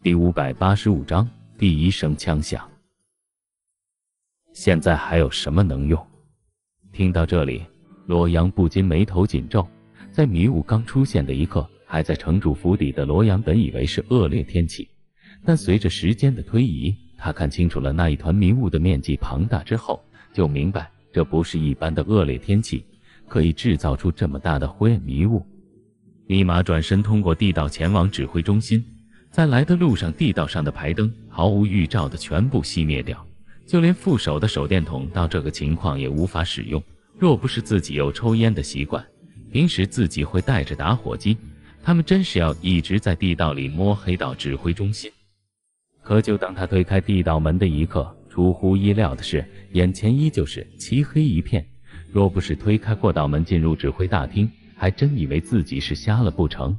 第五百八十五章第一声枪响。现在还有什么能用？听到这里，罗阳不禁眉头紧皱。在迷雾刚出现的一刻，还在城主府邸的罗阳本以为是恶劣天气，但随着时间的推移，他看清楚了那一团迷雾的面积庞大之后，就明白这不是一般的恶劣天气，可以制造出这么大的灰暗迷雾。立马转身通过地道前往指挥中心。在来的路上，地道上的排灯毫无预兆的全部熄灭掉，就连副手的手电筒到这个情况也无法使用。若不是自己有抽烟的习惯，平时自己会带着打火机，他们真是要一直在地道里摸黑到指挥中心。可就当他推开地道门的一刻，出乎意料的是，眼前依旧是漆黑一片。若不是推开过道门进入指挥大厅，还真以为自己是瞎了不成。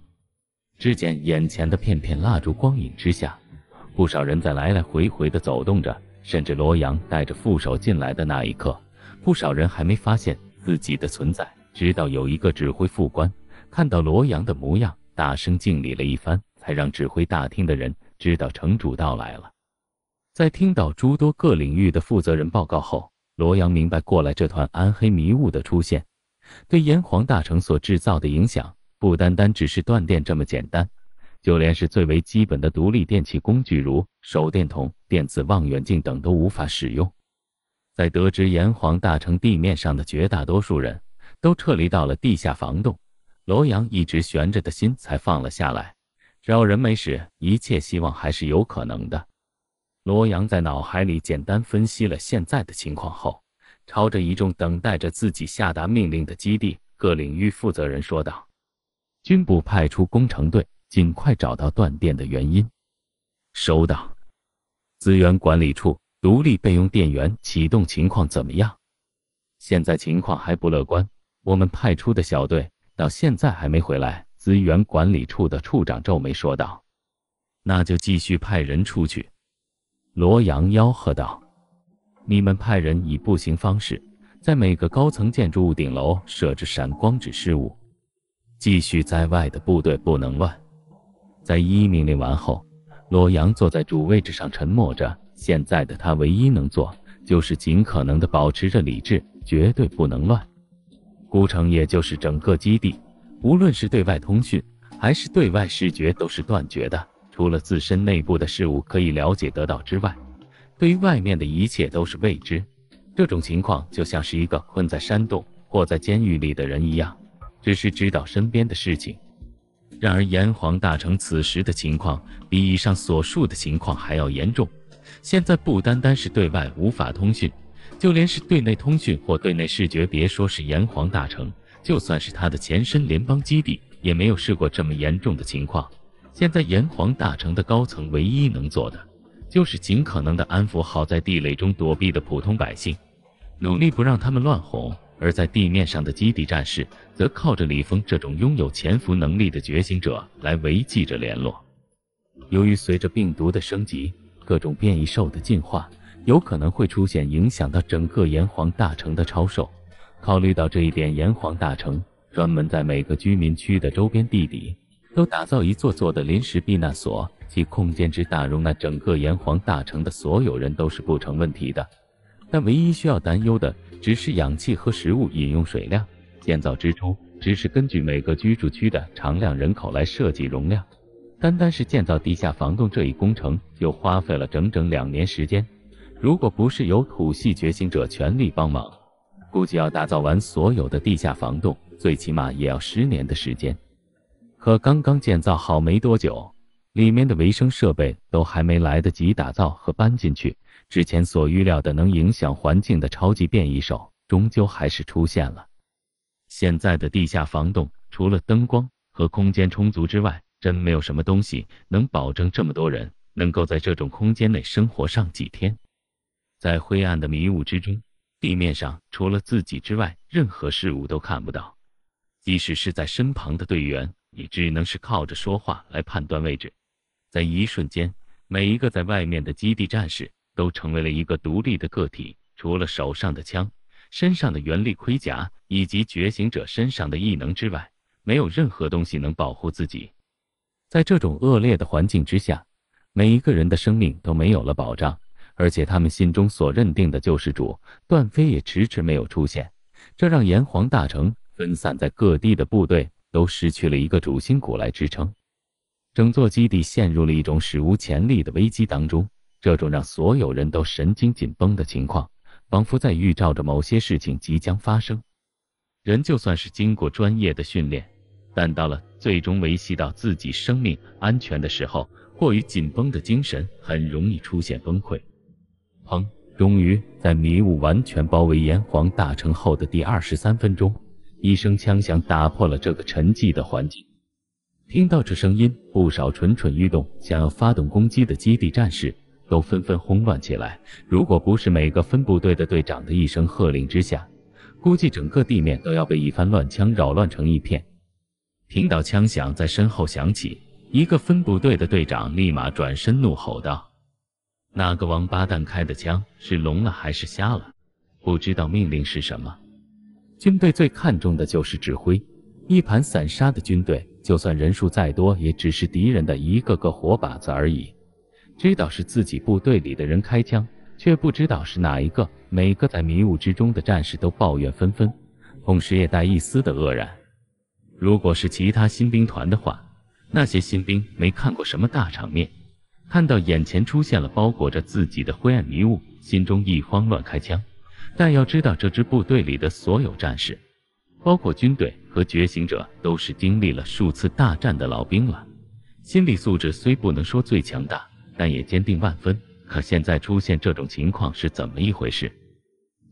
只见眼前的片片蜡烛光影之下，不少人在来来回回的走动着。甚至罗阳带着副手进来的那一刻，不少人还没发现自己的存在。直到有一个指挥副官看到罗阳的模样，大声敬礼了一番，才让指挥大厅的人知道城主到来了。在听到诸多各领域的负责人报告后，罗阳明白过来，这团暗黑迷雾的出现，对炎黄大城所制造的影响。不单单只是断电这么简单，就连是最为基本的独立电器工具，如手电筒、电子望远镜等都无法使用。在得知炎黄大城地面上的绝大多数人都撤离到了地下防洞，罗阳一直悬着的心才放了下来。只要人没事，一切希望还是有可能的。罗阳在脑海里简单分析了现在的情况后，朝着一众等待着自己下达命令的基地各领域负责人说道。军部派出工程队，尽快找到断电的原因。收到。资源管理处独立备用电源启动情况怎么样？现在情况还不乐观。我们派出的小队到现在还没回来。资源管理处的处长皱眉说道：“那就继续派人出去。”罗阳吆喝道：“你们派人以步行方式，在每个高层建筑物顶楼设置闪光指示物。”继续在外的部队不能乱。在一一命令完后，洛阳坐在主位置上沉默着。现在的他唯一能做就是尽可能的保持着理智，绝对不能乱。孤城也就是整个基地，无论是对外通讯还是对外视觉都是断绝的，除了自身内部的事物可以了解得到之外，对于外面的一切都是未知。这种情况就像是一个困在山洞或在监狱里的人一样。只是知道身边的事情，然而炎黄大城此时的情况比以上所述的情况还要严重。现在不单单是对外无法通讯，就连是对内通讯或对内视觉，别说是炎黄大城，就算是他的前身联邦基地，也没有试过这么严重的情况。现在炎黄大城的高层唯一能做的，就是尽可能的安抚好在地雷中躲避的普通百姓，努力不让他们乱哄。而在地面上的基地战士，则靠着李峰这种拥有潜伏能力的觉醒者来维系着联络。由于随着病毒的升级，各种变异兽的进化，有可能会出现影响到整个炎黄大城的超兽。考虑到这一点，炎黄大城专门在每个居民区的周边地底都打造一座座的临时避难所，其空间之大，容纳整个炎黄大城的所有人都是不成问题的。但唯一需要担忧的，只是氧气和食物、饮用水量、建造支出，只是根据每个居住区的常量人口来设计容量。单单是建造地下防洞这一工程，就花费了整整两年时间。如果不是有土系觉醒者全力帮忙，估计要打造完所有的地下防洞，最起码也要十年的时间。可刚刚建造好没多久，里面的维生设备都还没来得及打造和搬进去。之前所预料的能影响环境的超级变异兽，终究还是出现了。现在的地下防洞，除了灯光和空间充足之外，真没有什么东西能保证这么多人能够在这种空间内生活上几天。在灰暗的迷雾之中，地面上除了自己之外，任何事物都看不到。即使是在身旁的队员，也只能是靠着说话来判断位置。在一瞬间，每一个在外面的基地战士。都成为了一个独立的个体，除了手上的枪、身上的原力盔甲以及觉醒者身上的异能之外，没有任何东西能保护自己。在这种恶劣的环境之下，每一个人的生命都没有了保障，而且他们心中所认定的救世主段飞也迟迟没有出现，这让炎黄大成分散在各地的部队都失去了一个主心骨来支撑，整座基地陷入了一种史无前例的危机当中。这种让所有人都神经紧绷的情况，仿佛在预兆着某些事情即将发生。人就算是经过专业的训练，但到了最终维系到自己生命安全的时候，过于紧绷的精神很容易出现崩溃。砰！终于在迷雾完全包围炎黄大城后的第二十三分钟，一声枪响打破了这个沉寂的环境。听到这声音，不少蠢蠢欲动、想要发动攻击的基地战士。都纷纷慌乱起来。如果不是每个分部队的队长的一声喝令之下，估计整个地面都要被一番乱枪扰乱成一片。听到枪响在身后响起，一个分部队的队长立马转身怒吼道：“那个王八蛋开的枪是聋了还是瞎了？不知道命令是什么？军队最看重的就是指挥。一盘散沙的军队，就算人数再多，也只是敌人的一个个活靶子而已。”知道是自己部队里的人开枪，却不知道是哪一个。每个在迷雾之中的战士都抱怨纷纷，同时也带一丝的愕然。如果是其他新兵团的话，那些新兵没看过什么大场面，看到眼前出现了包裹着自己的灰暗迷雾，心中一慌乱开枪。但要知道，这支部队里的所有战士，包括军队和觉醒者，都是经历了数次大战的老兵了，心理素质虽不能说最强大。但也坚定万分。可现在出现这种情况是怎么一回事？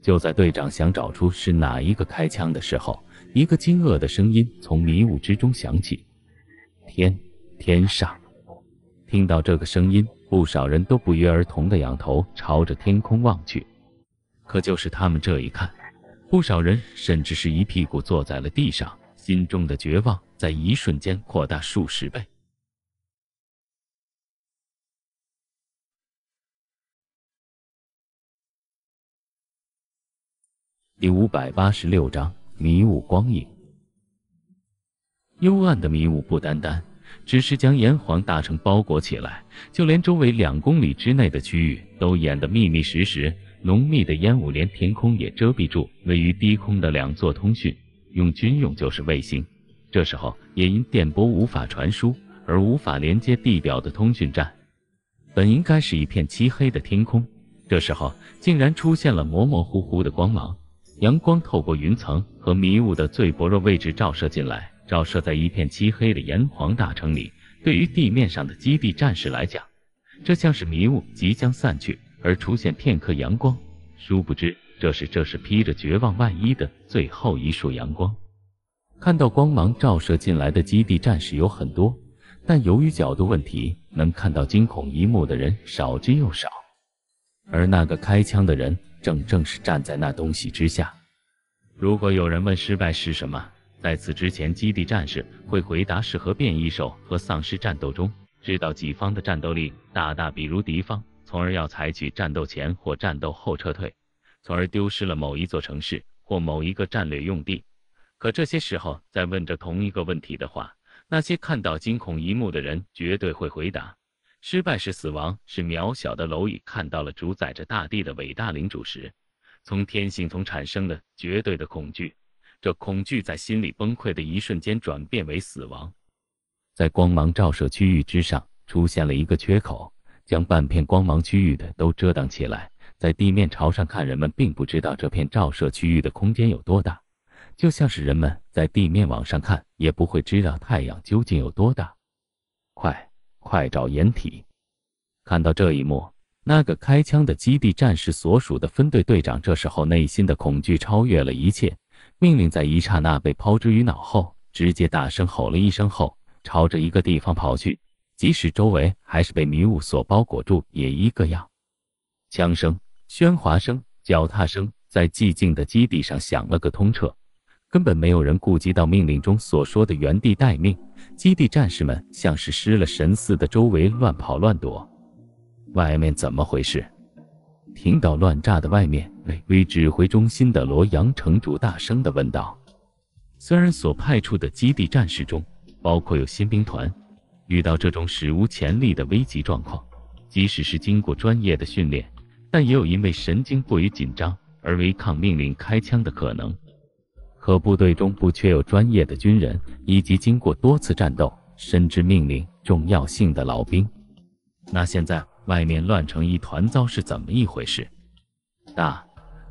就在队长想找出是哪一个开枪的时候，一个惊愕的声音从迷雾之中响起：“天，天上！”听到这个声音，不少人都不约而同地仰头朝着天空望去。可就是他们这一看，不少人甚至是一屁股坐在了地上，心中的绝望在一瞬间扩大数十倍。第五百八十六章迷雾光影。幽暗的迷雾不单单只是将炎黄大城包裹起来，就连周围两公里之内的区域都掩得密密实实。浓密的烟雾连天空也遮蔽住。位于低空的两座通讯用军用就是卫星，这时候也因电波无法传输而无法连接地表的通讯站。本应该是一片漆黑的天空，这时候竟然出现了模模糊糊的光芒。阳光透过云层和迷雾的最薄弱位置照射进来，照射在一片漆黑的炎黄大城里。对于地面上的基地战士来讲，这像是迷雾即将散去而出现片刻阳光。殊不知，这是这是披着绝望外衣的最后一束阳光。看到光芒照射进来的基地战士有很多，但由于角度问题，能看到惊恐一幕的人少之又少。而那个开枪的人。正正是站在那东西之下。如果有人问失败是什么，在此之前，基地战士会回答是和变异兽和丧尸战斗中，知道己方的战斗力大大比如敌方，从而要采取战斗前或战斗后撤退，从而丢失了某一座城市或某一个战略用地。可这些时候在问着同一个问题的话，那些看到惊恐一幕的人绝对会回答。失败是死亡，是渺小的蝼蚁看到了主宰着大地的伟大领主时，从天性从产生的绝对的恐惧，这恐惧在心理崩溃的一瞬间转变为死亡。在光芒照射区域之上出现了一个缺口，将半片光芒区域的都遮挡起来。在地面朝上看，人们并不知道这片照射区域的空间有多大，就像是人们在地面往上看也不会知道太阳究竟有多大。快！快找掩体！看到这一幕，那个开枪的基地战士所属的分队队长，这时候内心的恐惧超越了一切，命令在一刹那被抛之于脑后，直接大声吼了一声后，朝着一个地方跑去。即使周围还是被迷雾所包裹住，也一个样。枪声、喧哗声、脚踏声，在寂静的基地上响了个通彻，根本没有人顾及到命令中所说的原地待命。基地战士们像是失了神似的，周围乱跑乱躲。外面怎么回事？听到乱炸的外面，为指挥中心的罗阳城主大声地问道。虽然所派出的基地战士中包括有新兵团，遇到这种史无前例的危急状况，即使是经过专业的训练，但也有因为神经过于紧张而违抗命令开枪的可能。可部队中不缺有专业的军人，以及经过多次战斗、深知命令重要性的老兵。那现在外面乱成一团糟是怎么一回事？大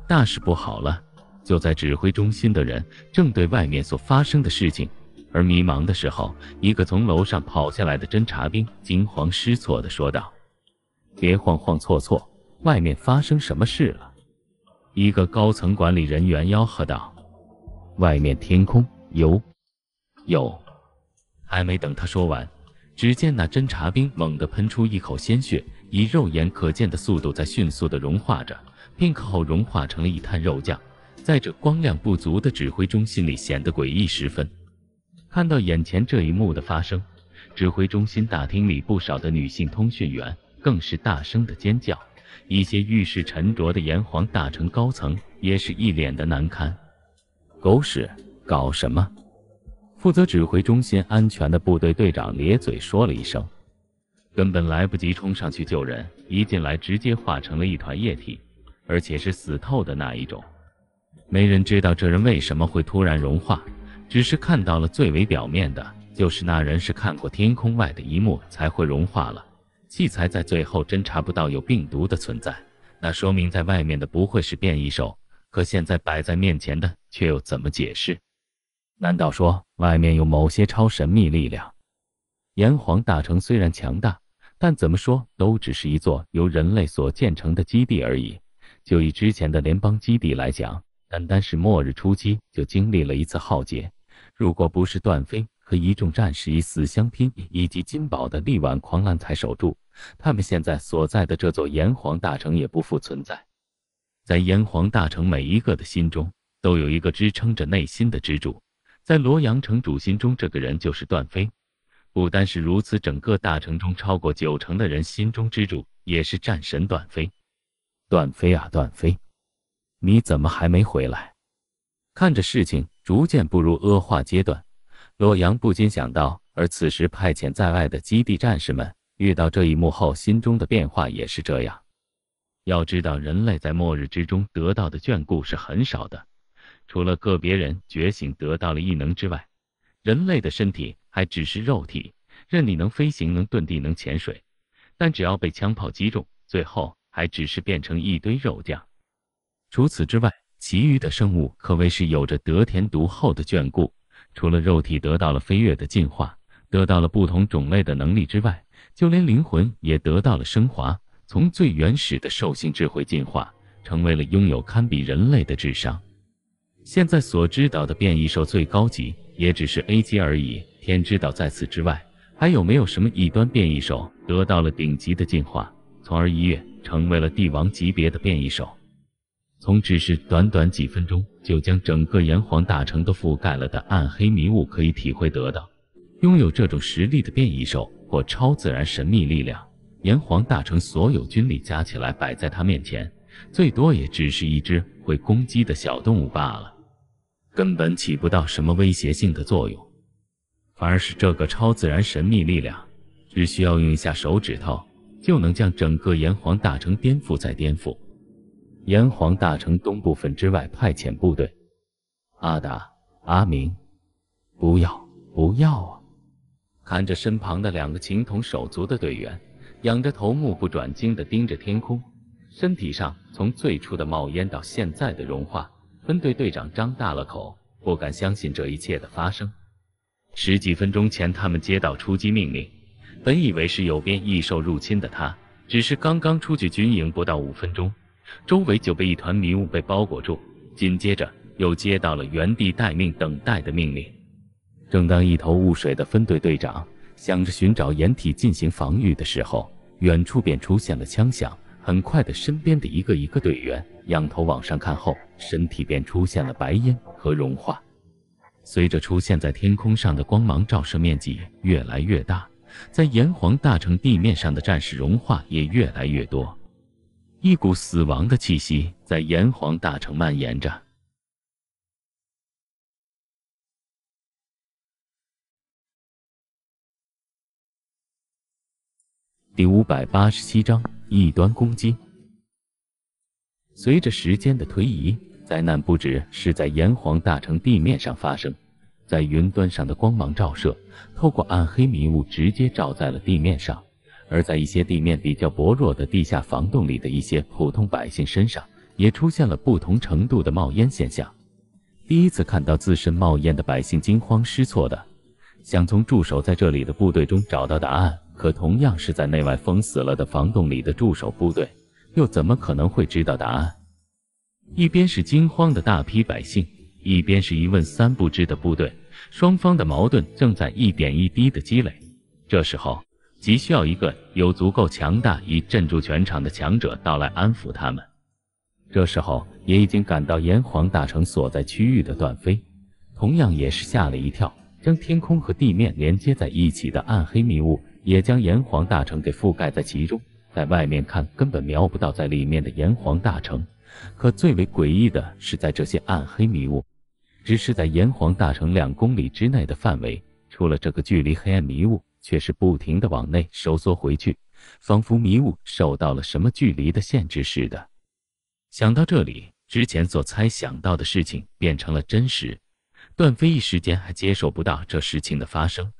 大事不好了！就在指挥中心的人正对外面所发生的事情而迷茫的时候，一个从楼上跑下来的侦察兵惊慌失措地说道：“别慌慌措措，外面发生什么事了？”一个高层管理人员吆喝道。外面天空有，有，还没等他说完，只见那侦察兵猛地喷出一口鲜血，以肉眼可见的速度在迅速的融化着，片刻后融化成了一滩肉酱。在这光亮不足的指挥中心里，显得诡异十分。看到眼前这一幕的发生，指挥中心大厅里不少的女性通讯员更是大声的尖叫，一些遇事沉着的炎黄大臣高层也是一脸的难堪。狗屎，搞什么？负责指挥中心安全的部队队长咧嘴说了一声，根本来不及冲上去救人，一进来直接化成了一团液体，而且是死透的那一种。没人知道这人为什么会突然融化，只是看到了最为表面的，就是那人是看过天空外的一幕才会融化了。器材在最后侦查不到有病毒的存在，那说明在外面的不会是变异兽。可现在摆在面前的，却又怎么解释？难道说外面有某些超神秘力量？炎黄大城虽然强大，但怎么说都只是一座由人类所建成的基地而已。就以之前的联邦基地来讲，单单是末日初期就经历了一次浩劫。如果不是段飞和一众战士以死相拼，以及金宝的力挽狂澜才守住，他们现在所在的这座炎黄大城也不复存在。在炎黄大城每一个的心中都有一个支撑着内心的支柱，在洛阳城主心中，这个人就是段飞。不单是如此，整个大城中超过九成的人心中支柱也是战神段飞。段飞啊，段飞，你怎么还没回来？看着事情逐渐步入恶化阶段，洛阳不禁想到。而此时派遣在外的基地战士们遇到这一幕后，心中的变化也是这样。要知道，人类在末日之中得到的眷顾是很少的，除了个别人觉醒得到了异能之外，人类的身体还只是肉体，任你能飞行、能遁地、能潜水，但只要被枪炮击中，最后还只是变成一堆肉酱。除此之外，其余的生物可谓是有着得天独厚的眷顾，除了肉体得到了飞跃的进化，得到了不同种类的能力之外，就连灵魂也得到了升华。从最原始的兽性智慧进化，成为了拥有堪比人类的智商。现在所知道的变异兽最高级也只是 A 级而已。天知道，在此之外，还有没有什么异端变异兽得到了顶级的进化，从而一跃成为了帝王级别的变异兽？从只是短短几分钟就将整个炎黄大城都覆盖了的暗黑迷雾，可以体会得到，拥有这种实力的变异兽或超自然神秘力量。炎黄大城所有军力加起来摆在他面前，最多也只是一只会攻击的小动物罢了，根本起不到什么威胁性的作用。反而是这个超自然神秘力量，只需要用一下手指头，就能将整个炎黄大城颠覆再颠覆。炎黄大城东部分之外派遣部队，阿达、阿明，不要、不要啊！看着身旁的两个情同手足的队员。仰着头，目不转睛地盯着天空，身体上从最初的冒烟到现在的融化。分队队长张大了口，不敢相信这一切的发生。十几分钟前，他们接到出击命令，本以为是有边异兽入侵的他，只是刚刚出去军营不到五分钟，周围就被一团迷雾被包裹住，紧接着又接到了原地待命等待的命令。正当一头雾水的分队队长。想着寻找掩体进行防御的时候，远处便出现了枪响。很快的，身边的一个一个队员仰头往上看后，身体便出现了白烟和融化。随着出现在天空上的光芒照射面积越来越大，在炎黄大城地面上的战士融化也越来越多，一股死亡的气息在炎黄大城蔓延着。第五百八十七章异端攻击。随着时间的推移，灾难不止是在炎黄大城地面上发生，在云端上的光芒照射，透过暗黑迷雾，直接照在了地面上。而在一些地面比较薄弱的地下防洞里的一些普通百姓身上，也出现了不同程度的冒烟现象。第一次看到自身冒烟的百姓惊慌失措的，想从驻守在这里的部队中找到答案。可同样是在内外封死了的防洞里的驻守部队，又怎么可能会知道答案？一边是惊慌的大批百姓，一边是一问三不知的部队，双方的矛盾正在一点一滴的积累。这时候，急需要一个有足够强大以镇住全场的强者到来安抚他们。这时候，也已经赶到炎黄大城所在区域的段飞，同样也是吓了一跳，将天空和地面连接在一起的暗黑迷雾。也将炎黄大城给覆盖在其中，在外面看根本瞄不到在里面的炎黄大城。可最为诡异的是，在这些暗黑迷雾，只是在炎黄大城两公里之内的范围，除了这个距离，黑暗迷雾却是不停的往内收缩回去，仿佛迷雾受到了什么距离的限制似的。想到这里，之前所猜想到的事情变成了真实。段飞一时间还接受不到这事情的发生。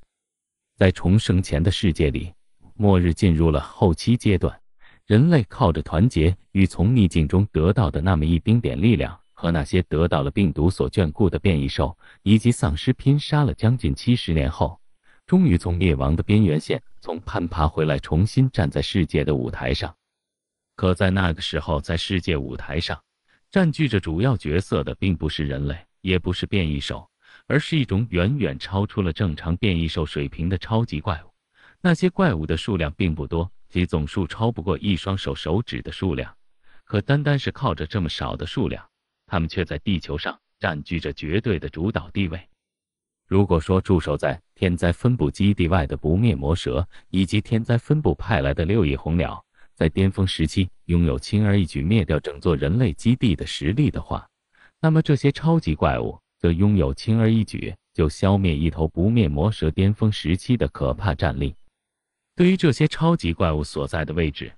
在重生前的世界里，末日进入了后期阶段。人类靠着团结与从逆境中得到的那么一丁点力量，和那些得到了病毒所眷顾的变异兽以及丧尸拼杀了将近七十年后，终于从灭亡的边缘线从攀爬回来，重新站在世界的舞台上。可在那个时候，在世界舞台上占据着主要角色的，并不是人类，也不是变异兽。而是一种远远超出了正常变异兽水平的超级怪物。那些怪物的数量并不多，其总数超不过一双手手指的数量。可单单是靠着这么少的数量，它们却在地球上占据着绝对的主导地位。如果说驻守在天灾分布基地外的不灭魔蛇以及天灾分布派来的六翼红鸟，在巅峰时期拥有轻而易举灭掉整座人类基地的实力的话，那么这些超级怪物。则拥有轻而易举就消灭一头不灭魔蛇巅峰时期的可怕战力。对于这些超级怪物所在的位置，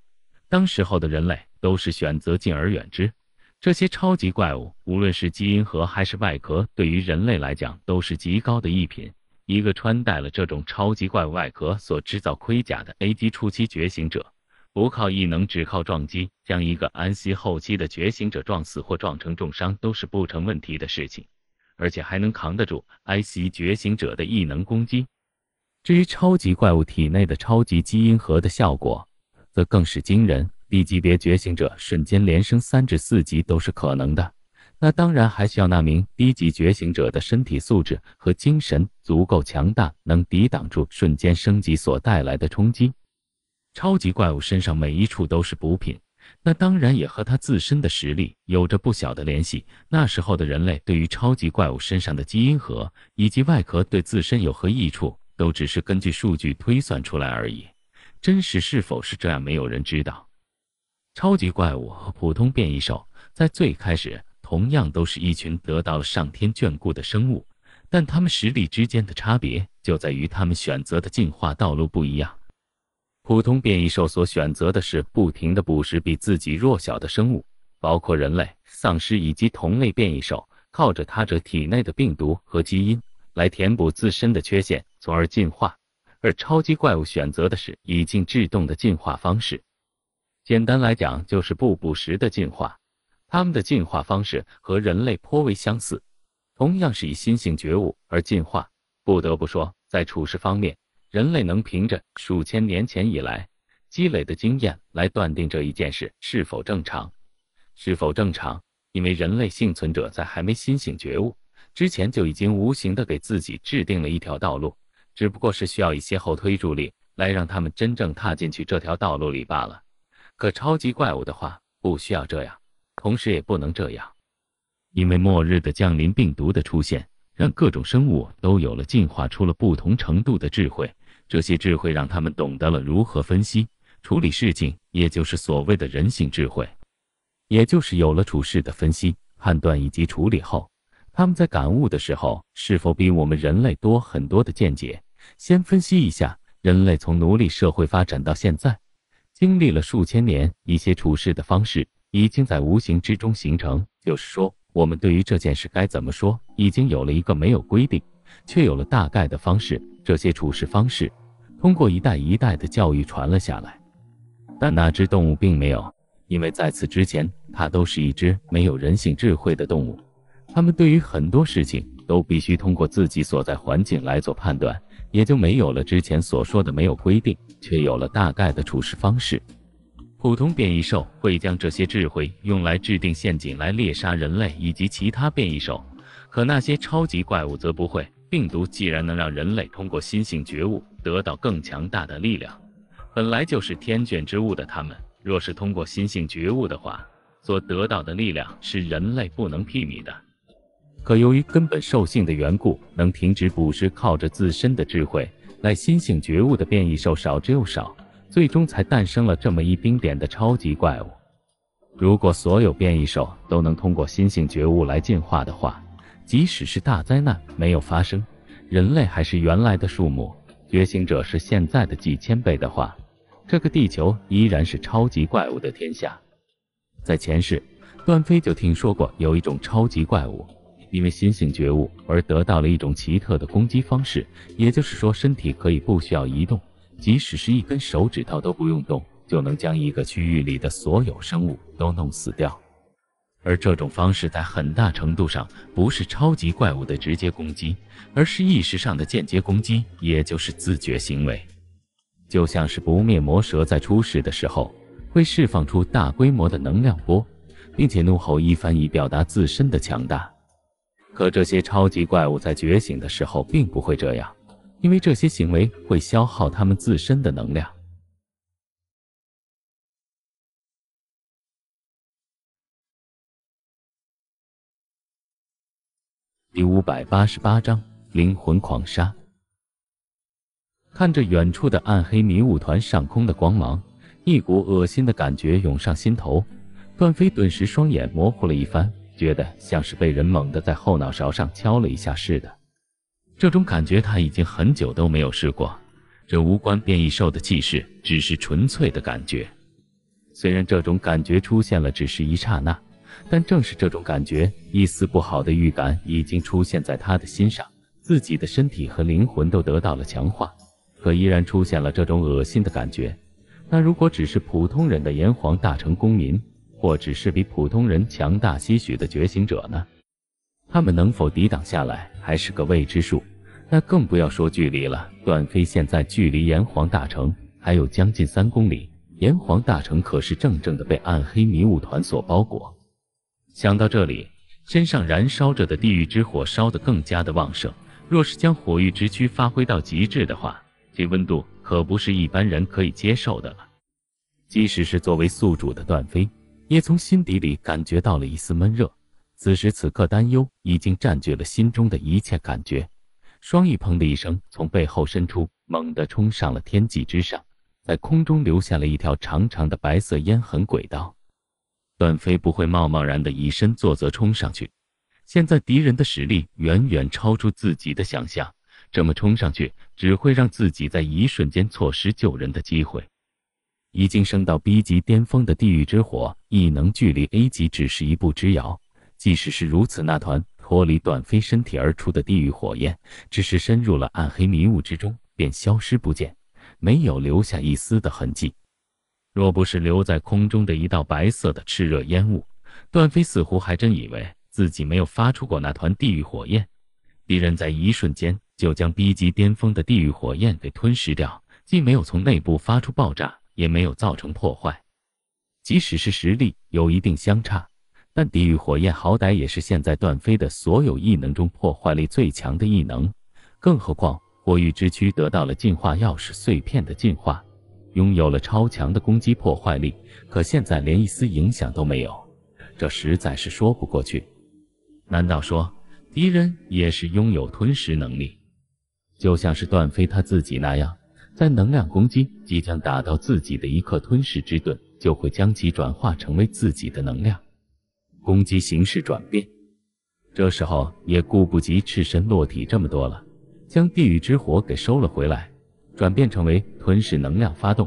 当时候的人类都是选择敬而远之。这些超级怪物，无论是基因核还是外壳，对于人类来讲都是极高的一品。一个穿戴了这种超级怪物外壳所制造盔甲的 A 级初期觉醒者，不靠异能，只靠撞击，将一个安息后期的觉醒者撞死或撞成重伤，都是不成问题的事情。而且还能扛得住 IC 觉醒者的异能攻击。至于超级怪物体内的超级基因核的效果，则更是惊人。低级别觉醒者瞬间连升三至四级都是可能的。那当然还需要那名低级觉醒者的身体素质和精神足够强大，能抵挡住瞬间升级所带来的冲击。超级怪物身上每一处都是补品。那当然也和他自身的实力有着不小的联系。那时候的人类对于超级怪物身上的基因核以及外壳对自身有何益处，都只是根据数据推算出来而已。真实是否是这样，没有人知道。超级怪物和普通变异兽在最开始同样都是一群得到了上天眷顾的生物，但他们实力之间的差别就在于他们选择的进化道路不一样。普通变异兽所选择的是不停的捕食比自己弱小的生物，包括人类、丧尸以及同类变异兽，靠着他这体内的病毒和基因来填补自身的缺陷，从而进化。而超级怪物选择的是已经制动的进化方式，简单来讲就是不捕食的进化。它们的进化方式和人类颇为相似，同样是以新型觉悟而进化。不得不说，在处事方面。人类能凭着数千年前以来积累的经验来断定这一件事是否正常，是否正常？因为人类幸存者在还没清醒觉悟之前就已经无形的给自己制定了一条道路，只不过是需要一些后推助力来让他们真正踏进去这条道路里罢了。可超级怪物的话不需要这样，同时也不能这样，因为末日的降临、病毒的出现，让各种生物都有了进化，出了不同程度的智慧。这些智慧让他们懂得了如何分析处理事情，也就是所谓的人性智慧。也就是有了处事的分析、判断以及处理后，他们在感悟的时候，是否比我们人类多很多的见解？先分析一下，人类从奴隶社会发展到现在，经历了数千年，一些处事的方式已经在无形之中形成。就是说，我们对于这件事该怎么说，已经有了一个没有规定。却有了大概的方式，这些处事方式通过一代一代的教育传了下来。但那只动物并没有，因为在此之前它都是一只没有人性智慧的动物，它们对于很多事情都必须通过自己所在环境来做判断，也就没有了之前所说的没有规定，却有了大概的处事方式。普通变异兽会将这些智慧用来制定陷阱来猎杀人类以及其他变异兽，可那些超级怪物则不会。病毒既然能让人类通过心性觉悟得到更强大的力量，本来就是天眷之物的他们，若是通过心性觉悟的话，所得到的力量是人类不能媲美的。可由于根本兽性的缘故，能停止捕食、靠着自身的智慧来心性觉悟的变异兽少之又少，最终才诞生了这么一丁点的超级怪物。如果所有变异兽都能通过心性觉悟来进化的话，即使是大灾难没有发生，人类还是原来的数目，觉醒者是现在的几千倍的话，这个地球依然是超级怪物的天下。在前世，段飞就听说过有一种超级怪物，因为心性觉悟而得到了一种奇特的攻击方式，也就是说，身体可以不需要移动，即使是一根手指头都不用动，就能将一个区域里的所有生物都弄死掉。而这种方式在很大程度上不是超级怪物的直接攻击，而是意识上的间接攻击，也就是自觉行为。就像是不灭魔蛇在出世的时候会释放出大规模的能量波，并且怒吼一番以表达自身的强大。可这些超级怪物在觉醒的时候并不会这样，因为这些行为会消耗他们自身的能量。第五百八十八章灵魂狂杀。看着远处的暗黑迷雾团上空的光芒，一股恶心的感觉涌上心头，段飞顿时双眼模糊了一番，觉得像是被人猛地在后脑勺上敲了一下似的。这种感觉他已经很久都没有试过，这无关变异兽的气势，只是纯粹的感觉。虽然这种感觉出现了，只是一刹那。但正是这种感觉，一丝不好的预感已经出现在他的心上。自己的身体和灵魂都得到了强化，可依然出现了这种恶心的感觉。那如果只是普通人的炎黄大成公民，或只是比普通人强大些许的觉醒者呢？他们能否抵挡下来还是个未知数。那更不要说距离了。段飞现在距离炎黄大城还有将近三公里，炎黄大城可是正正的被暗黑迷雾团所包裹。想到这里，身上燃烧着的地狱之火烧得更加的旺盛。若是将火域之躯发挥到极致的话，这温度可不是一般人可以接受的了。即使是作为宿主的段飞，也从心底里感觉到了一丝闷热。此时此刻，担忧已经占据了心中的一切感觉。双翼砰的一声从背后伸出，猛地冲上了天际之上，在空中留下了一条长长的白色烟痕轨道。段飞不会贸贸然的以身作则冲上去，现在敌人的实力远远超出自己的想象，这么冲上去只会让自己在一瞬间错失救人的机会。已经升到 B 级巅峰的地狱之火，亦能距离 A 级只是一步之遥。即使是如此，那团脱离段飞身体而出的地狱火焰，只是深入了暗黑迷雾之中，便消失不见，没有留下一丝的痕迹。若不是留在空中的一道白色的炽热烟雾，段飞似乎还真以为自己没有发出过那团地狱火焰。敌人在一瞬间就将 B 级巅峰的地狱火焰给吞噬掉，既没有从内部发出爆炸，也没有造成破坏。即使是实力有一定相差，但地狱火焰好歹也是现在段飞的所有异能中破坏力最强的异能。更何况火域之躯得到了进化钥匙碎片的进化。拥有了超强的攻击破坏力，可现在连一丝影响都没有，这实在是说不过去。难道说敌人也是拥有吞噬能力？就像是段飞他自己那样，在能量攻击即将打到自己的一刻，吞噬之盾就会将其转化成为自己的能量，攻击形式转变。这时候也顾不及赤身裸体这么多了，将地狱之火给收了回来。转变成为吞噬能量发动。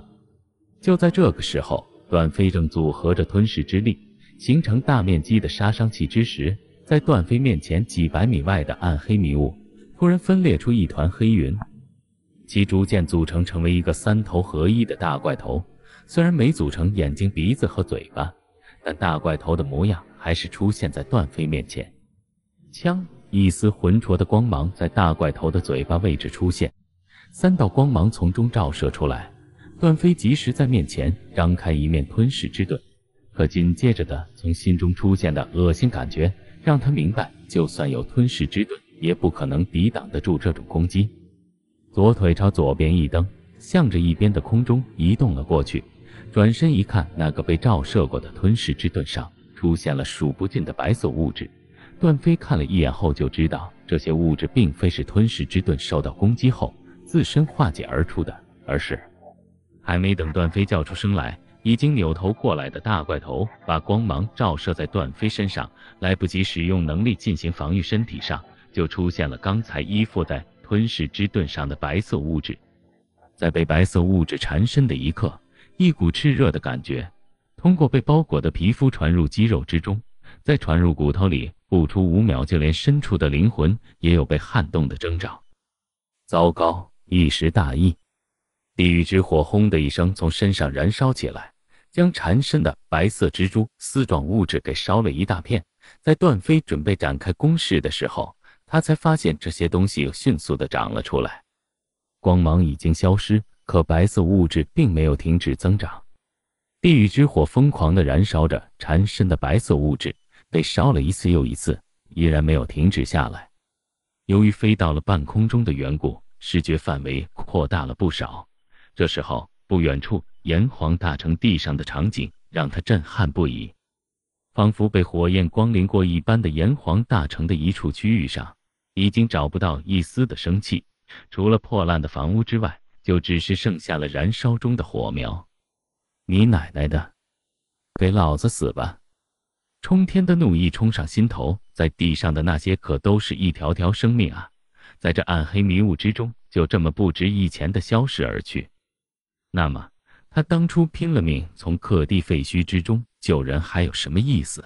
就在这个时候，段飞正组合着吞噬之力，形成大面积的杀伤气之时，在段飞面前几百米外的暗黑迷雾，突然分裂出一团黑云，其逐渐组成成为一个三头合一的大怪头。虽然没组成眼睛、鼻子和嘴巴，但大怪头的模样还是出现在段飞面前。枪，一丝浑浊的光芒在大怪头的嘴巴位置出现。三道光芒从中照射出来，段飞及时在面前张开一面吞噬之盾，可紧接着的从心中出现的恶心感觉，让他明白，就算有吞噬之盾，也不可能抵挡得住这种攻击。左腿朝左边一蹬，向着一边的空中移动了过去。转身一看，那个被照射过的吞噬之盾上出现了数不尽的白色物质。段飞看了一眼后就知道，这些物质并非是吞噬之盾受到攻击后。自身化解而出的，而是还没等段飞叫出声来，已经扭头过来的大怪头把光芒照射在段飞身上，来不及使用能力进行防御，身体上就出现了刚才依附在吞噬之盾上的白色物质。在被白色物质缠身的一刻，一股炽热的感觉通过被包裹的皮肤传入肌肉之中，再传入骨头里，不出五秒，就连深处的灵魂也有被撼动的征兆。糟糕！一时大意，地狱之火轰的一声从身上燃烧起来，将缠身的白色蜘蛛丝状物质给烧了一大片。在段飞准备展开攻势的时候，他才发现这些东西又迅速的长了出来。光芒已经消失，可白色物质并没有停止增长。地狱之火疯狂的燃烧着缠身的白色物质，被烧了一次又一次，依然没有停止下来。由于飞到了半空中的缘故。视觉范围扩大了不少。这时候，不远处炎黄大城地上的场景让他震撼不已，仿佛被火焰光临过一般的炎黄大城的一处区域上，已经找不到一丝的生气，除了破烂的房屋之外，就只是剩下了燃烧中的火苗。你奶奶的，给老子死吧！冲天的怒意冲上心头，在地上的那些可都是一条条生命啊！在这暗黑迷雾之中，就这么不值一钱的消逝而去，那么他当初拼了命从各地废墟之中救人还有什么意思？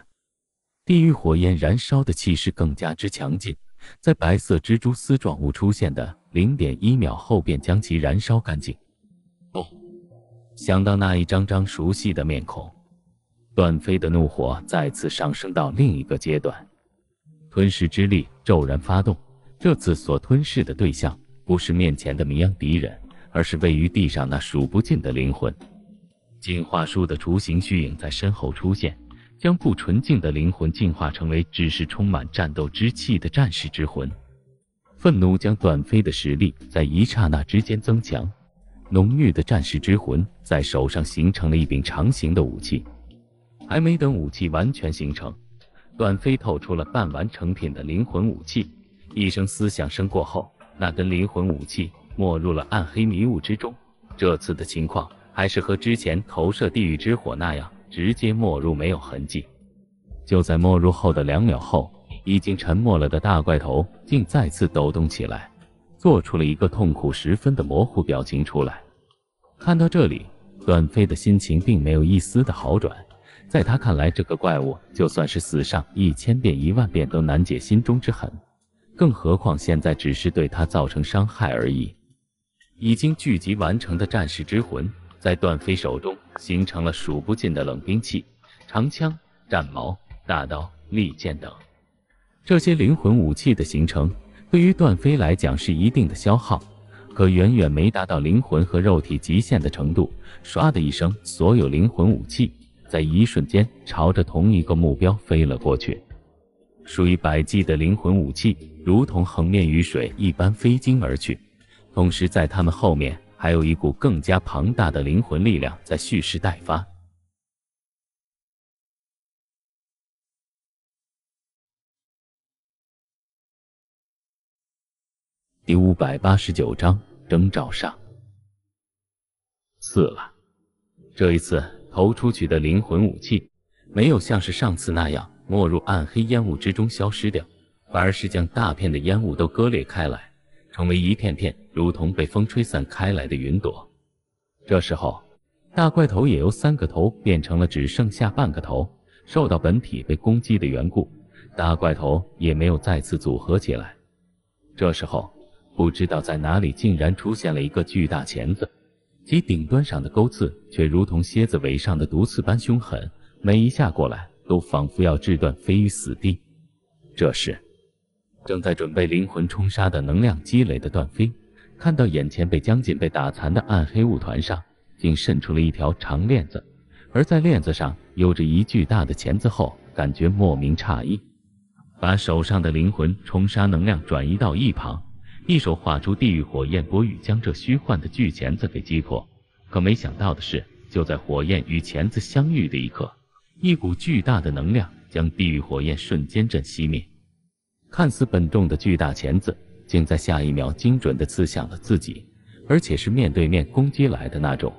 地狱火焰燃烧的气势更加之强劲，在白色蜘蛛丝状物出现的零点一秒后便将其燃烧干净。哦，想到那一张张熟悉的面孔，段飞的怒火再次上升到另一个阶段，吞噬之力骤然发动。这次所吞噬的对象不是面前的迷阳敌人，而是位于地上那数不尽的灵魂。进化术的雏形虚影在身后出现，将不纯净的灵魂进化成为只是充满战斗之气的战士之魂。愤怒将段飞的实力在一刹那之间增强，浓郁的战士之魂在手上形成了一柄长形的武器。还没等武器完全形成，段飞透出了半完成品的灵魂武器。一声嘶响声过后，那根灵魂武器没入了暗黑迷雾之中。这次的情况还是和之前投射地狱之火那样，直接没入，没有痕迹。就在没入后的两秒后，已经沉默了的大怪头竟再次抖动起来，做出了一个痛苦十分的模糊表情出来。看到这里，段飞的心情并没有一丝的好转。在他看来，这个怪物就算是死上一千遍、一万遍，都难解心中之恨。更何况现在只是对他造成伤害而已。已经聚集完成的战士之魂，在段飞手中形成了数不尽的冷兵器，长枪、战矛、大刀、利剑等。这些灵魂武器的形成，对于段飞来讲是一定的消耗，可远远没达到灵魂和肉体极限的程度。唰的一声，所有灵魂武器在一瞬间朝着同一个目标飞了过去，数以百计的灵魂武器。如同横面雨水一般飞经而去，同时在他们后面还有一股更加庞大的灵魂力量在蓄势待发。第五百八十九章征兆上。四了，这一次投出去的灵魂武器，没有像是上次那样没入暗黑烟雾之中消失掉。反而是将大片的烟雾都割裂开来，成为一片片如同被风吹散开来的云朵。这时候，大怪头也由三个头变成了只剩下半个头。受到本体被攻击的缘故，大怪头也没有再次组合起来。这时候，不知道在哪里竟然出现了一个巨大钳子，其顶端上的钩刺却如同蝎子尾上的毒刺般凶狠，每一下过来都仿佛要置断飞于死地。这时。正在准备灵魂冲杀的能量积累的段飞，看到眼前被将近被打残的暗黑雾团上，竟渗出了一条长链子，而在链子上有着一巨大的钳子后，感觉莫名诧异，把手上的灵魂冲杀能量转移到一旁，一手画出地狱火焰波雨，将这虚幻的巨钳子给击破。可没想到的是，就在火焰与钳子相遇的一刻，一股巨大的能量将地狱火焰瞬间震熄灭。看似笨重的巨大钳子，竟在下一秒精准地刺向了自己，而且是面对面攻击来的那种。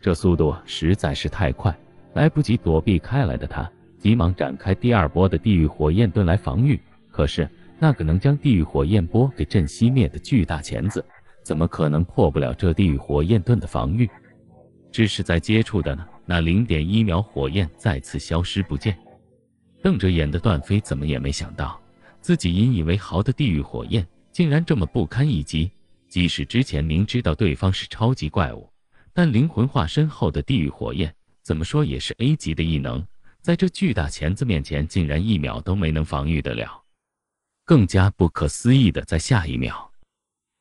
这速度实在是太快，来不及躲避开来的他，急忙展开第二波的地狱火焰盾来防御。可是，那个能将地狱火焰波给震熄灭的巨大钳子，怎么可能破不了这地狱火焰盾的防御？只是在接触的呢？那零点一秒，火焰再次消失不见。瞪着眼的段飞怎么也没想到。自己引以为豪的地狱火焰竟然这么不堪一击。即使之前明知道对方是超级怪物，但灵魂化身后的地狱火焰怎么说也是 A 级的异能，在这巨大钳子面前，竟然一秒都没能防御得了。更加不可思议的，在下一秒，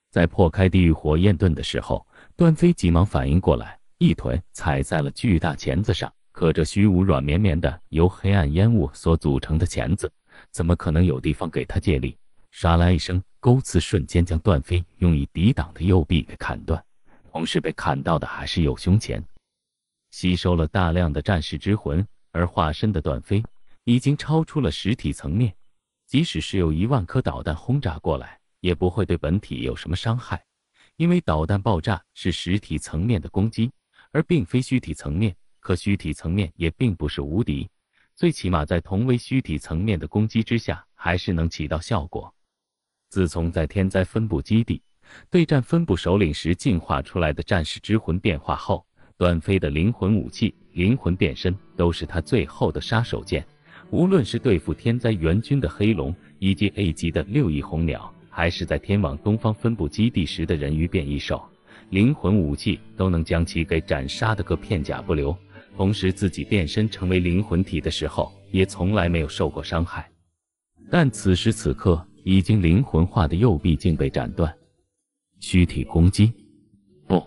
在破开地狱火焰盾的时候，段飞急忙反应过来，一腿踩在了巨大钳子上。可这虚无软绵绵的、由黑暗烟雾所组成的钳子。怎么可能有地方给他借力？沙啦一声，钩刺瞬间将段飞用以抵挡的右臂给砍断，同时被砍到的还是右胸前。吸收了大量的战士之魂而化身的段飞，已经超出了实体层面。即使是有一万颗导弹轰炸过来，也不会对本体有什么伤害，因为导弹爆炸是实体层面的攻击，而并非虚体层面。可虚体层面也并不是无敌。最起码在同为虚体层面的攻击之下，还是能起到效果。自从在天灾分布基地对战分部首领时进化出来的战士之魂变化后，段飞的灵魂武器、灵魂变身都是他最后的杀手锏。无论是对付天灾援军的黑龙，以及 A 级的六翼红鸟，还是在天网东方分部基地时的人鱼变异兽，灵魂武器都能将其给斩杀的个片甲不留。同时，自己变身成为灵魂体的时候，也从来没有受过伤害。但此时此刻，已经灵魂化的右臂竟被斩断。躯体攻击，不，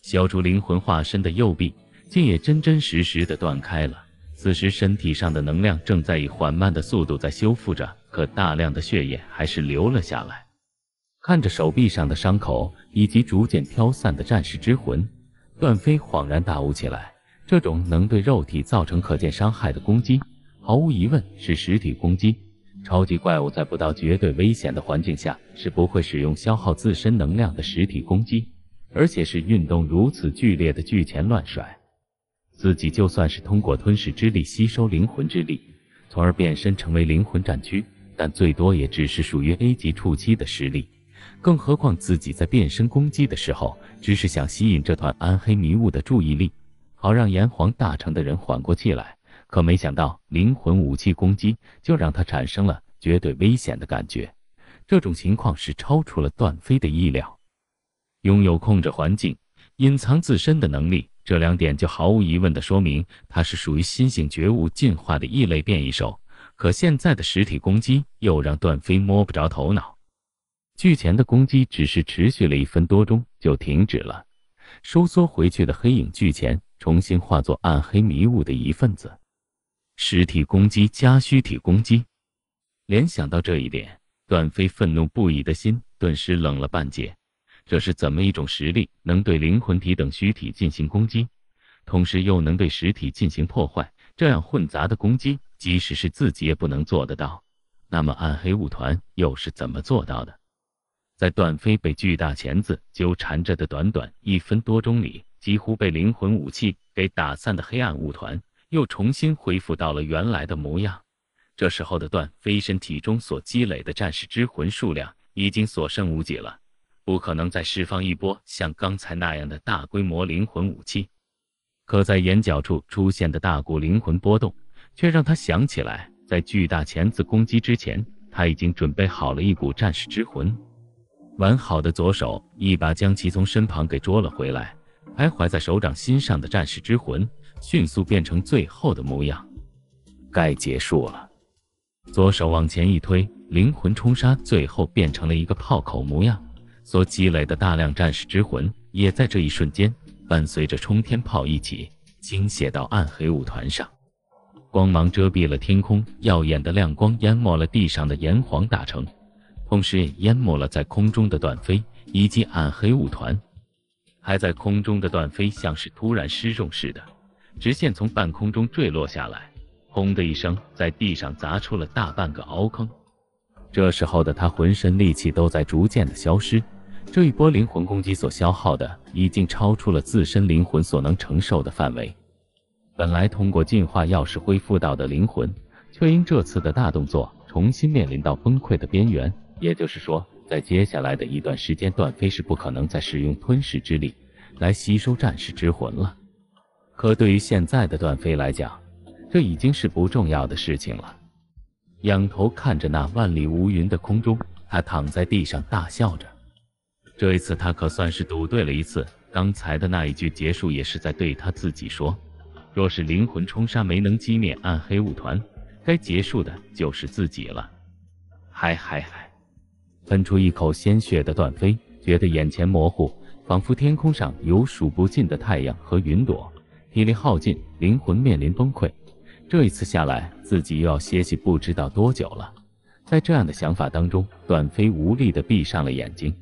消除灵魂化身的右臂，竟也真真实实的断开了。此时，身体上的能量正在以缓慢的速度在修复着，可大量的血液还是流了下来。看着手臂上的伤口，以及逐渐飘散的战士之魂，段飞恍然大悟起来。这种能对肉体造成可见伤害的攻击，毫无疑问是实体攻击。超级怪物在不到绝对危险的环境下是不会使用消耗自身能量的实体攻击，而且是运动如此剧烈的巨钳乱甩。自己就算是通过吞噬之力吸收灵魂之力，从而变身成为灵魂战区，但最多也只是属于 A 级初期的实力。更何况自己在变身攻击的时候，只是想吸引这团暗黑迷雾的注意力。好让炎黄大成的人缓过气来，可没想到灵魂武器攻击就让他产生了绝对危险的感觉。这种情况是超出了段飞的意料。拥有控制环境、隐藏自身的能力，这两点就毫无疑问的说明他是属于新型觉悟进化的异类变异兽。可现在的实体攻击又让段飞摸不着头脑。巨钳的攻击只是持续了一分多钟就停止了，收缩回去的黑影巨钳。重新化作暗黑迷雾的一份子，实体攻击加虚体攻击。联想到这一点，段飞愤怒不已的心顿时冷了半截。这是怎么一种实力，能对灵魂体等虚体进行攻击，同时又能对实体进行破坏？这样混杂的攻击，即使是自己也不能做得到。那么，暗黑雾团又是怎么做到的？在段飞被巨大钳子纠缠着的短短一分多钟里。几乎被灵魂武器给打散的黑暗雾团，又重新恢复到了原来的模样。这时候的段飞身体中所积累的战士之魂数量已经所剩无几了，不可能再释放一波像刚才那样的大规模灵魂武器。可在眼角处出现的大股灵魂波动，却让他想起来，在巨大钳子攻击之前，他已经准备好了一股战士之魂。完好的左手一把将其从身旁给捉了回来。徘徊在手掌心上的战士之魂迅速变成最后的模样，该结束了。左手往前一推，灵魂冲杀，最后变成了一个炮口模样。所积累的大量战士之魂也在这一瞬间，伴随着冲天炮一起倾泻到暗黑舞团上。光芒遮蔽了天空，耀眼的亮光淹没了地上的炎黄大城，同时淹没了在空中的段飞以及暗黑舞团。还在空中的段飞像是突然失重似的，直线从半空中坠落下来，轰的一声，在地上砸出了大半个凹坑。这时候的他浑身力气都在逐渐的消失，这一波灵魂攻击所消耗的已经超出了自身灵魂所能承受的范围。本来通过进化钥匙恢复到的灵魂，却因这次的大动作重新面临到崩溃的边缘。也就是说。在接下来的一段时间，段飞是不可能再使用吞噬之力来吸收战士之魂了。可对于现在的段飞来讲，这已经是不重要的事情了。仰头看着那万里无云的空中，他躺在地上大笑着。这一次他可算是赌对了一次。刚才的那一句结束，也是在对他自己说：若是灵魂冲杀没能击灭暗黑雾团，该结束的就是自己了。嗨嗨嗨！喷出一口鲜血的段飞觉得眼前模糊，仿佛天空上有数不尽的太阳和云朵，体力耗尽，灵魂面临崩溃。这一次下来，自己又要歇息不知道多久了。在这样的想法当中，段飞无力地闭上了眼睛。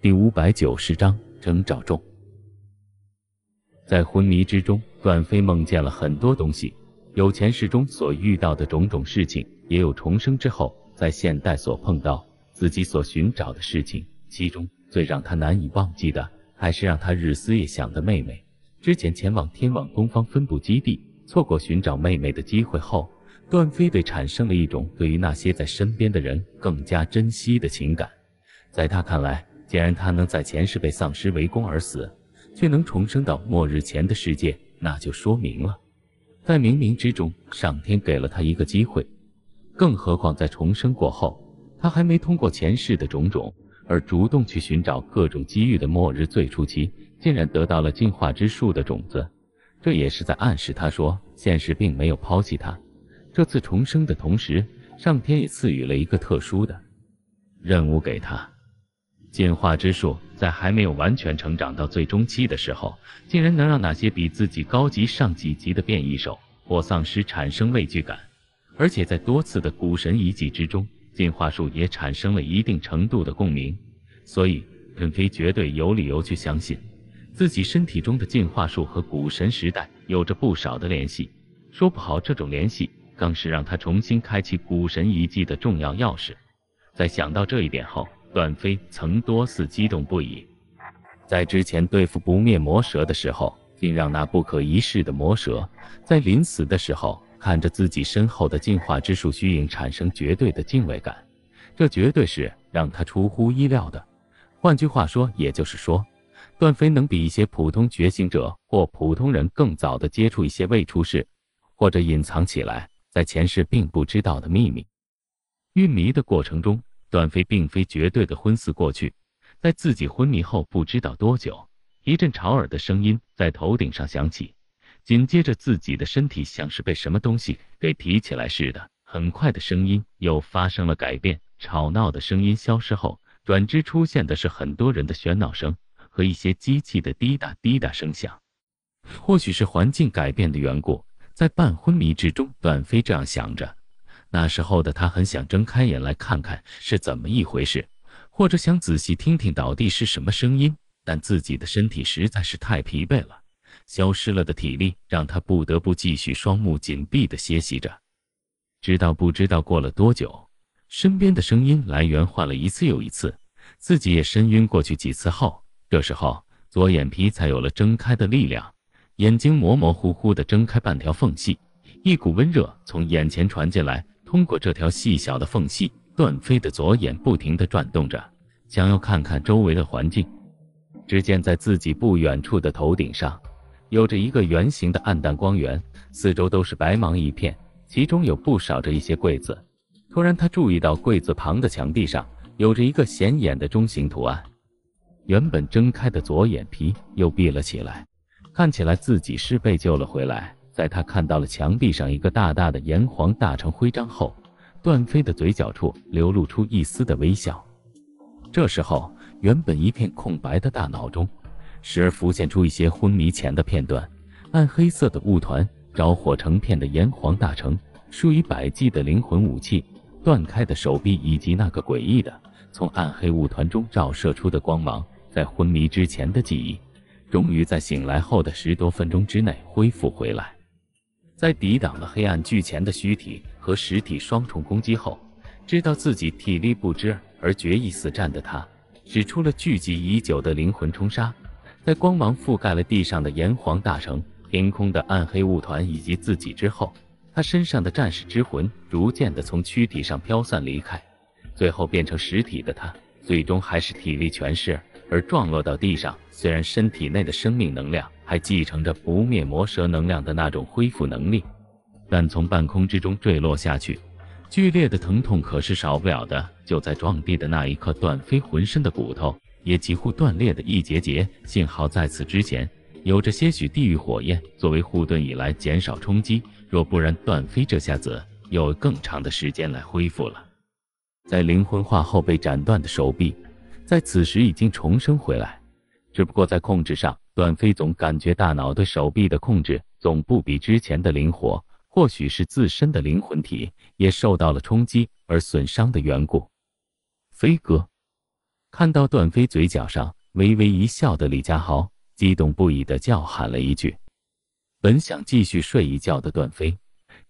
第五百九十章：征兆中。在昏迷之中，段飞梦见了很多东西，有前世中所遇到的种种事情，也有重生之后在现代所碰到自己所寻找的事情。其中最让他难以忘记的，还是让他日思夜想的妹妹。之前前往天网东方分布基地，错过寻找妹妹的机会后，段飞对产生了一种对于那些在身边的人更加珍惜的情感。在他看来，既然他能在前世被丧尸围攻而死，却能重生到末日前的世界，那就说明了，在冥冥之中，上天给了他一个机会。更何况在重生过后，他还没通过前世的种种而主动去寻找各种机遇的末日最初期，竟然得到了进化之树的种子，这也是在暗示他说，现实并没有抛弃他。这次重生的同时，上天也赐予了一个特殊的任务给他。进化之术在还没有完全成长到最终期的时候，竟然能让那些比自己高级上几级的变异兽或丧尸产生畏惧感，而且在多次的古神遗迹之中，进化术也产生了一定程度的共鸣。所以肯飞绝对有理由去相信，自己身体中的进化术和古神时代有着不少的联系，说不好这种联系，更是让他重新开启古神遗迹的重要钥匙。在想到这一点后。段飞曾多次激动不已，在之前对付不灭魔蛇的时候，竟让那不可一世的魔蛇在临死的时候，看着自己身后的进化之术虚影产生绝对的敬畏感，这绝对是让他出乎意料的。换句话说，也就是说，段飞能比一些普通觉醒者或普通人更早的接触一些未出世或者隐藏起来在前世并不知道的秘密。运迷的过程中。段飞并非绝对的昏死过去，在自己昏迷后不知道多久，一阵吵耳的声音在头顶上响起，紧接着自己的身体像是被什么东西给提起来似的。很快的声音又发生了改变，吵闹的声音消失后，转之出现的是很多人的喧闹声和一些机器的滴答滴答声响。或许是环境改变的缘故，在半昏迷之中，段飞这样想着。那时候的他很想睁开眼来看看是怎么一回事，或者想仔细听听倒地是什么声音，但自己的身体实在是太疲惫了，消失了的体力让他不得不继续双目紧闭的歇息着。知道不知道过了多久，身边的声音来源换了一次又一次，自己也深晕过去几次后，这时候左眼皮才有了睁开的力量，眼睛模模糊糊的睁开半条缝隙，一股温热从眼前传进来。通过这条细小的缝隙，段飞的左眼不停地转动着，想要看看周围的环境。只见在自己不远处的头顶上，有着一个圆形的暗淡光源，四周都是白茫一片，其中有不少着一些柜子。突然，他注意到柜子旁的墙壁上有着一个显眼的中型图案。原本睁开的左眼皮又闭了起来，看起来自己是被救了回来。在他看到了墙壁上一个大大的炎黄大成徽章后，段飞的嘴角处流露出一丝的微笑。这时候，原本一片空白的大脑中，时而浮现出一些昏迷前的片段：暗黑色的雾团、着火成片的炎黄大成、数以百计的灵魂武器、断开的手臂，以及那个诡异的从暗黑雾团中照射出的光芒。在昏迷之前的记忆，终于在醒来后的十多分钟之内恢复回来。在抵挡了黑暗巨钳的虚体和实体双重攻击后，知道自己体力不支而决意死战的他，使出了聚集已久的灵魂冲杀。在光芒覆盖了地上的炎黄大城、凭空的暗黑雾团以及自己之后，他身上的战士之魂逐渐的从躯体上飘散离开，最后变成实体的他，最终还是体力全失而撞落到地上。虽然身体内的生命能量，还继承着不灭魔蛇能量的那种恢复能力，但从半空之中坠落下去，剧烈的疼痛可是少不了的。就在撞地的那一刻，段飞浑身的骨头也几乎断裂的一节节。幸好在此之前有着些许地狱火焰作为护盾以来减少冲击，若不然段飞这下子有更长的时间来恢复了。在灵魂化后被斩断的手臂，在此时已经重生回来，只不过在控制上。段飞总感觉大脑对手臂的控制总不比之前的灵活，或许是自身的灵魂体也受到了冲击而损伤的缘故。飞哥，看到段飞嘴角上微微一笑的李家豪激动不已的叫喊了一句：“本想继续睡一觉的段飞，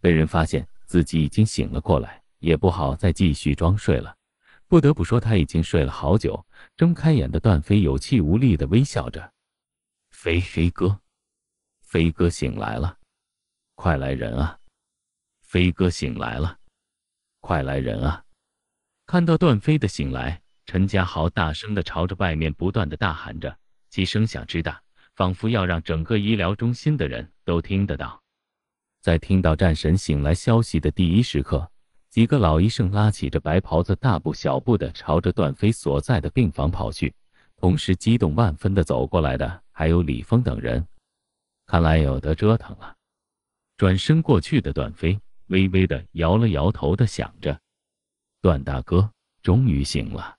被人发现自己已经醒了过来，也不好再继续装睡了。”不得不说，他已经睡了好久。睁开眼的段飞有气无力的微笑着。飞飞哥，飞哥醒来了！快来人啊！飞哥醒来了！快来人啊！看到段飞的醒来，陈家豪大声的朝着外面不断的大喊着，其声响之大，仿佛要让整个医疗中心的人都听得到。在听到战神醒来消息的第一时刻，几个老医生拉起着白袍子，大步小步的朝着段飞所在的病房跑去。同时激动万分的走过来的还有李峰等人，看来有得折腾了。转身过去的段飞微微的摇了摇头的想着：“段大哥终于醒了。”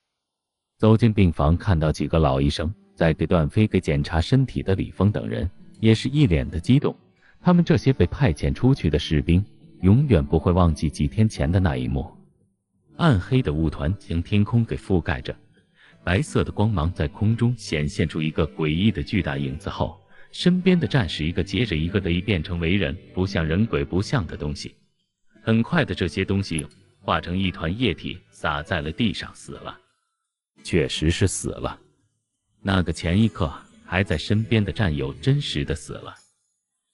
走进病房，看到几个老医生在给段飞给检查身体的李峰等人也是一脸的激动。他们这些被派遣出去的士兵永远不会忘记几天前的那一幕：暗黑的雾团将天空给覆盖着。白色的光芒在空中显现出一个诡异的巨大影子后，身边的战士一个接着一个的一变成为人不像人鬼不像的东西。很快的，这些东西化成一团液体洒在了地上，死了。确实是死了。那个前一刻还在身边的战友，真实的死了。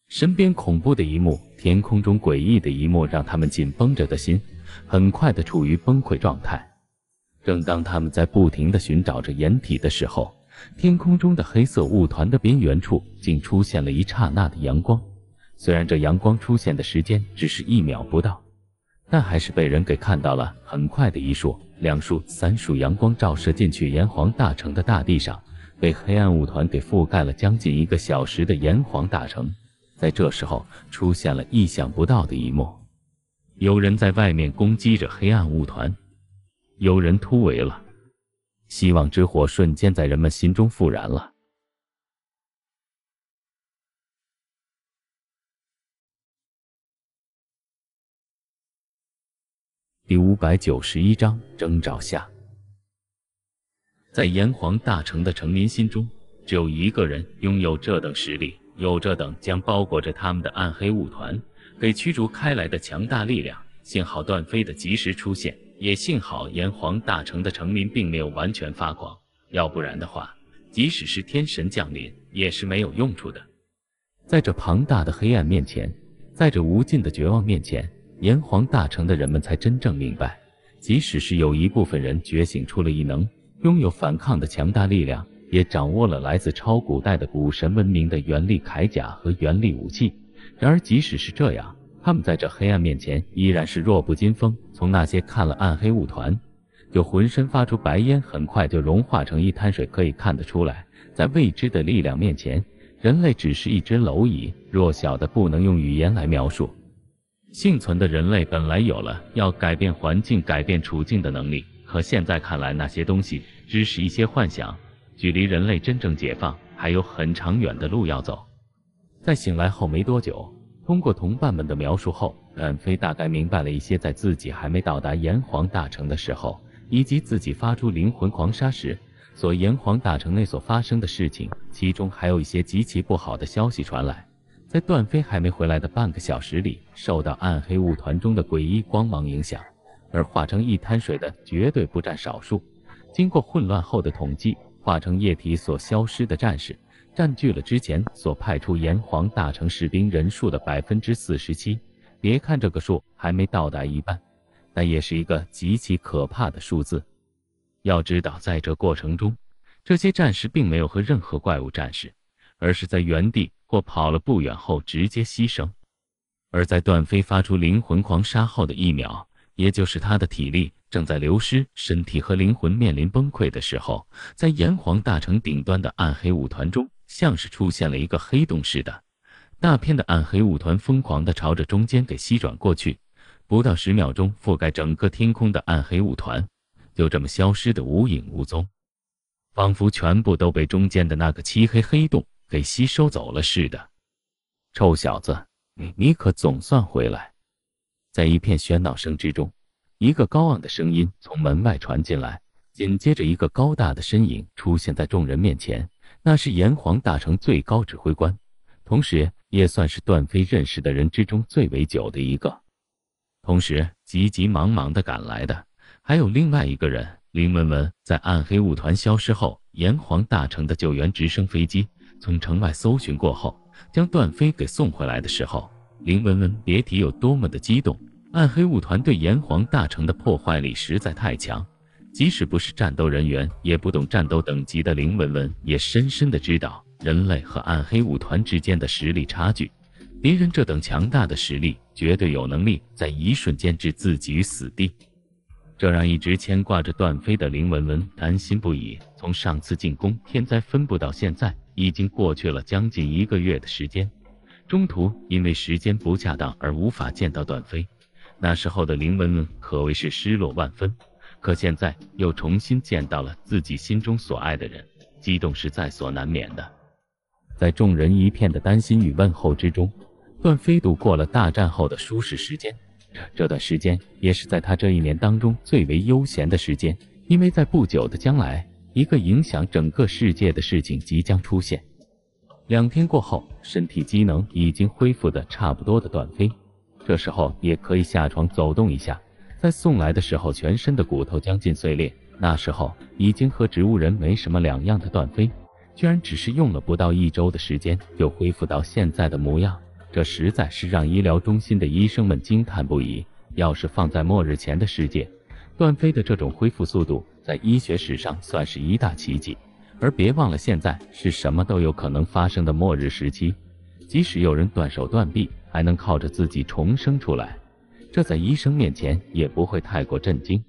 身边恐怖的一幕，天空中诡异的一幕，让他们紧绷着的心，很快的处于崩溃状态。正当他们在不停地寻找着掩体的时候，天空中的黑色雾团的边缘处竟出现了一刹那的阳光。虽然这阳光出现的时间只是一秒不到，但还是被人给看到了。很快的一束、两束、三束阳光照射进去炎黄大城的大地上，被黑暗雾团给覆盖了将近一个小时的炎黄大城，在这时候出现了意想不到的一幕：有人在外面攻击着黑暗雾团。有人突围了，希望之火瞬间在人们心中复燃了。第五百九十一章征兆下，在炎黄大城的成民心中，只有一个人拥有这等实力，有这等将包裹着他们的暗黑雾团给驱逐开来的强大力量。幸好段飞的及时出现。也幸好炎黄大城的成民并没有完全发狂，要不然的话，即使是天神降临，也是没有用处的。在这庞大的黑暗面前，在这无尽的绝望面前，炎黄大城的人们才真正明白，即使是有一部分人觉醒出了异能，拥有反抗的强大力量，也掌握了来自超古代的古神文明的原力铠甲和原力武器。然而，即使是这样，他们在这黑暗面前依然是弱不禁风。从那些看了暗黑雾团就浑身发出白烟，很快就融化成一滩水，可以看得出来，在未知的力量面前，人类只是一只蝼蚁，弱小的不能用语言来描述。幸存的人类本来有了要改变环境、改变处境的能力，可现在看来，那些东西只是一些幻想。距离人类真正解放，还有很长远的路要走。在醒来后没多久。通过同伴们的描述后，本飞大概明白了一些在自己还没到达炎黄大城的时候，以及自己发出灵魂狂杀时，所炎黄大城内所发生的事情。其中还有一些极其不好的消息传来，在段飞还没回来的半个小时里，受到暗黑雾团中的诡异光芒影响而化成一滩水的绝对不占少数。经过混乱后的统计，化成液体所消失的战士。占据了之前所派出炎黄大城士兵人数的百分之四十七。别看这个数还没到达一半，但也是一个极其可怕的数字。要知道，在这过程中，这些战士并没有和任何怪物战士，而是在原地或跑了不远后直接牺牲。而在段飞发出灵魂狂杀后的一秒，也就是他的体力正在流失、身体和灵魂面临崩溃的时候，在炎黄大城顶端的暗黑舞团中。像是出现了一个黑洞似的，大片的暗黑雾团疯狂的朝着中间给吸转过去。不到十秒钟，覆盖整个天空的暗黑雾团就这么消失的无影无踪，仿佛全部都被中间的那个漆黑黑洞给吸收走了似的。臭小子，你你可总算回来！在一片喧闹声之中，一个高昂的声音从门外传进来，紧接着一个高大的身影出现在众人面前。那是炎黄大城最高指挥官，同时也算是段飞认识的人之中最为久的一个。同时，急急忙忙的赶来的还有另外一个人——林文文在暗黑雾团消失后，炎黄大成的救援直升飞机从城外搜寻过后，将段飞给送回来的时候，林文文别提有多么的激动。暗黑雾团对炎黄大成的破坏力实在太强。即使不是战斗人员，也不懂战斗等级的林文文也深深的知道人类和暗黑舞团之间的实力差距。敌人这等强大的实力，绝对有能力在一瞬间置自己于死地。这让一直牵挂着段飞的林文文担心不已。从上次进攻天灾分布到现在，已经过去了将近一个月的时间。中途因为时间不恰当而无法见到段飞，那时候的林文文可谓是失落万分。可现在又重新见到了自己心中所爱的人，激动是在所难免的。在众人一片的担心与问候之中，段飞度过了大战后的舒适时间。这段时间也是在他这一年当中最为悠闲的时间，因为在不久的将来，一个影响整个世界的事情即将出现。两天过后，身体机能已经恢复的差不多的段飞，这时候也可以下床走动一下。在送来的时候，全身的骨头将近碎裂。那时候已经和植物人没什么两样的段飞，居然只是用了不到一周的时间就恢复到现在的模样，这实在是让医疗中心的医生们惊叹不已。要是放在末日前的世界，段飞的这种恢复速度在医学史上算是一大奇迹。而别忘了，现在是什么都有可能发生的末日时期，即使有人断手断臂，还能靠着自己重生出来。这在医生面前也不会太过震惊。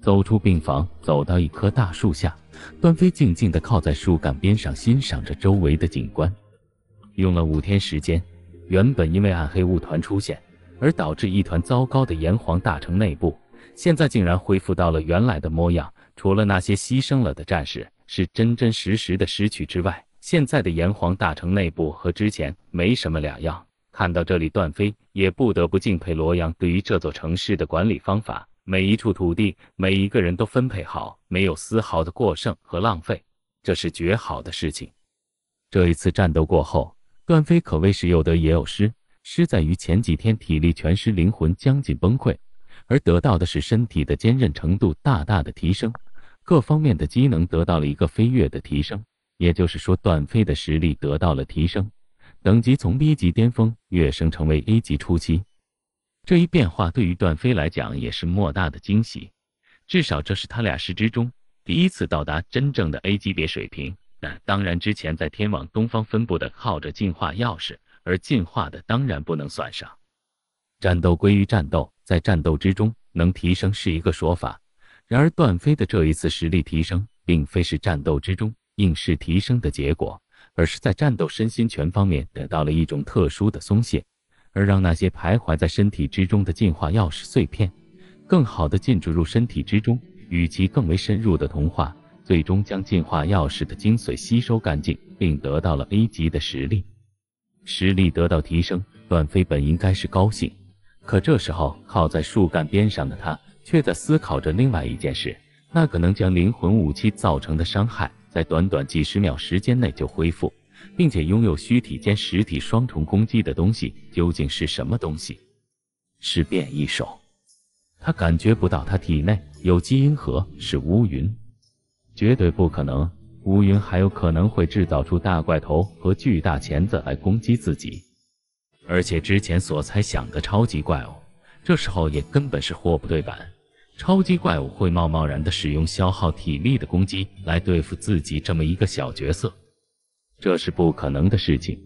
走出病房，走到一棵大树下，段飞静静地靠在树干边上，欣赏着周围的景观。用了五天时间，原本因为暗黑雾团出现而导致一团糟糕的炎黄大城内部，现在竟然恢复到了原来的模样。除了那些牺牲了的战士是真真实实的失去之外，现在的炎黄大城内部和之前没什么两样。看到这里，段飞也不得不敬佩罗阳对于这座城市的管理方法，每一处土地，每一个人都分配好，没有丝毫的过剩和浪费，这是绝好的事情。这一次战斗过后，段飞可谓是有得也有失，失在于前几天体力全失，灵魂将近崩溃，而得到的是身体的坚韧程度大大的提升，各方面的机能得到了一个飞跃的提升，也就是说，段飞的实力得到了提升。等级从 B 级巅峰跃升成为 A 级初期，这一变化对于段飞来讲也是莫大的惊喜。至少这是他俩史之中第一次到达真正的 A 级别水平。那当然，之前在天网东方分布的靠着进化钥匙而进化的，当然不能算上。战斗归于战斗，在战斗之中能提升是一个说法。然而，段飞的这一次实力提升，并非是战斗之中应试提升的结果。而是在战斗、身心全方面得到了一种特殊的松懈，而让那些徘徊在身体之中的进化钥匙碎片，更好的进驻入身体之中，与其更为深入的同化，最终将进化钥匙的精髓吸收干净，并得到了 A 级的实力。实力得到提升，段飞本应该是高兴，可这时候靠在树干边上的他，却在思考着另外一件事：那可能将灵魂武器造成的伤害。在短短几十秒时间内就恢复，并且拥有虚体兼实体双重攻击的东西究竟是什么东西？是变异兽。他感觉不到他体内有基因核？是乌云？绝对不可能！乌云还有可能会制造出大怪头和巨大钳子来攻击自己，而且之前所猜想的超级怪物，这时候也根本是货不对板。超级怪物会贸贸然的使用消耗体力的攻击来对付自己这么一个小角色，这是不可能的事情。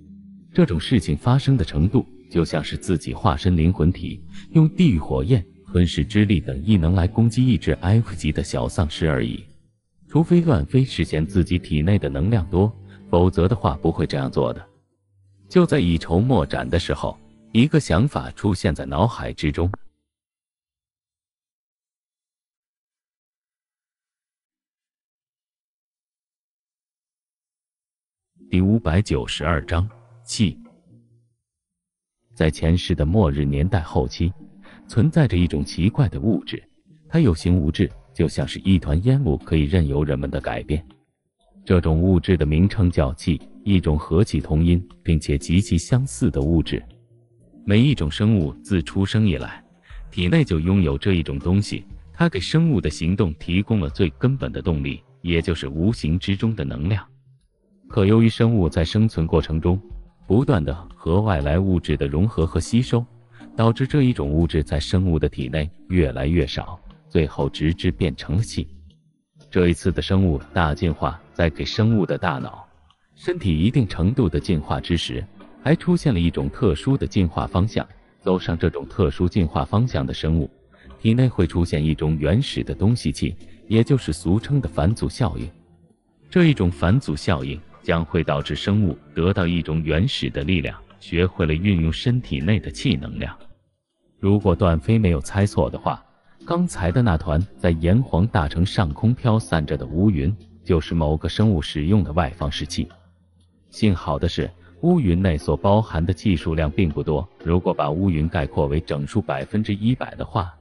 这种事情发生的程度，就像是自己化身灵魂体，用地狱火焰、吞噬之力等异能来攻击一只 F 级的小丧尸而已。除非乱飞是嫌自己体内的能量多，否则的话不会这样做的。就在一筹莫展的时候，一个想法出现在脑海之中。第五百九十二章气。在前世的末日年代后期，存在着一种奇怪的物质，它有形无质，就像是一团烟雾，可以任由人们的改变。这种物质的名称叫气，一种和气同音并且极其相似的物质。每一种生物自出生以来，体内就拥有这一种东西，它给生物的行动提供了最根本的动力，也就是无形之中的能量。可由于生物在生存过程中，不断的和外来物质的融合和吸收，导致这一种物质在生物的体内越来越少，最后直至变成了气。这一次的生物大进化，在给生物的大脑、身体一定程度的进化之时，还出现了一种特殊的进化方向。走上这种特殊进化方向的生物，体内会出现一种原始的东西气，也就是俗称的返祖效应。这一种返祖效应。将会导致生物得到一种原始的力量，学会了运用身体内的气能量。如果段飞没有猜错的话，刚才的那团在炎黄大城上空飘散着的乌云，就是某个生物使用的外放式气。幸好的是，乌云内所包含的气数量并不多。如果把乌云概括为整数百分之一百的话，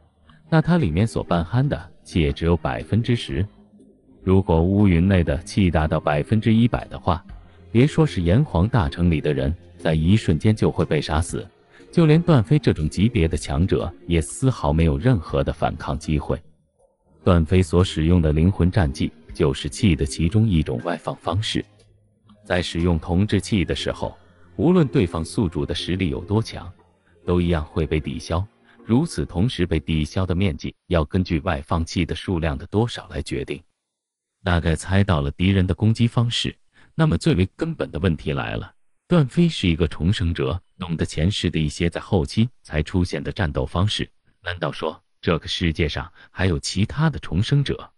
那它里面所包含的气也只有百分之十。如果乌云内的气达到百分之一百的话，别说是炎黄大城里的人，在一瞬间就会被杀死，就连段飞这种级别的强者也丝毫没有任何的反抗机会。段飞所使用的灵魂战技就是气的其中一种外放方式，在使用同质气的时候，无论对方宿主的实力有多强，都一样会被抵消。如此同时被抵消的面积要根据外放气的数量的多少来决定。大概猜到了敌人的攻击方式，那么最为根本的问题来了：段飞是一个重生者，懂得前世的一些在后期才出现的战斗方式。难道说这个世界上还有其他的重生者？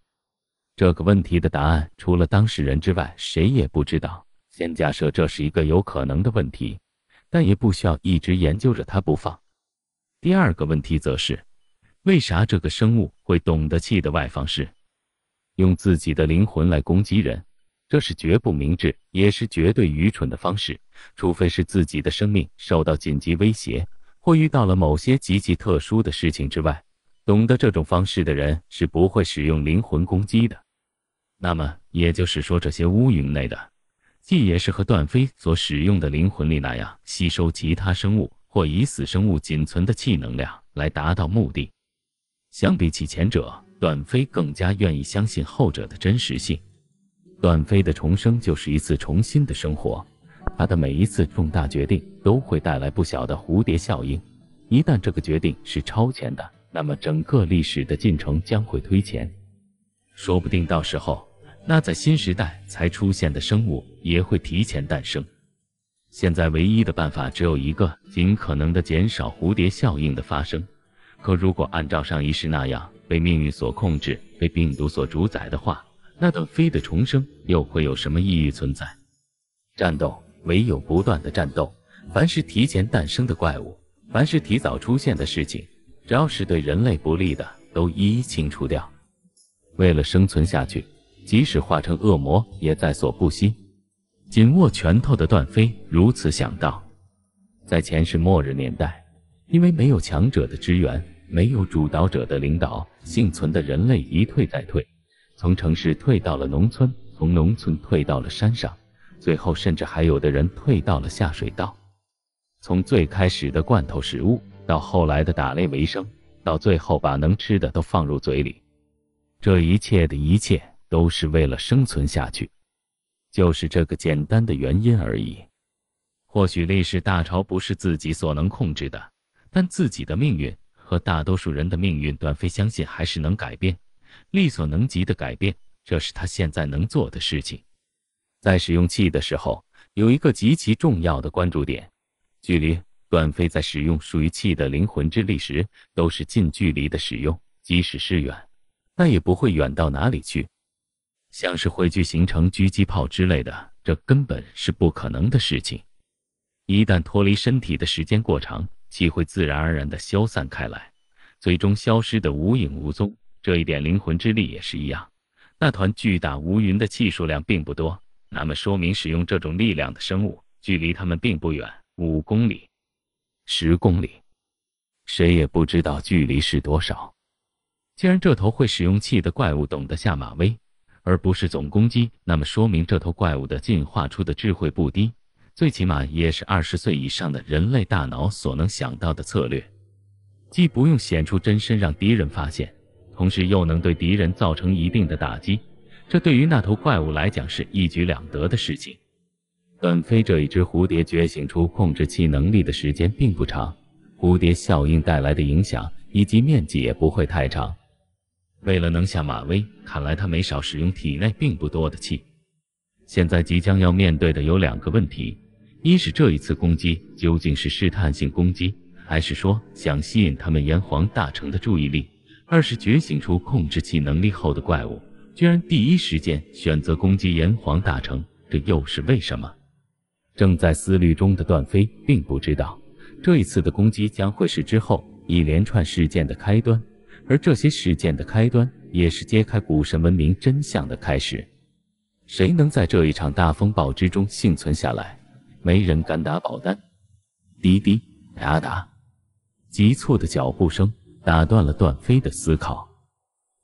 这个问题的答案，除了当事人之外，谁也不知道。先假设这是一个有可能的问题，但也不需要一直研究着他不放。第二个问题则是：为啥这个生物会懂得气的外方式？用自己的灵魂来攻击人，这是绝不明智，也是绝对愚蠢的方式。除非是自己的生命受到紧急威胁，或遇到了某些极其特殊的事情之外，懂得这种方式的人是不会使用灵魂攻击的。那么，也就是说，这些乌云内的，既也是和段飞所使用的灵魂力那样，吸收其他生物或已死生物仅存的气能量来达到目的。相比起前者。段飞更加愿意相信后者的真实性。段飞的重生就是一次重新的生活，他的每一次重大决定都会带来不小的蝴蝶效应。一旦这个决定是超前的，那么整个历史的进程将会推前，说不定到时候那在新时代才出现的生物也会提前诞生。现在唯一的办法只有一个，尽可能的减少蝴蝶效应的发生。可如果按照上一世那样，被命运所控制，被病毒所主宰的话，那段飞的重生又会有什么意义存在？战斗唯有不断的战斗。凡是提前诞生的怪物，凡是提早出现的事情，只要是对人类不利的，都一一清除掉。为了生存下去，即使化成恶魔也在所不惜。紧握拳头的段飞如此想到：在前世末日年代，因为没有强者的支援，没有主导者的领导。幸存的人类一退再退，从城市退到了农村，从农村退到了山上，最后甚至还有的人退到了下水道。从最开始的罐头食物，到后来的打猎为生，到最后把能吃的都放入嘴里，这一切的一切都是为了生存下去，就是这个简单的原因而已。或许历史大潮不是自己所能控制的，但自己的命运。和大多数人的命运，段飞相信还是能改变，力所能及的改变，这是他现在能做的事情。在使用气的时候，有一个极其重要的关注点：距离。段飞在使用属于气的灵魂之力时，都是近距离的使用，即使是远，那也不会远到哪里去。像是汇聚形成狙击炮之类的，这根本是不可能的事情。一旦脱离身体的时间过长，气会自然而然的消散开来，最终消失的无影无踪。这一点，灵魂之力也是一样。那团巨大乌云的气数量并不多，那么说明使用这种力量的生物距离他们并不远，五公里、十公里，谁也不知道距离是多少。既然这头会使用气的怪物懂得下马威，而不是总攻击，那么说明这头怪物的进化出的智慧不低。最起码也是二十岁以上的人类大脑所能想到的策略，既不用显出真身让敌人发现，同时又能对敌人造成一定的打击。这对于那头怪物来讲是一举两得的事情。段飞这一只蝴蝶觉醒出控制器能力的时间并不长，蝴蝶效应带来的影响以及面积也不会太长。为了能下马威，看来他没少使用体内并不多的气。现在即将要面对的有两个问题。一是这一次攻击究竟是试探性攻击，还是说想吸引他们炎黄大成的注意力？二是觉醒出控制器能力后的怪物，居然第一时间选择攻击炎黄大成，这又是为什么？正在思虑中的段飞并不知道，这一次的攻击将会是之后一连串事件的开端，而这些事件的开端也是揭开古神文明真相的开始。谁能在这一场大风暴之中幸存下来？没人敢打保单。滴滴答答，急促的脚步声打断了段飞的思考。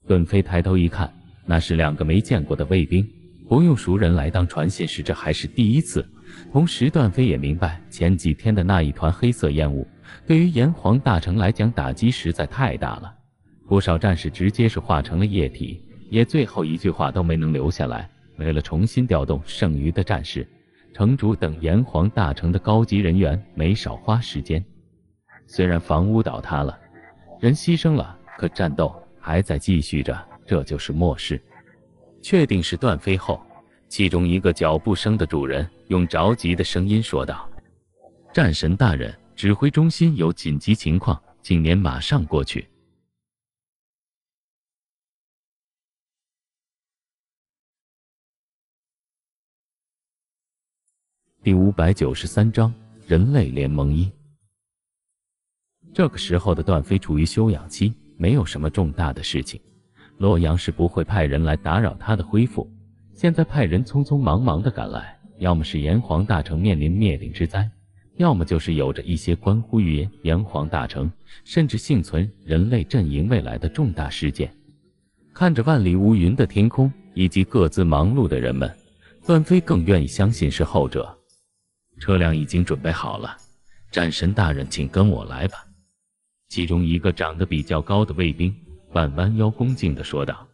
段飞抬头一看，那是两个没见过的卫兵。不用熟人来当传信使，这还是第一次。同时，段飞也明白，前几天的那一团黑色烟雾，对于炎黄大城来讲，打击实在太大了。不少战士直接是化成了液体，也最后一句话都没能留下来。为了重新调动剩余的战士。城主等炎黄大城的高级人员没少花时间。虽然房屋倒塌了，人牺牲了，可战斗还在继续着。这就是末世。确定是段飞后，其中一个脚步声的主人用着急的声音说道：“战神大人，指挥中心有紧急情况，请您马上过去。”第五百九十三章人类联盟一。这个时候的段飞处于休养期，没有什么重大的事情，洛阳是不会派人来打扰他的恢复。现在派人匆匆忙忙的赶来，要么是炎黄大成面临灭顶之灾，要么就是有着一些关乎于炎黄大成，甚至幸存人类阵营未来的重大事件。看着万里无云的天空以及各自忙碌的人们，段飞更愿意相信是后者。车辆已经准备好了，战神大人，请跟我来吧。其中一个长得比较高的卫兵半弯腰恭敬地说道：“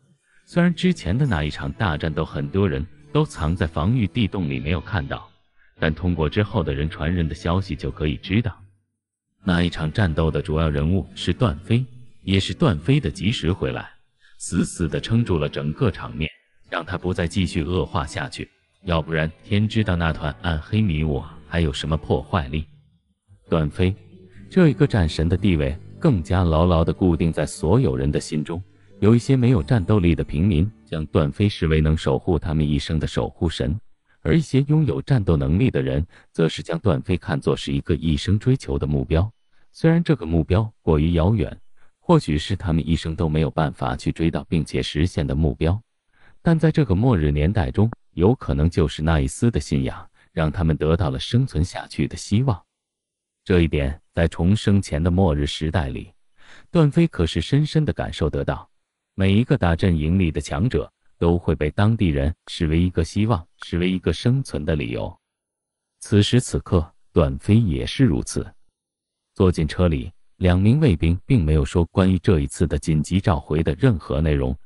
虽然之前的那一场大战斗很多人都藏在防御地洞里没有看到，但通过之后的人传人的消息就可以知道，那一场战斗的主要人物是段飞，也是段飞的及时回来，死死地撑住了整个场面，让他不再继续恶化下去。要不然天知道那团暗黑迷雾。”还有什么破坏力？段飞这一个战神的地位更加牢牢地固定在所有人的心中。有一些没有战斗力的平民，将段飞视为能守护他们一生的守护神；而一些拥有战斗能力的人，则是将段飞看作是一个一生追求的目标。虽然这个目标过于遥远，或许是他们一生都没有办法去追到并且实现的目标，但在这个末日年代中，有可能就是那一丝的信仰。让他们得到了生存下去的希望，这一点在重生前的末日时代里，段飞可是深深的感受得到。每一个打阵营里的强者都会被当地人视为一个希望，视为一个生存的理由。此时此刻，段飞也是如此。坐进车里，两名卫兵并没有说关于这一次的紧急召回的任何内容。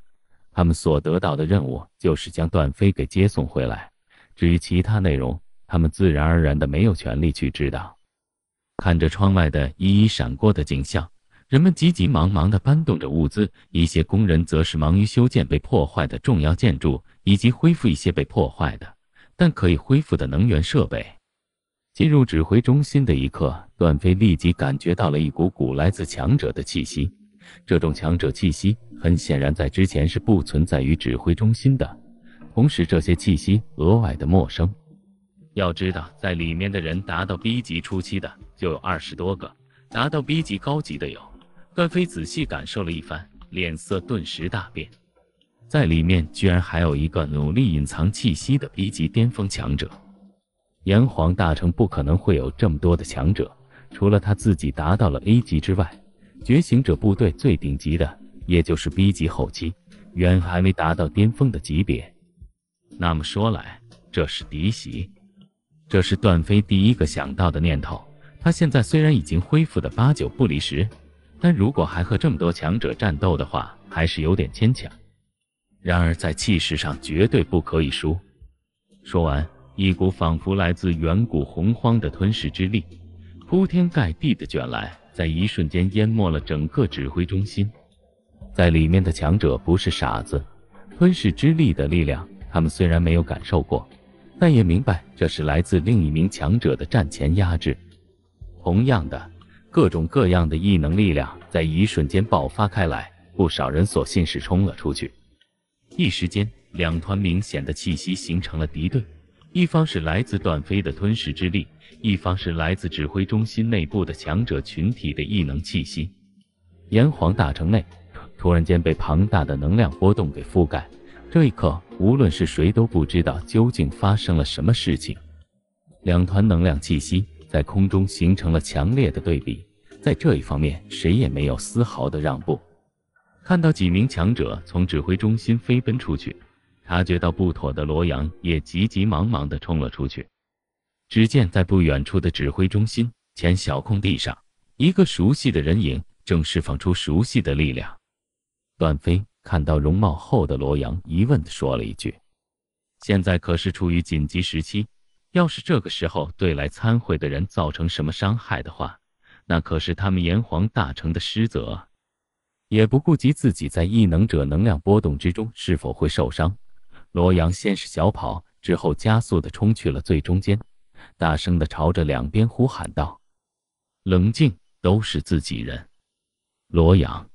他们所得到的任务就是将段飞给接送回来。至于其他内容，他们自然而然的没有权利去知道。看着窗外的一一闪过的景象，人们急急忙忙的搬动着物资，一些工人则是忙于修建被破坏的重要建筑，以及恢复一些被破坏的但可以恢复的能源设备。进入指挥中心的一刻，段飞立即感觉到了一股股来自强者的气息。这种强者气息，很显然在之前是不存在于指挥中心的，同时这些气息额外的陌生。要知道，在里面的人达到 B 级初期的就有二十多个，达到 B 级高级的有。段飞仔细感受了一番，脸色顿时大变，在里面居然还有一个努力隐藏气息的 B 级巅峰强者。炎黄大成不可能会有这么多的强者，除了他自己达到了 A 级之外，觉醒者部队最顶级的也就是 B 级后期，远还没达到巅峰的级别。那么说来，这是敌袭。这是段飞第一个想到的念头。他现在虽然已经恢复的八九不离十，但如果还和这么多强者战斗的话，还是有点牵强。然而在气势上绝对不可以输。说完，一股仿佛来自远古洪荒的吞噬之力，铺天盖地的卷来，在一瞬间淹没了整个指挥中心。在里面的强者不是傻子，吞噬之力的力量，他们虽然没有感受过。但也明白这是来自另一名强者的战前压制。同样的，各种各样的异能力量在一瞬间爆发开来，不少人索性是冲了出去。一时间，两团明显的气息形成了敌对，一方是来自段飞的吞噬之力，一方是来自指挥中心内部的强者群体的异能气息。炎黄大城内，突然间被庞大的能量波动给覆盖。这一刻，无论是谁都不知道究竟发生了什么事情。两团能量气息在空中形成了强烈的对比，在这一方面，谁也没有丝毫的让步。看到几名强者从指挥中心飞奔出去，察觉到不妥的罗阳也急急忙忙地冲了出去。只见在不远处的指挥中心前小空地上，一个熟悉的人影正释放出熟悉的力量，段飞。看到容貌后的罗阳，疑问的说了一句：“现在可是处于紧急时期，要是这个时候对来参会的人造成什么伤害的话，那可是他们炎黄大成的失责。”也不顾及自己在异能者能量波动之中是否会受伤，罗阳先是小跑，之后加速的冲去了最中间，大声的朝着两边呼喊道：“冷静，都是自己人。”罗阳。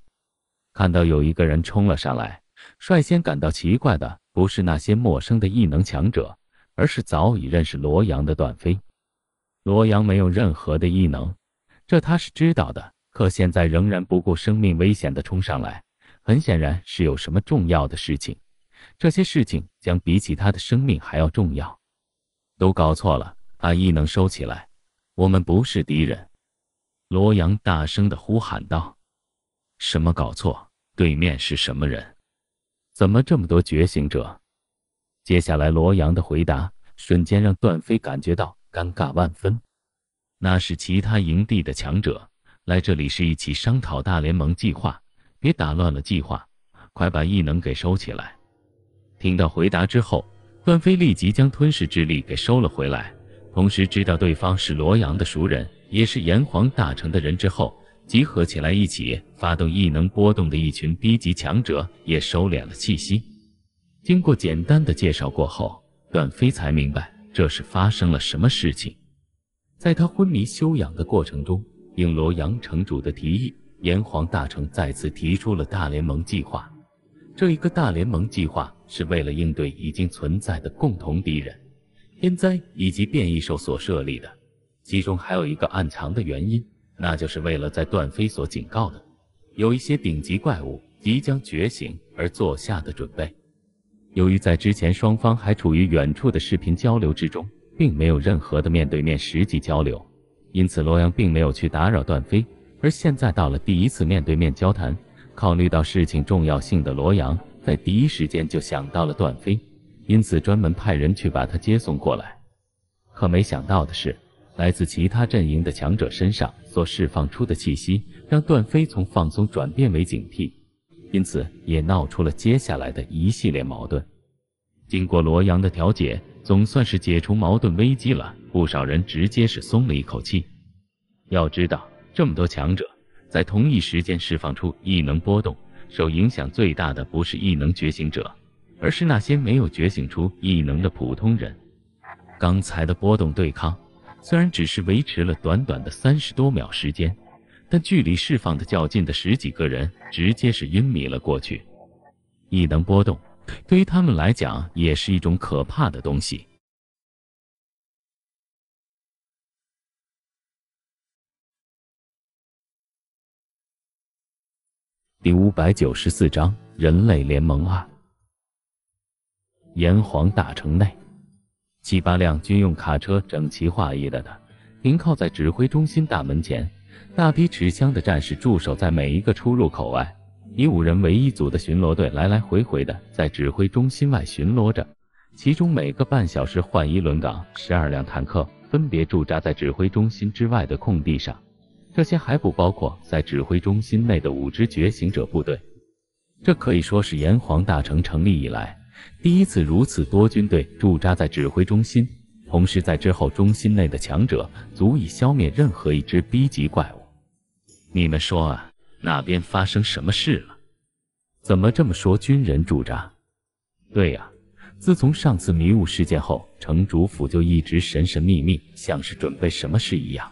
看到有一个人冲了上来，率先感到奇怪的不是那些陌生的异能强者，而是早已认识罗阳的段飞。罗阳没有任何的异能，这他是知道的，可现在仍然不顾生命危险的冲上来，很显然是有什么重要的事情。这些事情将比起他的生命还要重要。都搞错了，把异能收起来，我们不是敌人。罗阳大声的呼喊道：“什么搞错？”对面是什么人？怎么这么多觉醒者？接下来罗阳的回答瞬间让段飞感觉到尴尬万分。那是其他营地的强者，来这里是一起商讨大联盟计划，别打乱了计划，快把异能给收起来。听到回答之后，段飞立即将吞噬之力给收了回来，同时知道对方是罗阳的熟人，也是炎黄大成的人之后。集合起来一起发动异能波动的一群 B 级强者也收敛了气息。经过简单的介绍过后，段飞才明白这是发生了什么事情。在他昏迷休养的过程中，应罗阳城主的提议，炎黄大成再次提出了大联盟计划。这一个大联盟计划是为了应对已经存在的共同敌人、天灾以及变异兽所设立的，其中还有一个暗藏的原因。那就是为了在段飞所警告的，有一些顶级怪物即将觉醒而做下的准备。由于在之前双方还处于远处的视频交流之中，并没有任何的面对面实际交流，因此罗阳并没有去打扰段飞。而现在到了第一次面对面交谈，考虑到事情重要性的罗阳，在第一时间就想到了段飞，因此专门派人去把他接送过来。可没想到的是。来自其他阵营的强者身上所释放出的气息，让段飞从放松转变为警惕，因此也闹出了接下来的一系列矛盾。经过罗阳的调解，总算是解除矛盾危机了。不少人直接是松了一口气。要知道，这么多强者在同一时间释放出异能波动，受影响最大的不是异能觉醒者，而是那些没有觉醒出异能的普通人。刚才的波动对抗。虽然只是维持了短短的三十多秒时间，但距离释放的较近的十几个人直接是晕迷了过去。异能波动对于他们来讲也是一种可怕的东西。第五百九十四章人类联盟二。炎黄大城内。七八辆军用卡车整齐划一的停靠在指挥中心大门前，大批持枪的战士驻守在每一个出入口外。以五人为一组的巡逻队来来回回的在指挥中心外巡逻着，其中每个半小时换一轮岗。十二辆坦克分别驻扎在指挥中心之外的空地上，这些还不包括在指挥中心内的五支觉醒者部队。这可以说是炎黄大城成立以来。第一次如此多军队驻扎在指挥中心，同时在之后中心内的强者足以消灭任何一只 B 级怪物。你们说啊，那边发生什么事了？怎么这么说？军人驻扎？对呀，自从上次迷雾事件后，城主府就一直神神秘秘，像是准备什么事一样。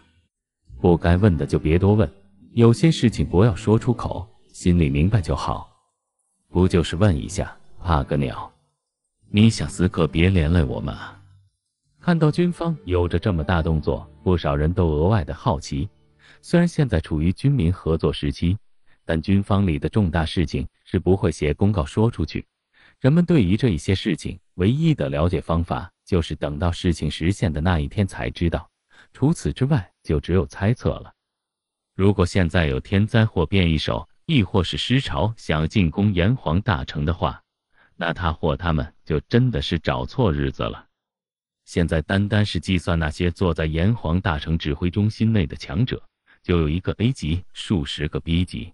不该问的就别多问，有些事情不要说出口，心里明白就好。不就是问一下，怕个鸟？你想死可别连累我们啊！看到军方有着这么大动作，不少人都额外的好奇。虽然现在处于军民合作时期，但军方里的重大事情是不会写公告说出去。人们对于这一些事情唯一的了解方法，就是等到事情实现的那一天才知道。除此之外，就只有猜测了。如果现在有天灾或变异兽，亦或是尸潮想进攻炎黄大城的话，那他或他们就真的是找错日子了。现在单单是计算那些坐在炎黄大城指挥中心内的强者，就有一个 A 级，数十个 B 级。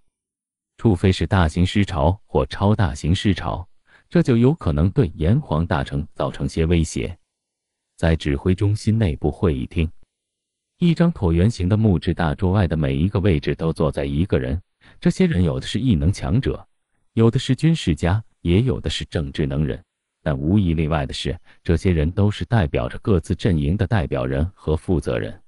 除非是大型尸潮或超大型尸潮，这就有可能对炎黄大城造成些威胁。在指挥中心内部会议厅，一张椭圆形的木质大桌外的每一个位置都坐在一个人。这些人有的是异能强者，有的是军事家。也有的是政治能人，但无一例外的是，这些人都是代表着各自阵营的代表人和负责人。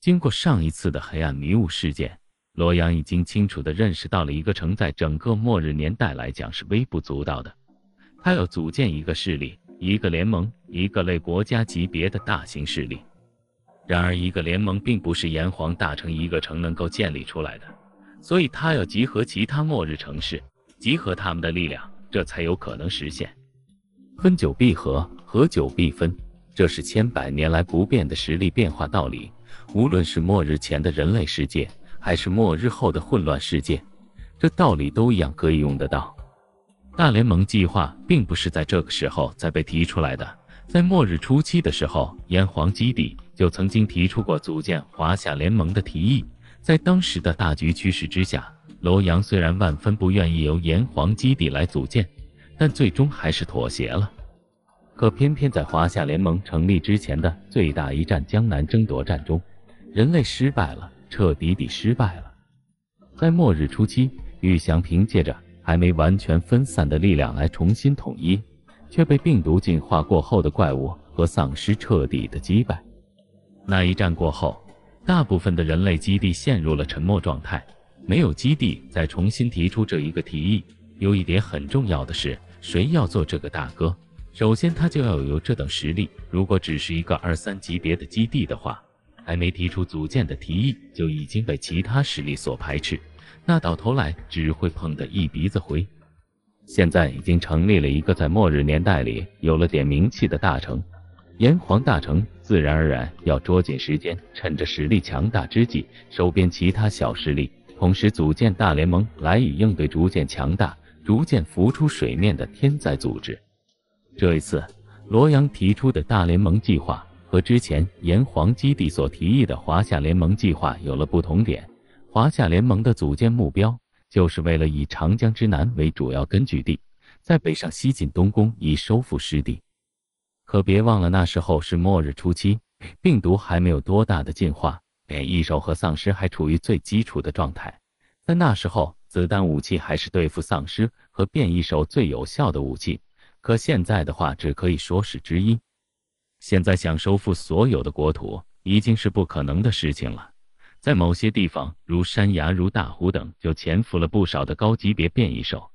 经过上一次的黑暗迷雾事件，罗阳已经清楚地认识到了一个城在整个末日年代来讲是微不足道的。他要组建一个势力，一个联盟，一个类国家级别的大型势力。然而，一个联盟并不是炎黄大城一个城能够建立出来的，所以他要集合其他末日城市，集合他们的力量。这才有可能实现，分久必合，合久必分，这是千百年来不变的实力变化道理。无论是末日前的人类世界，还是末日后的混乱世界，这道理都一样可以用得到。大联盟计划并不是在这个时候才被提出来的，在末日初期的时候，炎黄基地就曾经提出过组建华夏联盟的提议，在当时的大局趋势之下。罗阳虽然万分不愿意由炎黄基地来组建，但最终还是妥协了。可偏偏在华夏联盟成立之前的最大一战——江南争夺战中，人类失败了，彻底地失败了。在末日初期，玉祥凭借着还没完全分散的力量来重新统一，却被病毒进化过后的怪物和丧尸彻底的击败。那一战过后，大部分的人类基地陷入了沉默状态。没有基地再重新提出这一个提议，有一点很重要的是，谁要做这个大哥？首先他就要有这等实力。如果只是一个二三级别的基地的话，还没提出组建的提议，就已经被其他势力所排斥，那到头来只会碰得一鼻子灰。现在已经成立了一个在末日年代里有了点名气的大城，炎黄大城自然而然要捉紧时间，趁着实力强大之际，收编其他小势力。同时组建大联盟来以应对逐渐强大、逐渐浮出水面的天灾组织。这一次，罗阳提出的大联盟计划和之前炎黄基地所提议的华夏联盟计划有了不同点。华夏联盟的组建目标就是为了以长江之南为主要根据地，在北上、西进、东攻，以收复失地。可别忘了，那时候是末日初期，病毒还没有多大的进化。变异兽和丧尸还处于最基础的状态，在那时候，子弹武器还是对付丧尸和变异兽最有效的武器。可现在的话，只可以说是之一。现在想收复所有的国土，已经是不可能的事情了。在某些地方，如山崖、如大湖等，就潜伏了不少的高级别变异兽。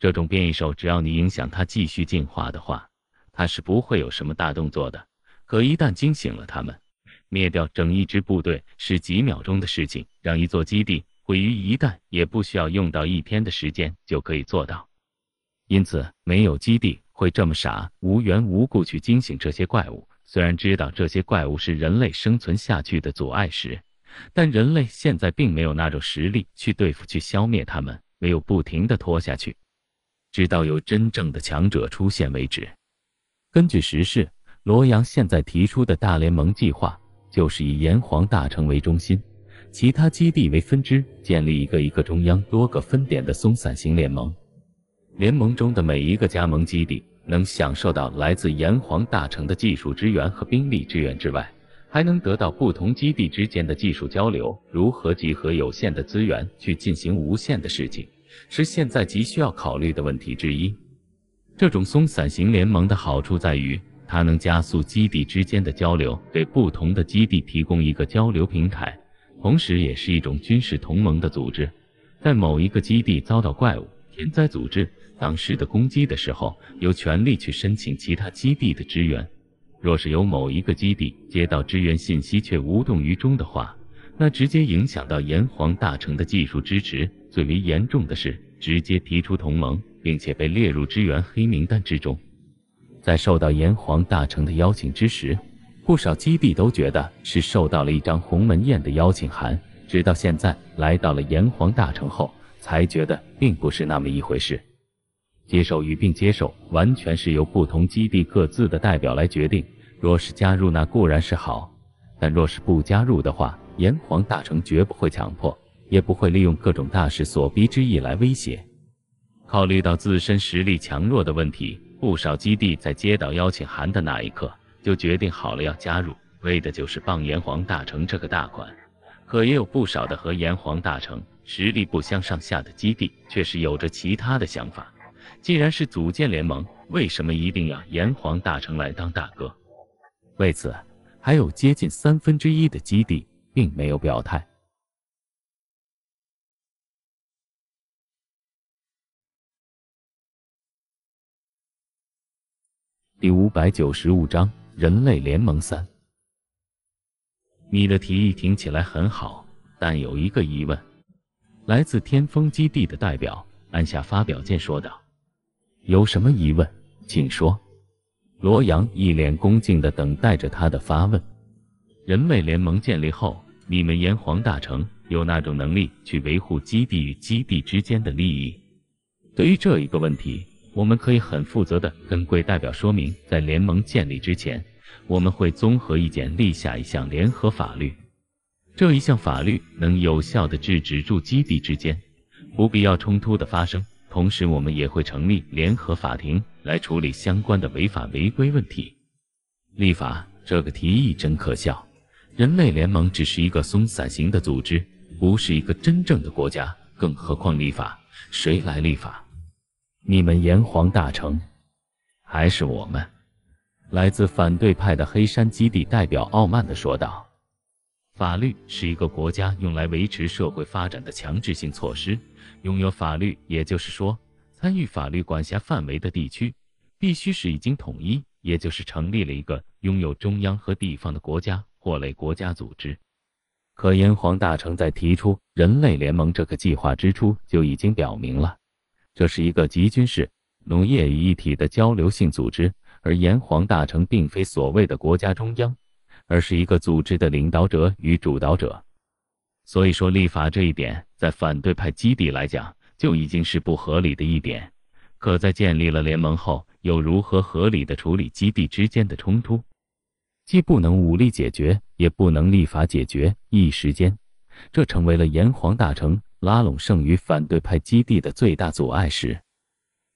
这种变异兽，只要你影响它继续进化的话，它是不会有什么大动作的。可一旦惊醒了它们，灭掉整一支部队是几秒钟的事情，让一座基地毁于一旦也不需要用到一天的时间就可以做到。因此，没有基地会这么傻，无缘无故去惊醒这些怪物。虽然知道这些怪物是人类生存下去的阻碍时，但人类现在并没有那种实力去对付、去消灭他们。唯有不停的拖下去，直到有真正的强者出现为止。根据时事，罗阳现在提出的大联盟计划。就是以炎黄大城为中心，其他基地为分支，建立一个一个中央、多个分点的松散型联盟。联盟中的每一个加盟基地，能享受到来自炎黄大城的技术支援和兵力支援之外，还能得到不同基地之间的技术交流。如何集合有限的资源去进行无限的事情，是现在急需要考虑的问题之一。这种松散型联盟的好处在于。它能加速基地之间的交流，给不同的基地提供一个交流平台，同时也是一种军事同盟的组织。在某一个基地遭到怪物、天灾组织、丧尸的攻击的时候，有权利去申请其他基地的支援。若是有某一个基地接到支援信息却无动于衷的话，那直接影响到炎黄大城的技术支持。最为严重的是，直接提出同盟，并且被列入支援黑名单之中。在受到炎黄大成的邀请之时，不少基地都觉得是受到了一张鸿门宴的邀请函。直到现在来到了炎黄大成后，才觉得并不是那么一回事。接受与并接受，完全是由不同基地各自的代表来决定。若是加入，那固然是好；但若是不加入的话，炎黄大成绝不会强迫，也不会利用各种大事所逼之意来威胁。考虑到自身实力强弱的问题。不少基地在接到邀请函的那一刻就决定好了要加入，为的就是傍炎黄大成这个大款。可也有不少的和炎黄大成实力不相上下的基地，却是有着其他的想法。既然是组建联盟，为什么一定要炎黄大成来当大哥？为此，还有接近三分之一的基地并没有表态。第五百九十五章人类联盟三。你的提议听起来很好，但有一个疑问。来自天风基地的代表按下发表键说道：“有什么疑问，请说。”罗阳一脸恭敬的等待着他的发问。人类联盟建立后，你们炎黄大成有那种能力去维护基地与基地之间的利益？对于这一个问题。我们可以很负责的跟贵代表说明，在联盟建立之前，我们会综合意见立下一项联合法律。这一项法律能有效的制止住基地之间不必要冲突的发生。同时，我们也会成立联合法庭来处理相关的违法违规问题。立法这个提议真可笑！人类联盟只是一个松散型的组织，不是一个真正的国家。更何况立法，谁来立法？你们炎黄大成，还是我们？来自反对派的黑山基地代表傲慢地说道：“法律是一个国家用来维持社会发展的强制性措施。拥有法律，也就是说，参与法律管辖范围的地区，必须是已经统一，也就是成立了一个拥有中央和地方的国家或类国家组织。”可炎黄大成在提出人类联盟这个计划之初，就已经表明了。这是一个集军事、农业于一体的交流性组织，而炎黄大成并非所谓的国家中央，而是一个组织的领导者与主导者。所以说，立法这一点，在反对派基地来讲就已经是不合理的一点。可在建立了联盟后，又如何合理的处理基地之间的冲突？既不能武力解决，也不能立法解决，一时间，这成为了炎黄大成。拉拢剩余反对派基地的最大阻碍时，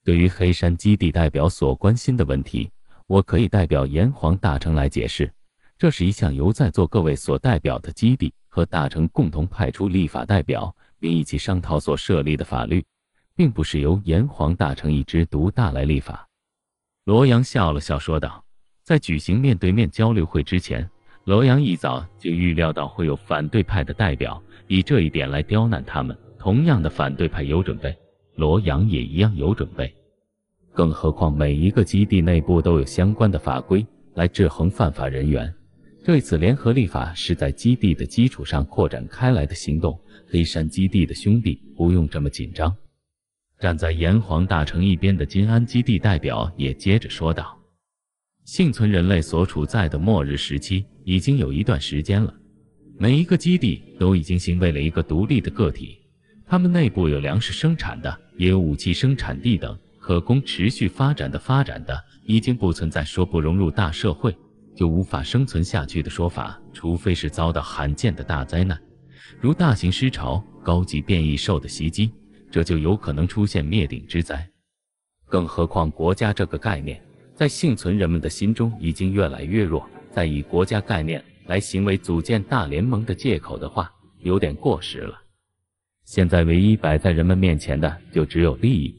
对于黑山基地代表所关心的问题，我可以代表炎黄大成来解释。这是一项由在座各位所代表的基地和大成共同派出立法代表，并一起商讨所设立的法律，并不是由炎黄大成一支独大来立法。罗阳笑了笑说道：“在举行面对面交流会之前，罗阳一早就预料到会有反对派的代表。”以这一点来刁难他们，同样的反对派有准备，罗阳也一样有准备，更何况每一个基地内部都有相关的法规来制衡犯法人员。对此，联合立法是在基地的基础上扩展开来的行动。黑山基地的兄弟不用这么紧张。站在炎黄大城一边的金安基地代表也接着说道：“幸存人类所处在的末日时期已经有一段时间了。”每一个基地都已经行为了一个独立的个体，他们内部有粮食生产的，也有武器生产地等可供持续发展的发展的，已经不存在说不融入大社会就无法生存下去的说法，除非是遭到罕见的大灾难，如大型尸潮、高级变异兽的袭击，这就有可能出现灭顶之灾。更何况国家这个概念，在幸存人们的心中已经越来越弱，在以国家概念。来行为组建大联盟的借口的话，有点过时了。现在唯一摆在人们面前的，就只有利益。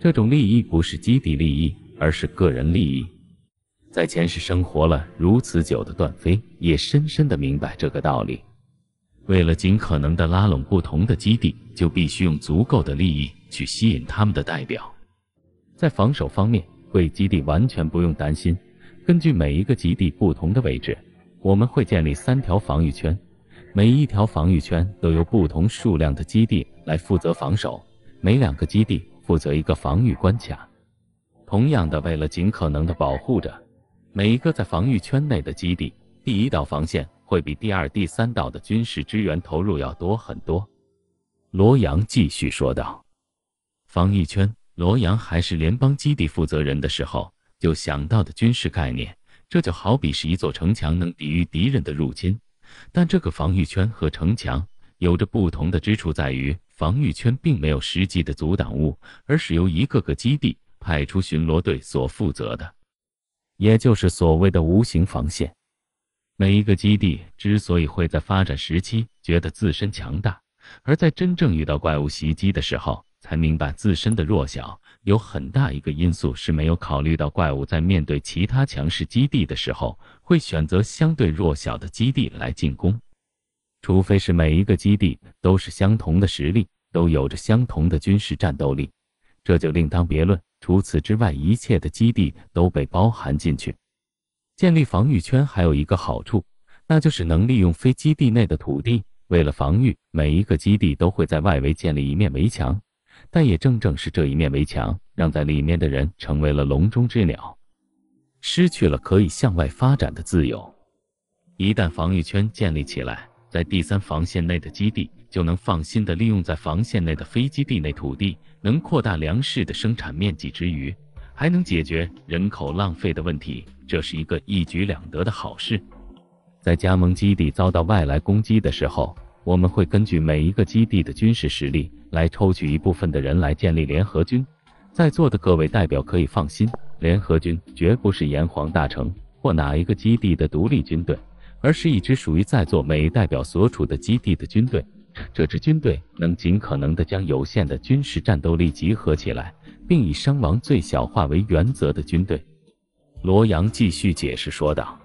这种利益不是基地利益，而是个人利益。在前世生活了如此久的段飞，也深深的明白这个道理。为了尽可能的拉拢不同的基地，就必须用足够的利益去吸引他们的代表。在防守方面，为基地完全不用担心。根据每一个基地不同的位置。我们会建立三条防御圈，每一条防御圈都由不同数量的基地来负责防守。每两个基地负责一个防御关卡。同样的，为了尽可能的保护着每一个在防御圈内的基地，第一道防线会比第二、第三道的军事支援投入要多很多。罗阳继续说道：“防御圈，罗阳还是联邦基地负责人的时候就想到的军事概念。”这就好比是一座城墙能抵御敌人的入侵，但这个防御圈和城墙有着不同的之处，在于防御圈并没有实际的阻挡物，而是由一个个基地派出巡逻队所负责的，也就是所谓的无形防线。每一个基地之所以会在发展时期觉得自身强大，而在真正遇到怪物袭击的时候才明白自身的弱小。有很大一个因素是没有考虑到怪物在面对其他强势基地的时候，会选择相对弱小的基地来进攻。除非是每一个基地都是相同的实力，都有着相同的军事战斗力，这就另当别论。除此之外，一切的基地都被包含进去，建立防御圈还有一个好处，那就是能利用非基地内的土地。为了防御，每一个基地都会在外围建立一面围墙。但也正正是这一面围墙，让在里面的人成为了笼中之鸟，失去了可以向外发展的自由。一旦防御圈建立起来，在第三防线内的基地就能放心地利用在防线内的非基地内土地，能扩大粮食的生产面积之余，还能解决人口浪费的问题，这是一个一举两得的好事。在加盟基地遭到外来攻击的时候，我们会根据每一个基地的军事实力来抽取一部分的人来建立联合军。在座的各位代表可以放心，联合军绝不是炎黄大成或哪一个基地的独立军队，而是一支属于在座每一代表所处的基地的军队。这支军队能尽可能的将有限的军事战斗力集合起来，并以伤亡最小化为原则的军队。罗阳继续解释说道，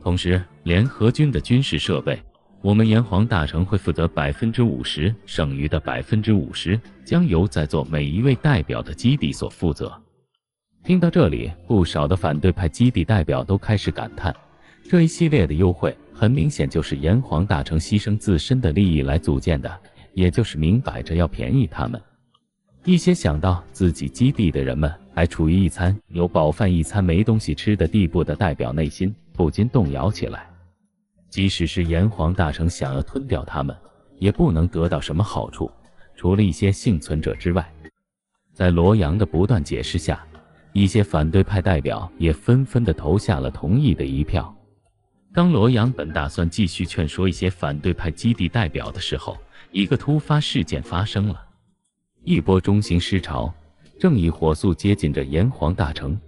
同时联合军的军事设备。我们炎黄大成会负责百分之五十，剩余的百分之五十将由在座每一位代表的基地所负责。听到这里，不少的反对派基地代表都开始感叹，这一系列的优惠很明显就是炎黄大成牺牲自身的利益来组建的，也就是明摆着要便宜他们。一些想到自己基地的人们还处于一餐有饱饭一餐没东西吃的地步的代表，内心不禁动摇起来。即使是炎黄大成想要吞掉他们，也不能得到什么好处。除了一些幸存者之外，在罗阳的不断解释下，一些反对派代表也纷纷的投下了同意的一票。当罗阳本打算继续劝说一些反对派基地代表的时候，一个突发事件发生了：一波中型尸潮正以火速接近着炎黄大成。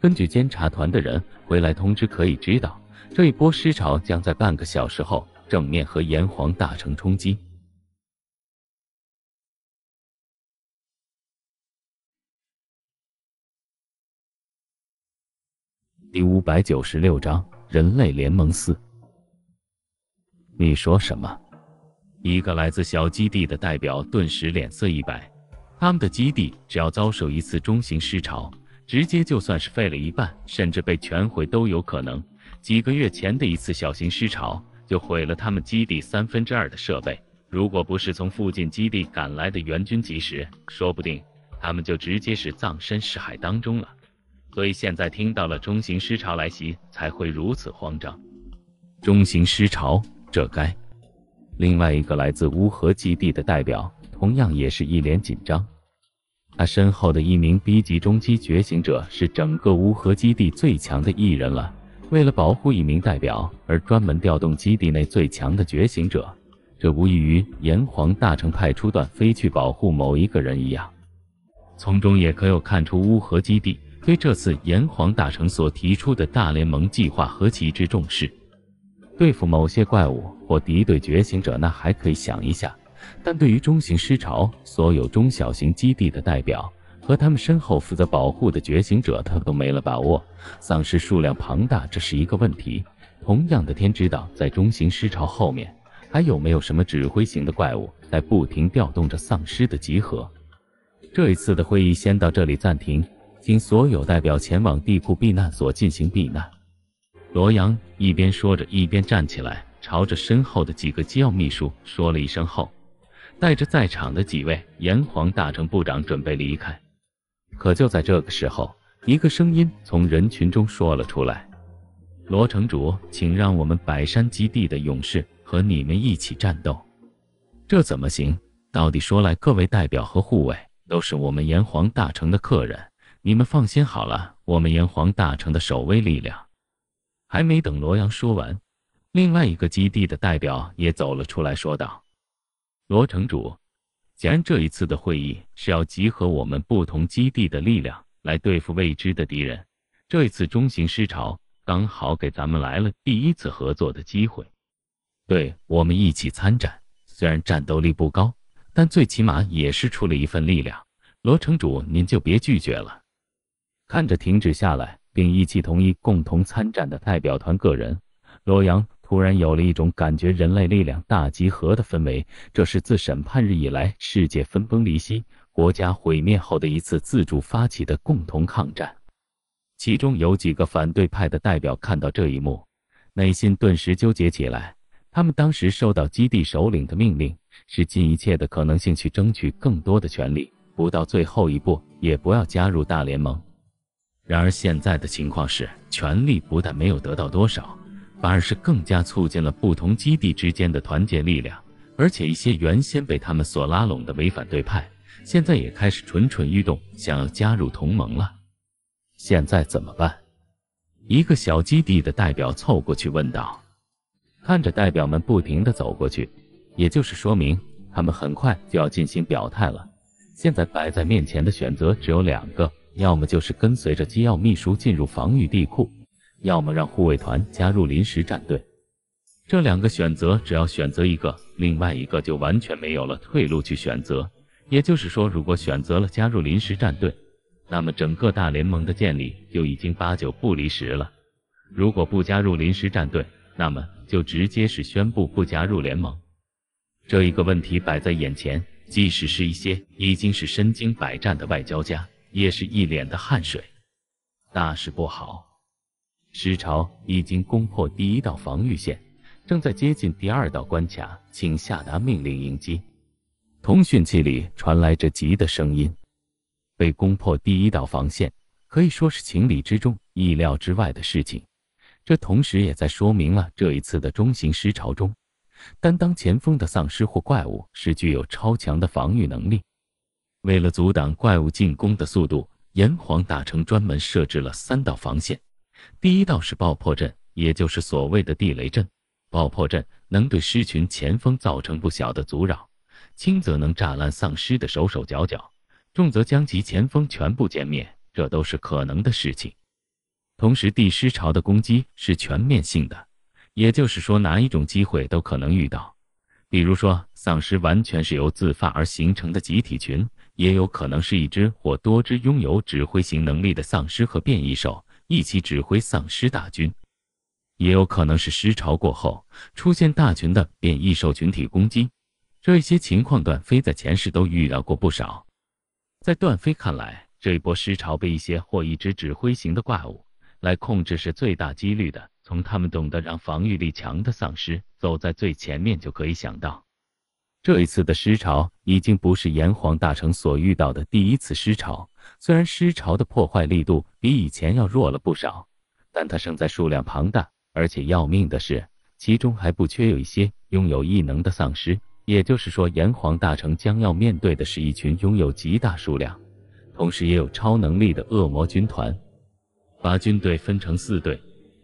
根据监察团的人回来通知可以知道。这一波尸潮将在半个小时后正面和炎黄大成冲击。第五百九十六章人类联盟四。你说什么？一个来自小基地的代表顿时脸色一白。他们的基地只要遭受一次中型尸潮，直接就算是废了一半，甚至被全毁都有可能。几个月前的一次小型尸潮就毁了他们基地三分之二的设备，如果不是从附近基地赶来的援军及时，说不定他们就直接是葬身尸海当中了。所以现在听到了中型尸潮来袭，才会如此慌张。中型尸潮，这该……另外一个来自乌合基地的代表同样也是一脸紧张，他身后的一名 B 级中期觉醒者是整个乌合基地最强的一人了。为了保护一名代表而专门调动基地内最强的觉醒者，这无异于炎黄大成派出段飞去保护某一个人一样。从中也可有看出乌合基地对这次炎黄大成所提出的大联盟计划何其之重视。对付某些怪物或敌对觉醒者那还可以想一下，但对于中型尸潮，所有中小型基地的代表。和他们身后负责保护的觉醒者，他都没了把握。丧尸数量庞大，这是一个问题。同样的，天知道在中型尸潮后面还有没有什么指挥型的怪物在不停调动着丧尸的集合。这一次的会议先到这里暂停，请所有代表前往地库避难所进行避难。罗阳一边说着，一边站起来，朝着身后的几个机要秘书说了一声后，带着在场的几位炎黄大成部长准备离开。可就在这个时候，一个声音从人群中说了出来：“罗城主，请让我们百山基地的勇士和你们一起战斗。”这怎么行？到底说来，各位代表和护卫都是我们炎黄大城的客人，你们放心好了，我们炎黄大城的守卫力量……还没等罗阳说完，另外一个基地的代表也走了出来，说道：“罗城主。”显然，这一次的会议是要集合我们不同基地的力量来对付未知的敌人。这一次中型狮潮刚好给咱们来了第一次合作的机会，对我们一起参战。虽然战斗力不高，但最起码也是出了一份力量。罗城主，您就别拒绝了。看着停止下来并一起同意共同参战的代表团个人，罗阳。突然有了一种感觉，人类力量大集合的氛围，这是自审判日以来世界分崩离析、国家毁灭后的一次自主发起的共同抗战。其中有几个反对派的代表看到这一幕，内心顿时纠结起来。他们当时受到基地首领的命令，是尽一切的可能性去争取更多的权利，不到最后一步，也不要加入大联盟。然而现在的情况是，权力不但没有得到多少。反而是更加促进了不同基地之间的团结力量，而且一些原先被他们所拉拢的违反对派，现在也开始蠢蠢欲动，想要加入同盟了。现在怎么办？一个小基地的代表凑过去问道。看着代表们不停地走过去，也就是说明他们很快就要进行表态了。现在摆在面前的选择只有两个，要么就是跟随着机要秘书进入防御地库。要么让护卫团加入临时战队，这两个选择只要选择一个，另外一个就完全没有了退路去选择。也就是说，如果选择了加入临时战队，那么整个大联盟的建立就已经八九不离十了；如果不加入临时战队，那么就直接是宣布不加入联盟。这一个问题摆在眼前，即使是一些已经是身经百战的外交家，也是一脸的汗水。大事不好！尸潮已经攻破第一道防御线，正在接近第二道关卡，请下达命令迎击。通讯器里传来这急的声音。被攻破第一道防线，可以说是情理之中、意料之外的事情。这同时也在说明了这一次的中型尸潮中，担当前锋的丧尸或怪物是具有超强的防御能力。为了阻挡怪物进攻的速度，炎黄大城专门设置了三道防线。第一道是爆破阵，也就是所谓的地雷阵。爆破阵能对狮群前锋造成不小的阻扰，轻则能炸烂丧尸的手手脚脚，重则将其前锋全部歼灭，这都是可能的事情。同时，地狮潮的攻击是全面性的，也就是说，哪一种机会都可能遇到。比如说，丧尸完全是由自发而形成的集体群，也有可能是一只或多只拥有指挥型能力的丧尸和变异兽。一起指挥丧尸大军，也有可能是尸潮过后出现大群的变异兽群体攻击。这些情况段飞在前世都预料过不少。在段飞看来，这一波尸潮被一些或一只指挥型的怪物来控制是最大几率的。从他们懂得让防御力强的丧尸走在最前面就可以想到，这一次的尸潮已经不是炎黄大成所遇到的第一次尸潮。虽然尸潮的破坏力度比以前要弱了不少，但它胜在数量庞大，而且要命的是，其中还不缺有一些拥有异能的丧尸。也就是说，炎黄大成将要面对的是一群拥有极大数量，同时也有超能力的恶魔军团。把军队分成四队：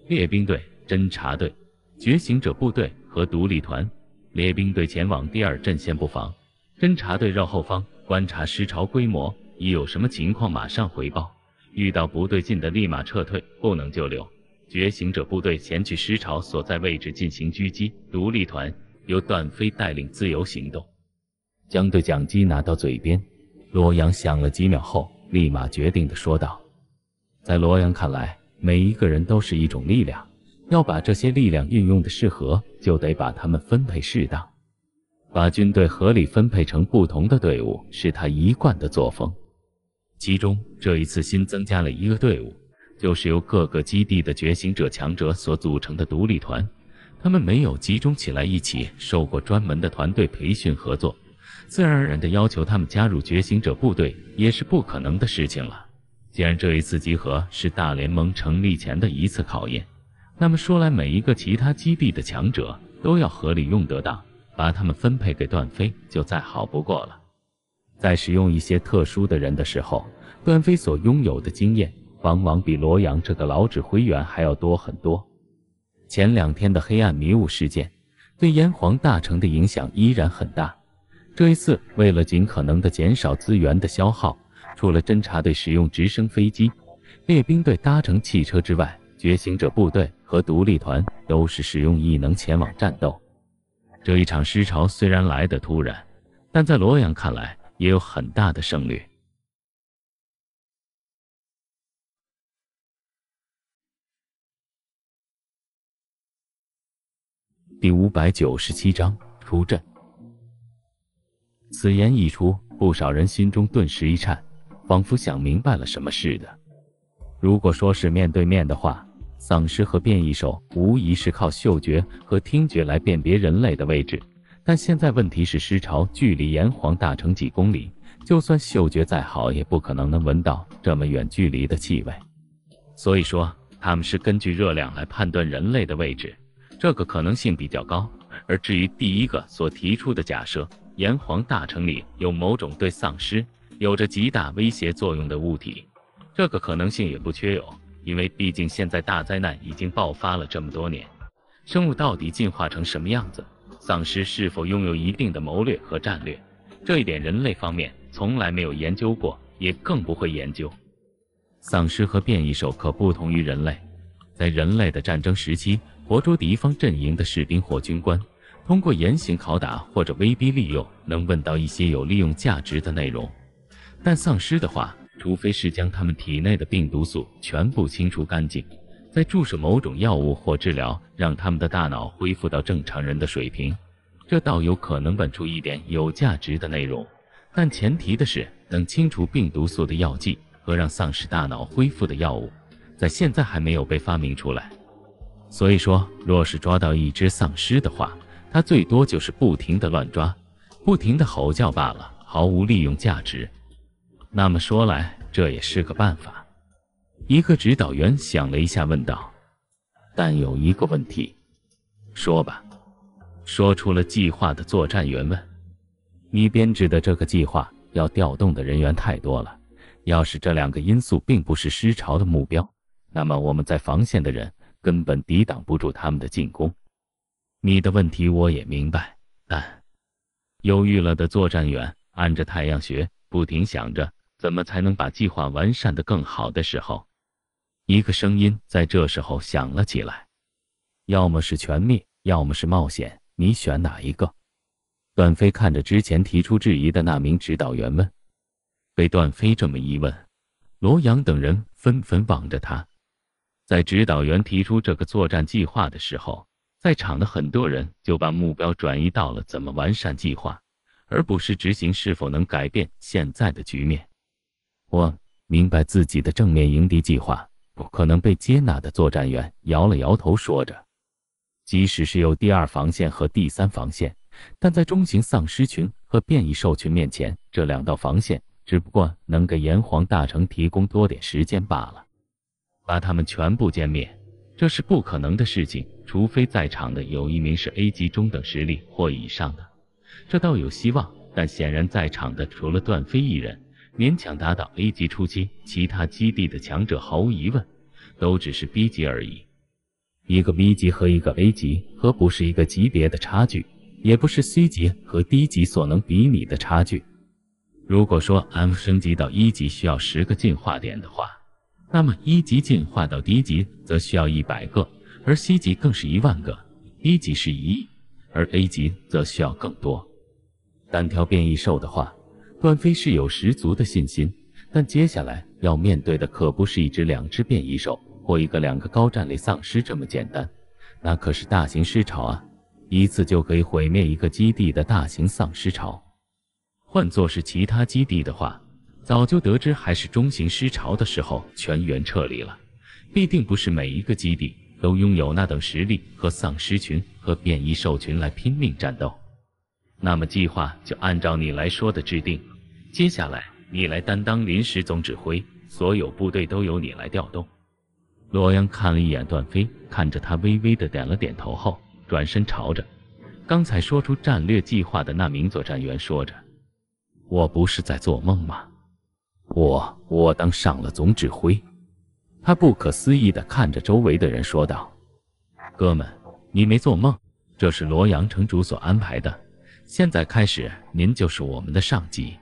列兵队、侦察队、觉醒者部队和独立团。列兵队前往第二阵线布防，侦察队绕后方观察尸潮规模。一有什么情况马上回报，遇到不对劲的立马撤退，不能就留。觉醒者部队前去尸潮所在位置进行狙击，独立团由段飞带领自由行动。将对讲机拿到嘴边，罗阳想了几秒后，立马决定的说道：“在罗阳看来，每一个人都是一种力量，要把这些力量运用的适合，就得把他们分配适当。把军队合理分配成不同的队伍，是他一贯的作风。”其中这一次新增加了一个队伍，就是由各个基地的觉醒者强者所组成的独立团。他们没有集中起来一起受过专门的团队培训合作，自然而然的要求他们加入觉醒者部队也是不可能的事情了。既然这一次集合是大联盟成立前的一次考验，那么说来每一个其他基地的强者都要合理用得当，把他们分配给段飞就再好不过了。在使用一些特殊的人的时候，段飞所拥有的经验往往比罗阳这个老指挥员还要多很多。前两天的黑暗迷雾事件对炎黄大城的影响依然很大。这一次，为了尽可能的减少资源的消耗，除了侦察队使用直升飞机、猎兵队搭乘汽车之外，觉醒者部队和独立团都是使用异能前往战斗。这一场尸潮虽然来得突然，但在罗阳看来。也有很大的胜率。第五百九十七章出阵。此言一出，不少人心中顿时一颤，仿佛想明白了什么似的。如果说是面对面的话，丧尸和变异兽无疑是靠嗅觉和听觉来辨别人类的位置。但现在问题是，尸潮距离炎黄大城几公里，就算嗅觉再好，也不可能能闻到这么远距离的气味。所以说，他们是根据热量来判断人类的位置，这个可能性比较高。而至于第一个所提出的假设，炎黄大城里有某种对丧尸有着极大威胁作用的物体，这个可能性也不缺有，因为毕竟现在大灾难已经爆发了这么多年，生物到底进化成什么样子？丧尸是否拥有一定的谋略和战略，这一点人类方面从来没有研究过，也更不会研究。丧尸和变异兽可不同于人类，在人类的战争时期，活捉敌方阵营的士兵或军官，通过严刑拷打或者威逼利诱，能问到一些有利用价值的内容。但丧尸的话，除非是将他们体内的病毒素全部清除干净。再注射某种药物或治疗，让他们的大脑恢复到正常人的水平，这倒有可能问出一点有价值的内容。但前提的是，能清除病毒素的药剂和让丧尸大脑恢复的药物，在现在还没有被发明出来。所以说，若是抓到一只丧尸的话，它最多就是不停的乱抓，不停的吼叫罢了，毫无利用价值。那么说来，这也是个办法。一个指导员想了一下，问道：“但有一个问题，说吧。”说出了计划的作战员问：“你编制的这个计划要调动的人员太多了，要是这两个因素并不是失巢的目标，那么我们在防线的人根本抵挡不住他们的进攻。”你的问题我也明白，但犹豫了的作战员按着太阳穴，不停想着怎么才能把计划完善的更好的时候。一个声音在这时候响了起来：“要么是全灭，要么是冒险，你选哪一个？”段飞看着之前提出质疑的那名指导员问。被段飞这么一问，罗阳等人纷纷望着他。在指导员提出这个作战计划的时候，在场的很多人就把目标转移到了怎么完善计划，而不是执行是否能改变现在的局面。我明白自己的正面迎敌计划。不可能被接纳的作战员摇了摇头，说着：“即使是有第二防线和第三防线，但在中型丧尸群和变异兽群面前，这两道防线只不过能给炎黄大成提供多点时间罢了。把他们全部歼灭，这是不可能的事情。除非在场的有一名是 A 级中等实力或以上的，这倒有希望。但显然在场的除了段飞一人。”勉强达到 A 级初期，其他基地的强者毫无疑问，都只是 B 级而已。一个 B 级和一个 A 级，和不是一个级别的差距，也不是 C 级和 D 级所能比拟的差距。如果说 M 升级到一级需要十个进化点的话，那么一级进化到 D 级则需要一百个，而 C 级更是一万个，d 级是一亿，而 A 级则需要更多。单挑变异兽的话。段飞是有十足的信心，但接下来要面对的可不是一只、两只变异兽或一个、两个高战力丧尸这么简单，那可是大型尸潮啊！一次就可以毁灭一个基地的大型丧尸潮。换作是其他基地的话，早就得知还是中型尸潮的时候，全员撤离了。必定不是每一个基地都拥有那等实力和丧尸群和变异兽群来拼命战斗。那么计划就按照你来说的制定，接下来你来担当临时总指挥，所有部队都由你来调动。罗阳看了一眼段飞，看着他微微的点了点头后，转身朝着刚才说出战略计划的那名作战员说着：“我不是在做梦吗？我我当上了总指挥。”他不可思议的看着周围的人说道：“哥们，你没做梦，这是罗阳城主所安排的。”现在开始，您就是我们的上级。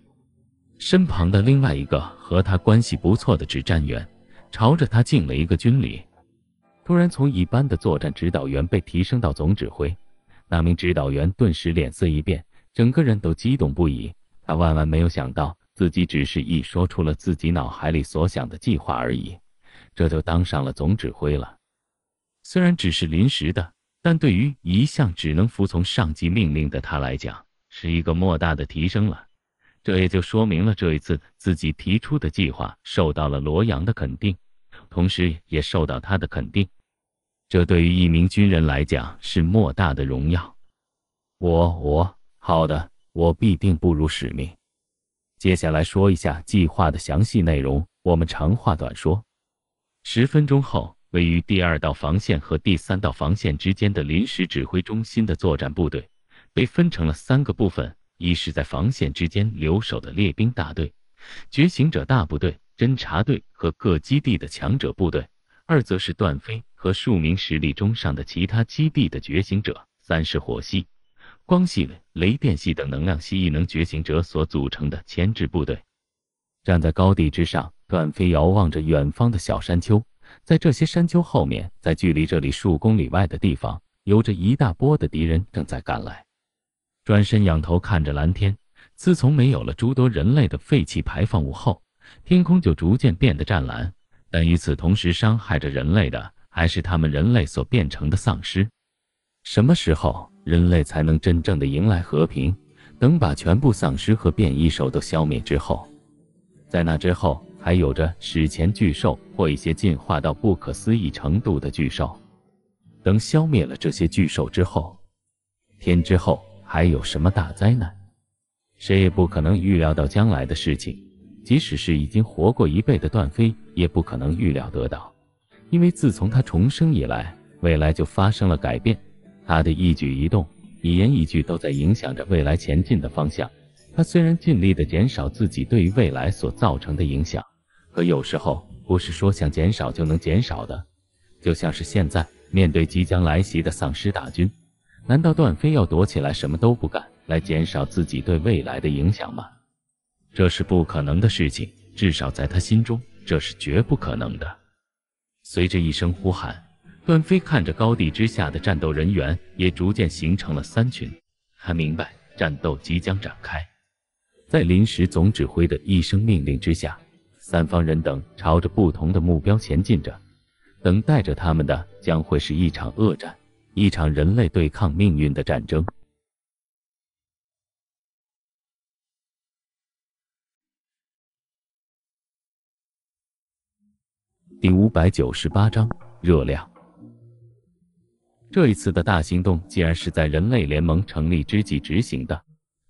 身旁的另外一个和他关系不错的指战员，朝着他敬了一个军礼。突然从一般的作战指导员被提升到总指挥，那名指导员顿时脸色一变，整个人都激动不已。他万万没有想到，自己只是一说出了自己脑海里所想的计划而已，这就当上了总指挥了。虽然只是临时的。但对于一向只能服从上级命令的他来讲，是一个莫大的提升了。这也就说明了这一次自己提出的计划受到了罗阳的肯定，同时也受到他的肯定。这对于一名军人来讲是莫大的荣耀。我我好的，我必定不辱使命。接下来说一下计划的详细内容，我们长话短说。十分钟后。位于第二道防线和第三道防线之间的临时指挥中心的作战部队被分成了三个部分：一是在防线之间留守的列兵大队、觉醒者大部队、侦察队和各基地的强者部队；二则是段飞和数名实力中上的其他基地的觉醒者；三是火系、光系、雷电系等能量系异能觉醒者所组成的牵制部队。站在高地之上，段飞遥望着远方的小山丘。在这些山丘后面，在距离这里数公里外的地方，有着一大波的敌人正在赶来。转身仰头看着蓝天，自从没有了诸多人类的废气排放物后，天空就逐渐变得湛蓝。但与此同时，伤害着人类的还是他们人类所变成的丧尸。什么时候人类才能真正的迎来和平？等把全部丧尸和变异兽都消灭之后，在那之后。还有着史前巨兽或一些进化到不可思议程度的巨兽。等消灭了这些巨兽之后，天之后还有什么大灾难？谁也不可能预料到将来的事情，即使是已经活过一辈的段飞也不可能预料得到。因为自从他重生以来，未来就发生了改变，他的一举一动、一言一句都在影响着未来前进的方向。他虽然尽力的减少自己对于未来所造成的影响。可有时候不是说想减少就能减少的，就像是现在面对即将来袭的丧尸大军，难道段飞要躲起来什么都不干来减少自己对未来的影响吗？这是不可能的事情，至少在他心中这是绝不可能的。随着一声呼喊，段飞看着高地之下的战斗人员也逐渐形成了三群，他明白战斗即将展开，在临时总指挥的一声命令之下。三方人等朝着不同的目标前进着，等待着他们的将会是一场恶战，一场人类对抗命运的战争。第五百九十八章热量。这一次的大行动既然是在人类联盟成立之际执行的，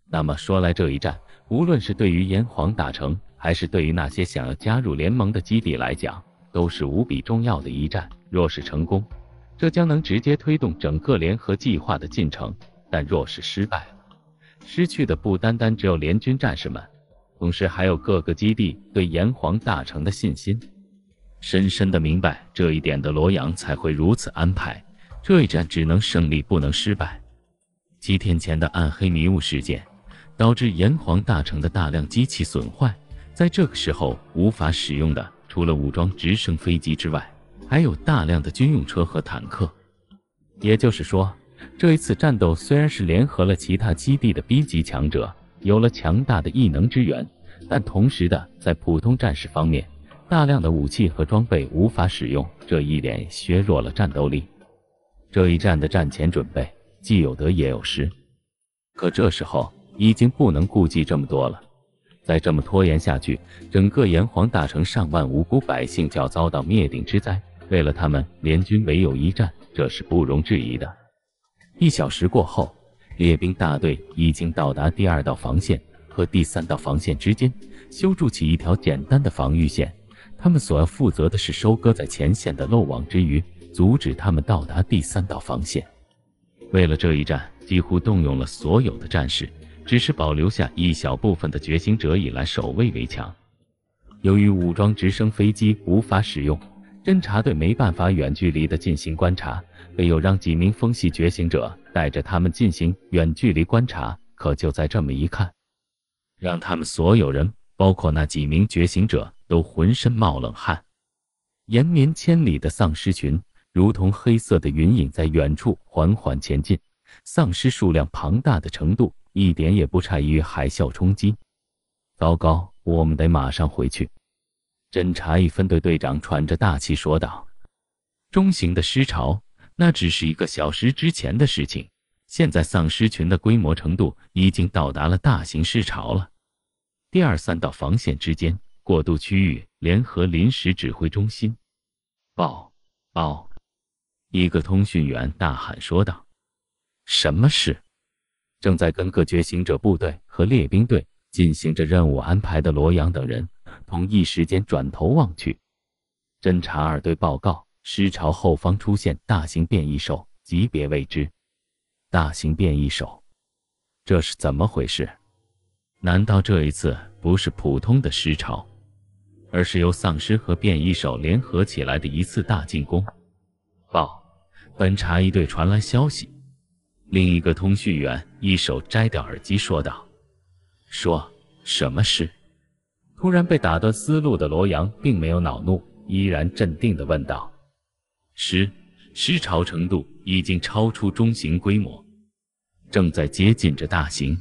那么说来这一战，无论是对于炎黄大成。还是对于那些想要加入联盟的基地来讲，都是无比重要的一战。若是成功，这将能直接推动整个联合计划的进程；但若是失败，失去的不单单只有联军战士们，同时还有各个基地对炎黄大成的信心。深深的明白这一点的罗阳才会如此安排。这一战只能胜利，不能失败。七天前的暗黑迷雾事件，导致炎黄大成的大量机器损坏。在这个时候无法使用的，除了武装直升飞机之外，还有大量的军用车和坦克。也就是说，这一次战斗虽然是联合了其他基地的 B 级强者，有了强大的异能支援，但同时的在普通战士方面，大量的武器和装备无法使用，这一点削弱了战斗力。这一战的战前准备既有得也有失，可这时候已经不能顾忌这么多了。再这么拖延下去，整个炎黄大城上万无辜百姓就要遭到灭顶之灾。为了他们，联军唯有一战，这是不容置疑的。一小时过后，列兵大队已经到达第二道防线和第三道防线之间，修筑起一条简单的防御线。他们所要负责的是收割在前线的漏网之鱼，阻止他们到达第三道防线。为了这一战，几乎动用了所有的战士。只是保留下一小部分的觉醒者以来守卫围墙。由于武装直升飞机无法使用，侦察队没办法远距离的进行观察，唯有让几名风系觉醒者带着他们进行远距离观察。可就在这么一看，让他们所有人，包括那几名觉醒者，都浑身冒冷汗。延绵千里的丧尸群，如同黑色的云影，在远处缓缓前进。丧尸数量庞大的程度。一点也不差于海啸冲击，糟糕，我们得马上回去！侦察一分队队长喘着大气说道：“中型的尸潮，那只是一个小时之前的事情，现在丧尸群的规模程度已经到达了大型尸潮了。”第二、三道防线之间过渡区域联合临时指挥中心，报报！一个通讯员大喊说道：“什么事？”正在跟各觉醒者部队和猎兵队进行着任务安排的罗阳等人，同一时间转头望去。侦察二队报告：尸潮后方出现大型变异兽，级别未知。大型变异兽，这是怎么回事？难道这一次不是普通的尸潮，而是由丧尸和变异兽联合起来的一次大进攻？报，本察一队传来消息。另一个通讯员一手摘掉耳机说道：“说什么事？”突然被打断思路的罗阳并没有恼怒，依然镇定地问道：“尸尸潮程度已经超出中型规模，正在接近着大型。”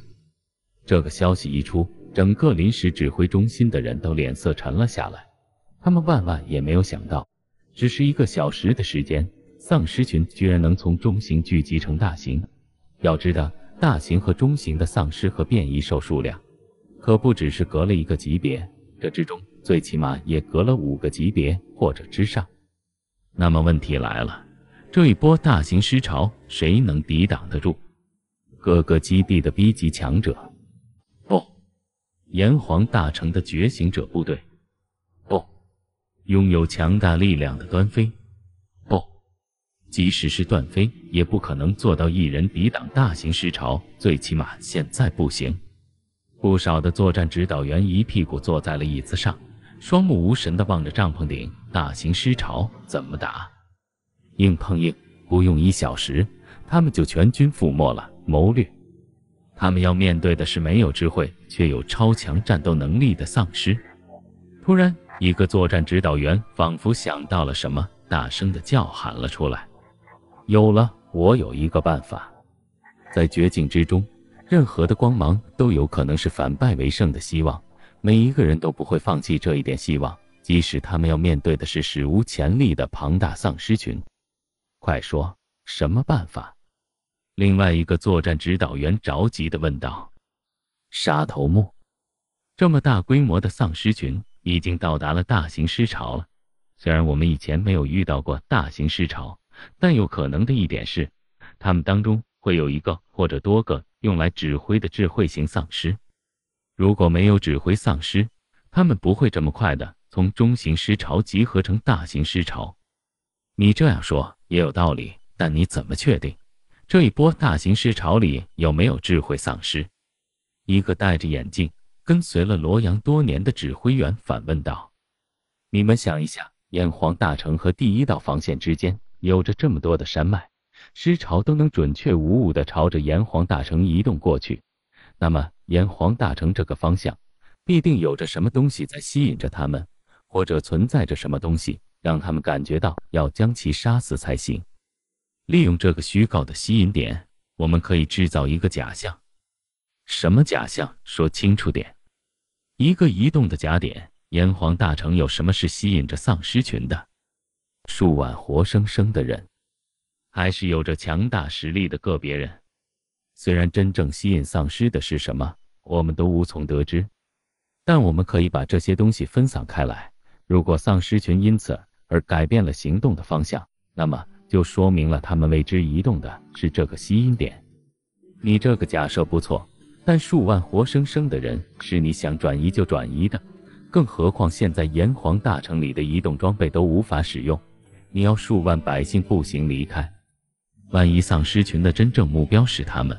这个消息一出，整个临时指挥中心的人都脸色沉了下来。他们万万也没有想到，只是一个小时的时间，丧尸群居然能从中型聚集成大型。要知道，大型和中型的丧尸和变异兽数量，可不只是隔了一个级别，这之中最起码也隔了五个级别或者之上。那么问题来了，这一波大型尸潮，谁能抵挡得住？各个基地的 B 级强者？不，炎黄大成的觉醒者部队？不，拥有强大力量的端飞？即使是段飞，也不可能做到一人抵挡大型尸潮，最起码现在不行。不少的作战指导员一屁股坐在了椅子上，双目无神的望着帐篷顶，大型尸潮怎么打？硬碰硬，不用一小时，他们就全军覆没了。谋略，他们要面对的是没有智慧却有超强战斗能力的丧尸。突然，一个作战指导员仿佛想到了什么，大声的叫喊了出来。有了，我有一个办法。在绝境之中，任何的光芒都有可能是反败为胜的希望。每一个人都不会放弃这一点希望，即使他们要面对的是史无前例的庞大丧尸群。快说什么办法？另外一个作战指导员着急地问道。杀头目，这么大规模的丧尸群已经到达了大型尸潮了。虽然我们以前没有遇到过大型尸潮。但有可能的一点是，他们当中会有一个或者多个用来指挥的智慧型丧尸。如果没有指挥丧尸，他们不会这么快的从中型尸潮集合成大型尸潮。你这样说也有道理，但你怎么确定这一波大型尸潮里有没有智慧丧尸？一个戴着眼镜、跟随了罗阳多年的指挥员反问道：“你们想一下，炎黄大城和第一道防线之间。”有着这么多的山脉，尸潮都能准确无误的朝着炎黄大城移动过去。那么，炎黄大城这个方向必定有着什么东西在吸引着他们，或者存在着什么东西让他们感觉到要将其杀死才行。利用这个虚构的吸引点，我们可以制造一个假象。什么假象？说清楚点。一个移动的假点。炎黄大城有什么是吸引着丧尸群的？数万活生生的人，还是有着强大实力的个别人。虽然真正吸引丧尸的是什么，我们都无从得知，但我们可以把这些东西分散开来。如果丧尸群因此而改变了行动的方向，那么就说明了他们为之移动的是这个吸引点。你这个假设不错，但数万活生生的人是你想转移就转移的，更何况现在炎黄大城里的移动装备都无法使用。你要数万百姓步行离开，万一丧尸群的真正目标是他们，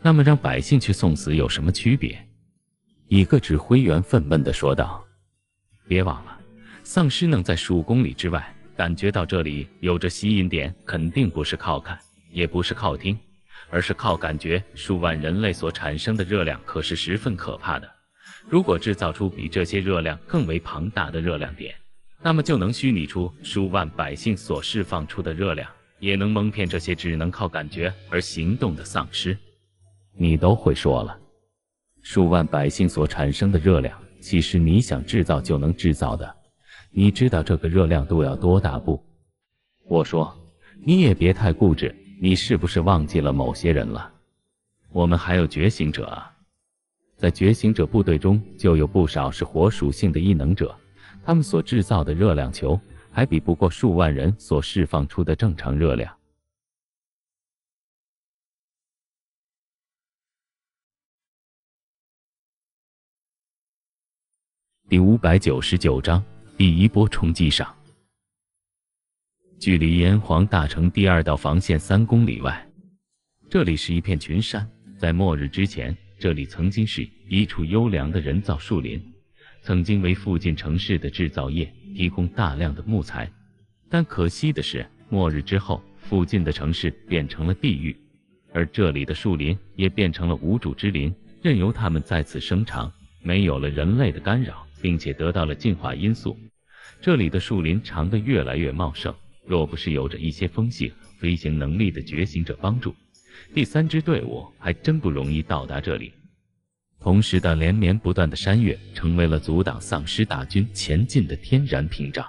那么让百姓去送死有什么区别？一个指挥员愤懑地说道：“别忘了，丧尸能在数公里之外感觉到这里有着吸引点，肯定不是靠看，也不是靠听，而是靠感觉。数万人类所产生的热量可是十分可怕的，如果制造出比这些热量更为庞大的热量点。”那么就能虚拟出数万百姓所释放出的热量，也能蒙骗这些只能靠感觉而行动的丧尸。你都会说了，数万百姓所产生的热量，其实你想制造就能制造的。你知道这个热量度要多大不？我说，你也别太固执，你是不是忘记了某些人了？我们还有觉醒者啊，在觉醒者部队中就有不少是火属性的异能者。他们所制造的热量球还比不过数万人所释放出的正常热量。第五百九十九章第一波冲击上，距离炎黄大城第二道防线三公里外，这里是一片群山。在末日之前，这里曾经是一处优良的人造树林。曾经为附近城市的制造业提供大量的木材，但可惜的是，末日之后，附近的城市变成了地狱，而这里的树林也变成了无主之林，任由它们再次生长。没有了人类的干扰，并且得到了进化因素，这里的树林长得越来越茂盛。若不是有着一些风系飞行能力的觉醒者帮助，第三支队伍还真不容易到达这里。同时，的连绵不断的山岳成为了阻挡丧尸大军前进的天然屏障。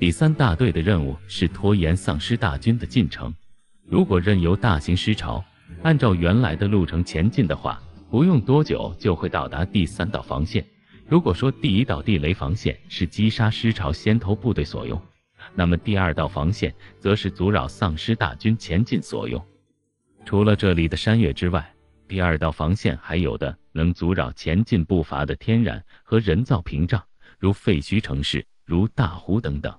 第三大队的任务是拖延丧尸大军的进程。如果任由大型尸潮按照原来的路程前进的话，不用多久就会到达第三道防线。如果说第一道地雷防线是击杀尸潮先头部队所用，那么第二道防线则是阻扰丧尸大军前进所用。除了这里的山岳之外，第二道防线还有的能阻扰前进步伐的天然和人造屏障，如废墟城市、如大湖等等。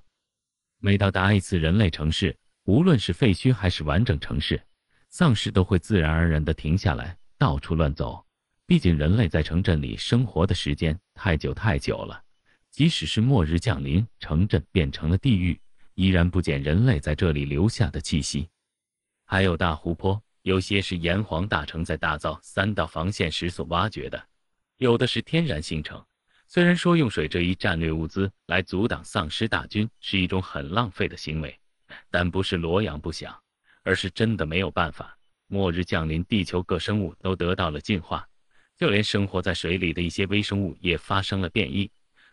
每到达一次人类城市，无论是废墟还是完整城市，丧尸都会自然而然地停下来，到处乱走。毕竟人类在城镇里生活的时间太久太久了，即使是末日降临，城镇变成了地狱，依然不减人类在这里留下的气息。还有大湖泊。有些是炎黄大成在打造三道防线时所挖掘的，有的是天然形成。虽然说用水这一战略物资来阻挡丧尸大军是一种很浪费的行为，但不是罗阳不想，而是真的没有办法。末日降临，地球各生物都得到了进化，就连生活在水里的一些微生物也发生了变异。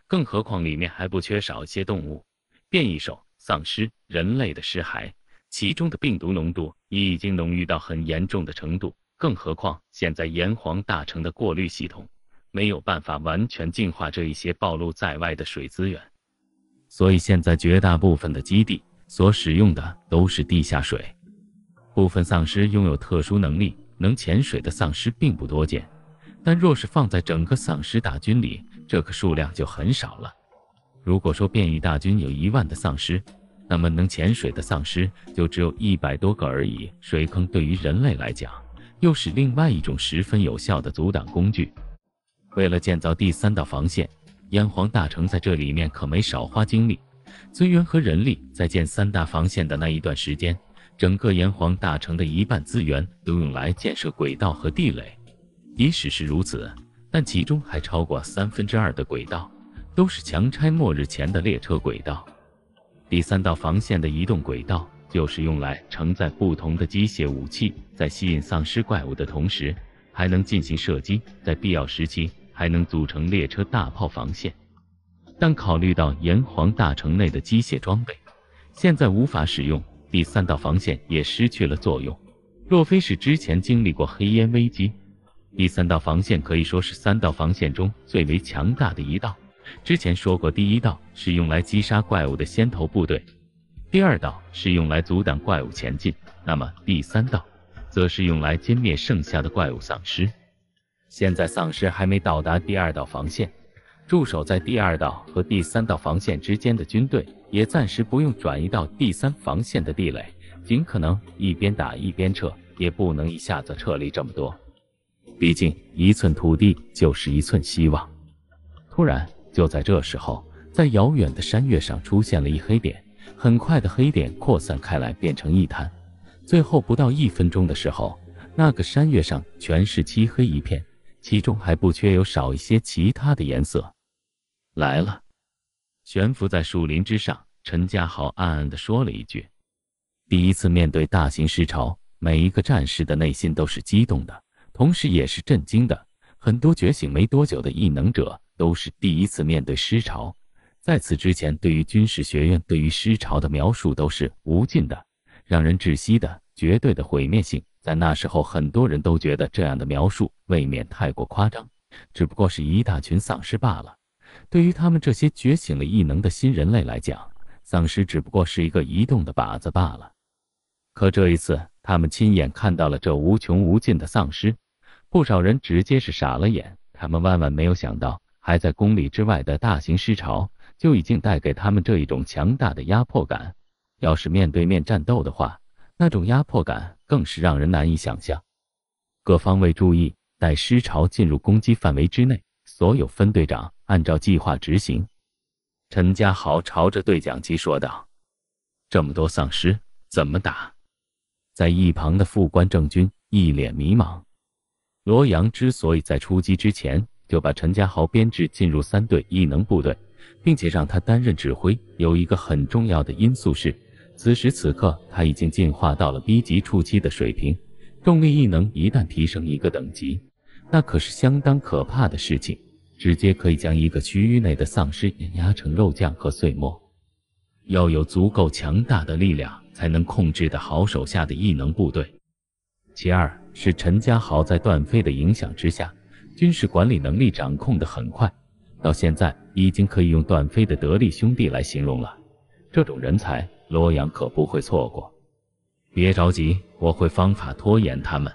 更何况里面还不缺少一些动物、变异兽、丧尸、人类的尸骸。其中的病毒浓度已经浓郁到很严重的程度，更何况现在炎黄大城的过滤系统没有办法完全净化这一些暴露在外的水资源，所以现在绝大部分的基地所使用的都是地下水。部分丧尸拥有特殊能力，能潜水的丧尸并不多见，但若是放在整个丧尸大军里，这个数量就很少了。如果说变异大军有一万的丧尸，那么能潜水的丧尸就只有一百多个而已。水坑对于人类来讲，又是另外一种十分有效的阻挡工具。为了建造第三道防线，炎黄大城在这里面可没少花精力，资源和人力。在建三大防线的那一段时间，整个炎黄大城的一半资源都用来建设轨道和地雷。即使是如此，但其中还超过三分之二的轨道都是强拆末日前的列车轨道。第三道防线的移动轨道，就是用来承载不同的机械武器，在吸引丧尸怪物的同时，还能进行射击，在必要时期还能组成列车大炮防线。但考虑到炎黄大城内的机械装备现在无法使用，第三道防线也失去了作用。若非是之前经历过黑烟危机，第三道防线可以说是三道防线中最为强大的一道。之前说过，第一道是用来击杀怪物的先头部队，第二道是用来阻挡怪物前进，那么第三道则是用来歼灭剩下的怪物丧尸。现在丧尸还没到达第二道防线，驻守在第二道和第三道防线之间的军队也暂时不用转移到第三防线的地雷，尽可能一边打一边撤，也不能一下子撤离这么多，毕竟一寸土地就是一寸希望。突然。就在这时候，在遥远的山岳上出现了一黑点，很快的黑点扩散开来，变成一滩。最后不到一分钟的时候，那个山岳上全是漆黑一片，其中还不缺有少一些其他的颜色。来了，悬浮在树林之上，陈家豪暗暗的说了一句：“第一次面对大型尸潮，每一个战士的内心都是激动的，同时也是震惊的。很多觉醒没多久的异能者。”都是第一次面对尸潮，在此之前，对于军事学院对于尸潮的描述都是无尽的、让人窒息的、绝对的毁灭性。在那时候，很多人都觉得这样的描述未免太过夸张，只不过是一大群丧尸罢了。对于他们这些觉醒了异能的新人类来讲，丧尸只不过是一个移动的靶子罢了。可这一次，他们亲眼看到了这无穷无尽的丧尸，不少人直接是傻了眼。他们万万没有想到。还在公里之外的大型尸潮就已经带给他们这一种强大的压迫感。要是面对面战斗的话，那种压迫感更是让人难以想象。各方位注意，待尸潮进入攻击范围之内，所有分队长按照计划执行。陈家豪朝着对讲机说道：“这么多丧尸怎么打？”在一旁的副官郑军一脸迷茫。罗阳之所以在出击之前。就把陈家豪编制进入三队异能部队，并且让他担任指挥。有一个很重要的因素是，此时此刻他已经进化到了 B 级初期的水平。动力异能一旦提升一个等级，那可是相当可怕的事情，直接可以将一个区域内的丧尸碾压成肉酱和碎末。要有足够强大的力量，才能控制的好手下的异能部队。其二是陈家豪在段飞的影响之下。军事管理能力掌控得很快，到现在已经可以用段飞的得力兄弟来形容了。这种人才，洛阳可不会错过。别着急，我会方法拖延他们。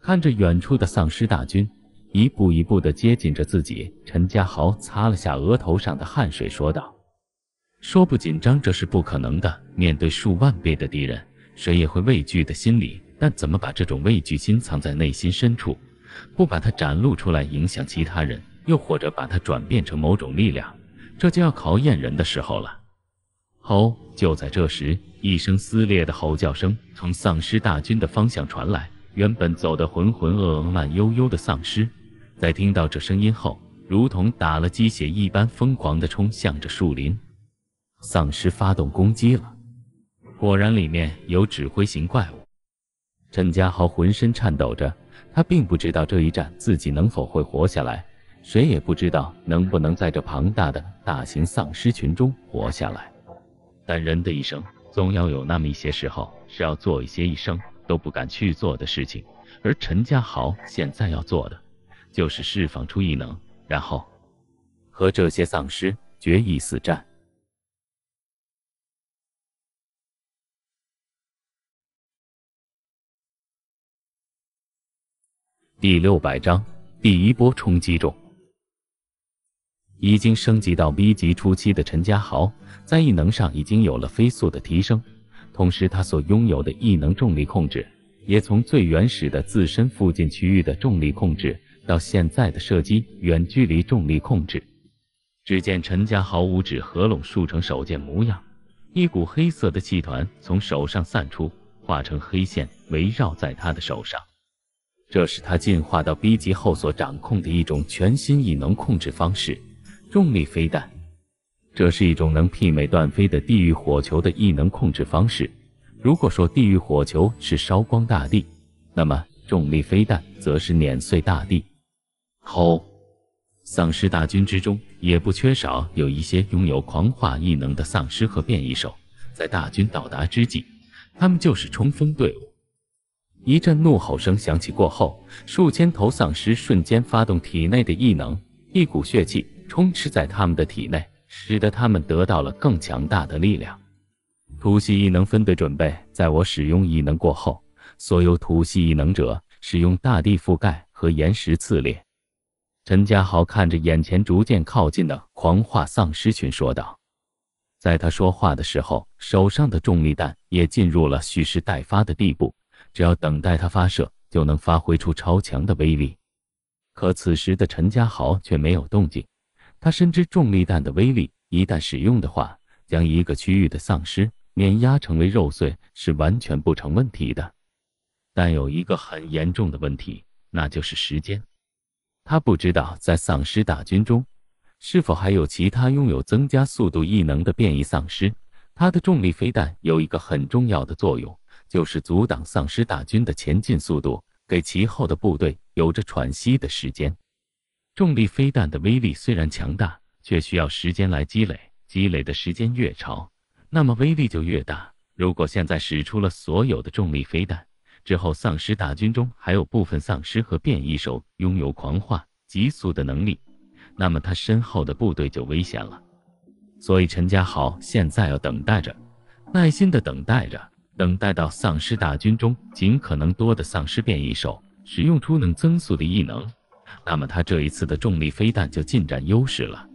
看着远处的丧尸大军一步一步地接近着自己，陈家豪擦了下额头上的汗水，说道：“说不紧张这是不可能的。面对数万倍的敌人，谁也会畏惧的心理。但怎么把这种畏惧心藏在内心深处？”不把它展露出来，影响其他人；又或者把它转变成某种力量，这就要考验人的时候了。吼！就在这时，一声撕裂的吼叫声从丧尸大军的方向传来。原本走得浑浑噩噩、慢悠悠的丧尸，在听到这声音后，如同打了鸡血一般，疯狂地冲向着树林。丧尸发动攻击了。果然，里面有指挥型怪物。陈家豪浑身颤抖着。他并不知道这一战自己能否会活下来，谁也不知道能不能在这庞大的大型丧尸群中活下来。但人的一生总要有那么一些时候是要做一些一生都不敢去做的事情，而陈家豪现在要做的就是释放出异能，然后和这些丧尸决一死战。第六百章，第一波冲击中，已经升级到 B 级初期的陈家豪，在异能上已经有了飞速的提升，同时他所拥有的异能重力控制，也从最原始的自身附近区域的重力控制，到现在的射击远距离重力控制。只见陈家豪五指合拢，竖成手剑模样，一股黑色的气团从手上散出，化成黑线围绕在他的手上。这是他进化到 B 级后所掌控的一种全新异能控制方式——重力飞弹。这是一种能媲美断飞的地狱火球的异能控制方式。如果说地狱火球是烧光大地，那么重力飞弹则是碾碎大地。吼！丧尸大军之中也不缺少有一些拥有狂化异能的丧尸和变异兽，在大军到达之际，他们就是冲锋队伍。一阵怒吼声响起过后，数千头丧尸瞬间发动体内的异能，一股血气充斥在他们的体内，使得他们得到了更强大的力量。土系异能分队准备，在我使用异能过后，所有土系异能者使用大地覆盖和岩石刺裂。陈家豪看着眼前逐渐靠近的狂化丧尸群说道，在他说话的时候，手上的重力弹也进入了蓄势待发的地步。只要等待它发射，就能发挥出超强的威力。可此时的陈家豪却没有动静。他深知重力弹的威力，一旦使用的话，将一个区域的丧尸碾压成为肉碎是完全不成问题的。但有一个很严重的问题，那就是时间。他不知道在丧尸大军中，是否还有其他拥有增加速度异能的变异丧尸。他的重力飞弹有一个很重要的作用。就是阻挡丧尸大军的前进速度，给其后的部队有着喘息的时间。重力飞弹的威力虽然强大，却需要时间来积累，积累的时间越长，那么威力就越大。如果现在使出了所有的重力飞弹之后，丧尸大军中还有部分丧尸和变异兽拥有狂化、急速的能力，那么他身后的部队就危险了。所以，陈家豪现在要等待着，耐心的等待着。等待到丧尸大军中尽可能多的丧尸变异兽使用出能增速的异能，那么他这一次的重力飞弹就尽占优势了。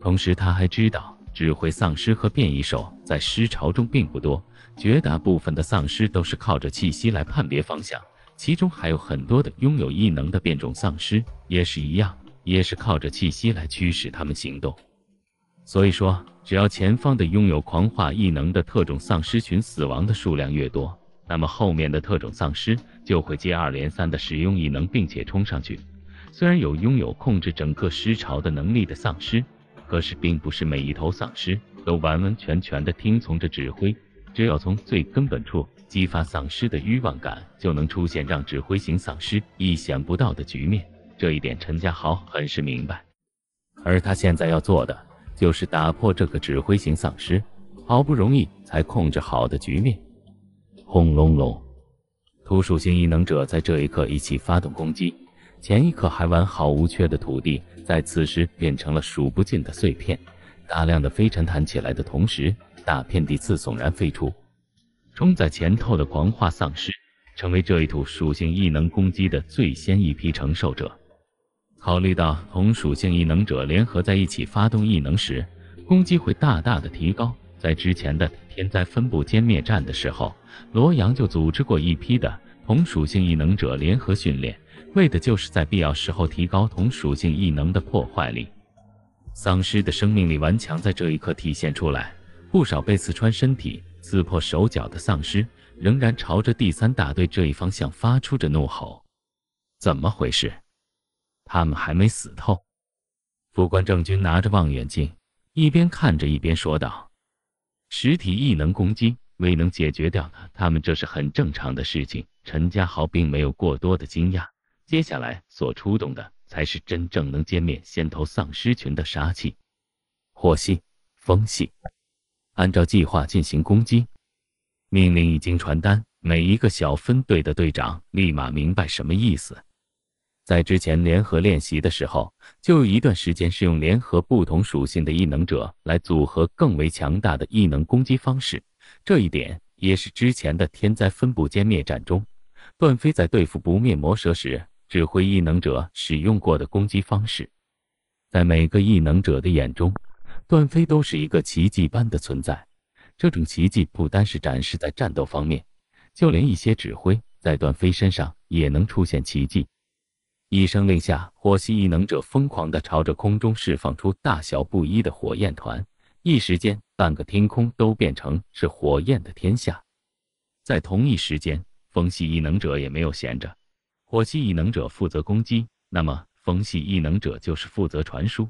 同时，他还知道指挥丧尸和变异兽在尸潮中并不多，绝大部分的丧尸都是靠着气息来判别方向，其中还有很多的拥有异能的变种丧尸也是一样，也是靠着气息来驱使他们行动。所以说，只要前方的拥有狂化异能的特种丧尸群死亡的数量越多，那么后面的特种丧尸就会接二连三的使用异能，并且冲上去。虽然有拥有控制整个尸潮的能力的丧尸，可是并不是每一头丧尸都完完全全的听从着指挥。只要从最根本处激发丧尸的欲望感，就能出现让指挥型丧尸意想不到的局面。这一点陈家豪很是明白，而他现在要做的。就是打破这个指挥型丧尸，好不容易才控制好的局面。轰隆隆，土属性异能者在这一刻一起发动攻击，前一刻还完好无缺的土地，在此时变成了数不尽的碎片，大量的飞尘弹起来的同时，大片地刺悚然飞出，冲在前头的狂化丧尸，成为这一土属性异能攻击的最先一批承受者。考虑到同属性异能者联合在一起发动异能时，攻击会大大的提高。在之前的天灾分布歼灭战的时候，罗阳就组织过一批的同属性异能者联合训练，为的就是在必要时候提高同属性异能的破坏力。丧尸的生命力顽强，在这一刻体现出来。不少被刺穿身体、刺破手脚的丧尸，仍然朝着第三大队这一方向发出着怒吼。怎么回事？他们还没死透。副官郑军拿着望远镜，一边看着一边说道：“实体异能攻击未能解决掉他们，这是很正常的事情。”陈家豪并没有过多的惊讶。接下来所出动的，才是真正能歼灭先头丧尸群的杀器——火系、风系，按照计划进行攻击。命令已经传单，每一个小分队的队长立马明白什么意思。在之前联合练习的时候，就有一段时间是用联合不同属性的异能者来组合更为强大的异能攻击方式。这一点也是之前的天灾分布歼灭战中，段飞在对付不灭魔蛇时指挥异能者使用过的攻击方式。在每个异能者的眼中，段飞都是一个奇迹般的存在。这种奇迹不单是展示在战斗方面，就连一些指挥在段飞身上也能出现奇迹。一声令下，火系异能者疯狂地朝着空中释放出大小不一的火焰团，一时间，半个天空都变成是火焰的天下。在同一时间，风系异能者也没有闲着。火系异能者负责攻击，那么风系异能者就是负责传输。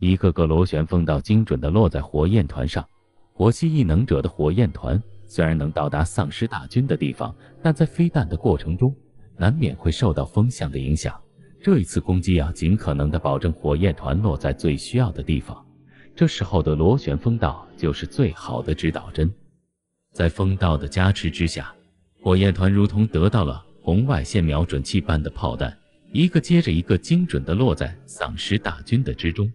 一个个螺旋风道精准地落在火焰团上。火系异能者的火焰团虽然能到达丧尸大军的地方，但在飞弹的过程中。难免会受到风向的影响。这一次攻击要尽可能的保证火焰团落在最需要的地方。这时候的螺旋风道就是最好的指导针。在风道的加持之下，火焰团如同得到了红外线瞄准器般的炮弹，一个接着一个精准的落在丧尸大军的之中。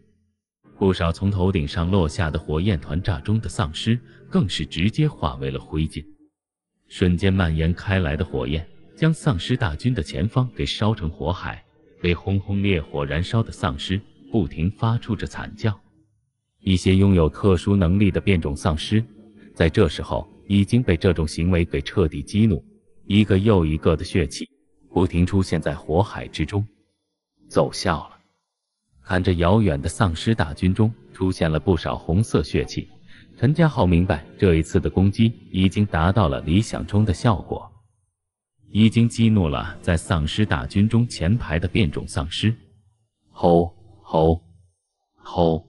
不少从头顶上落下的火焰团炸中的丧尸，更是直接化为了灰烬。瞬间蔓延开来的火焰。将丧尸大军的前方给烧成火海，被轰轰烈火燃烧的丧尸不停发出着惨叫。一些拥有特殊能力的变种丧尸，在这时候已经被这种行为给彻底激怒，一个又一个的血气不停出现在火海之中，奏效了。看着遥远的丧尸大军中出现了不少红色血气，陈家浩明白这一次的攻击已经达到了理想中的效果。已经激怒了在丧尸大军中前排的变种丧尸，吼吼吼！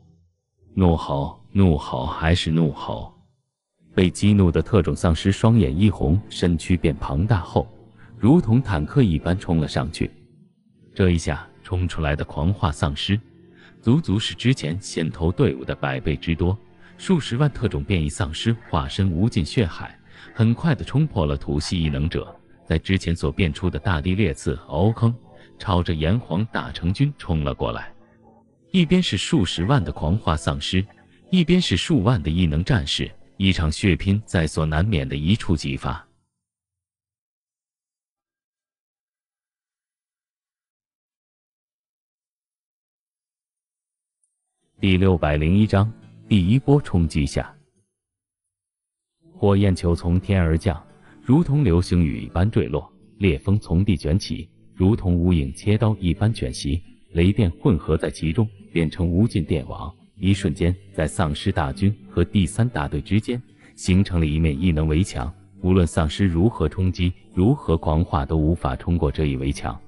怒吼！怒吼！还是怒吼！被激怒的特种丧尸双眼一红，身躯变庞大后，如同坦克一般冲了上去。这一下冲出来的狂化丧尸，足足是之前先头队伍的百倍之多，数十万特种变异丧尸化身无尽血海，很快的冲破了土系异能者。在之前所变出的大地裂刺、凹坑，朝着炎黄大成军冲了过来。一边是数十万的狂化丧尸，一边是数万的异能战士，一场血拼在所难免的，一触即发。第六百零一章，第一波冲击下，火焰球从天而降。如同流星雨一般坠落，烈风从地卷起，如同无影切刀一般卷袭，雷电混合在其中，变成无尽电网。一瞬间，在丧尸大军和第三大队之间形成了一面异能围墙，无论丧尸如何冲击，如何狂化，都无法冲过这一围墙。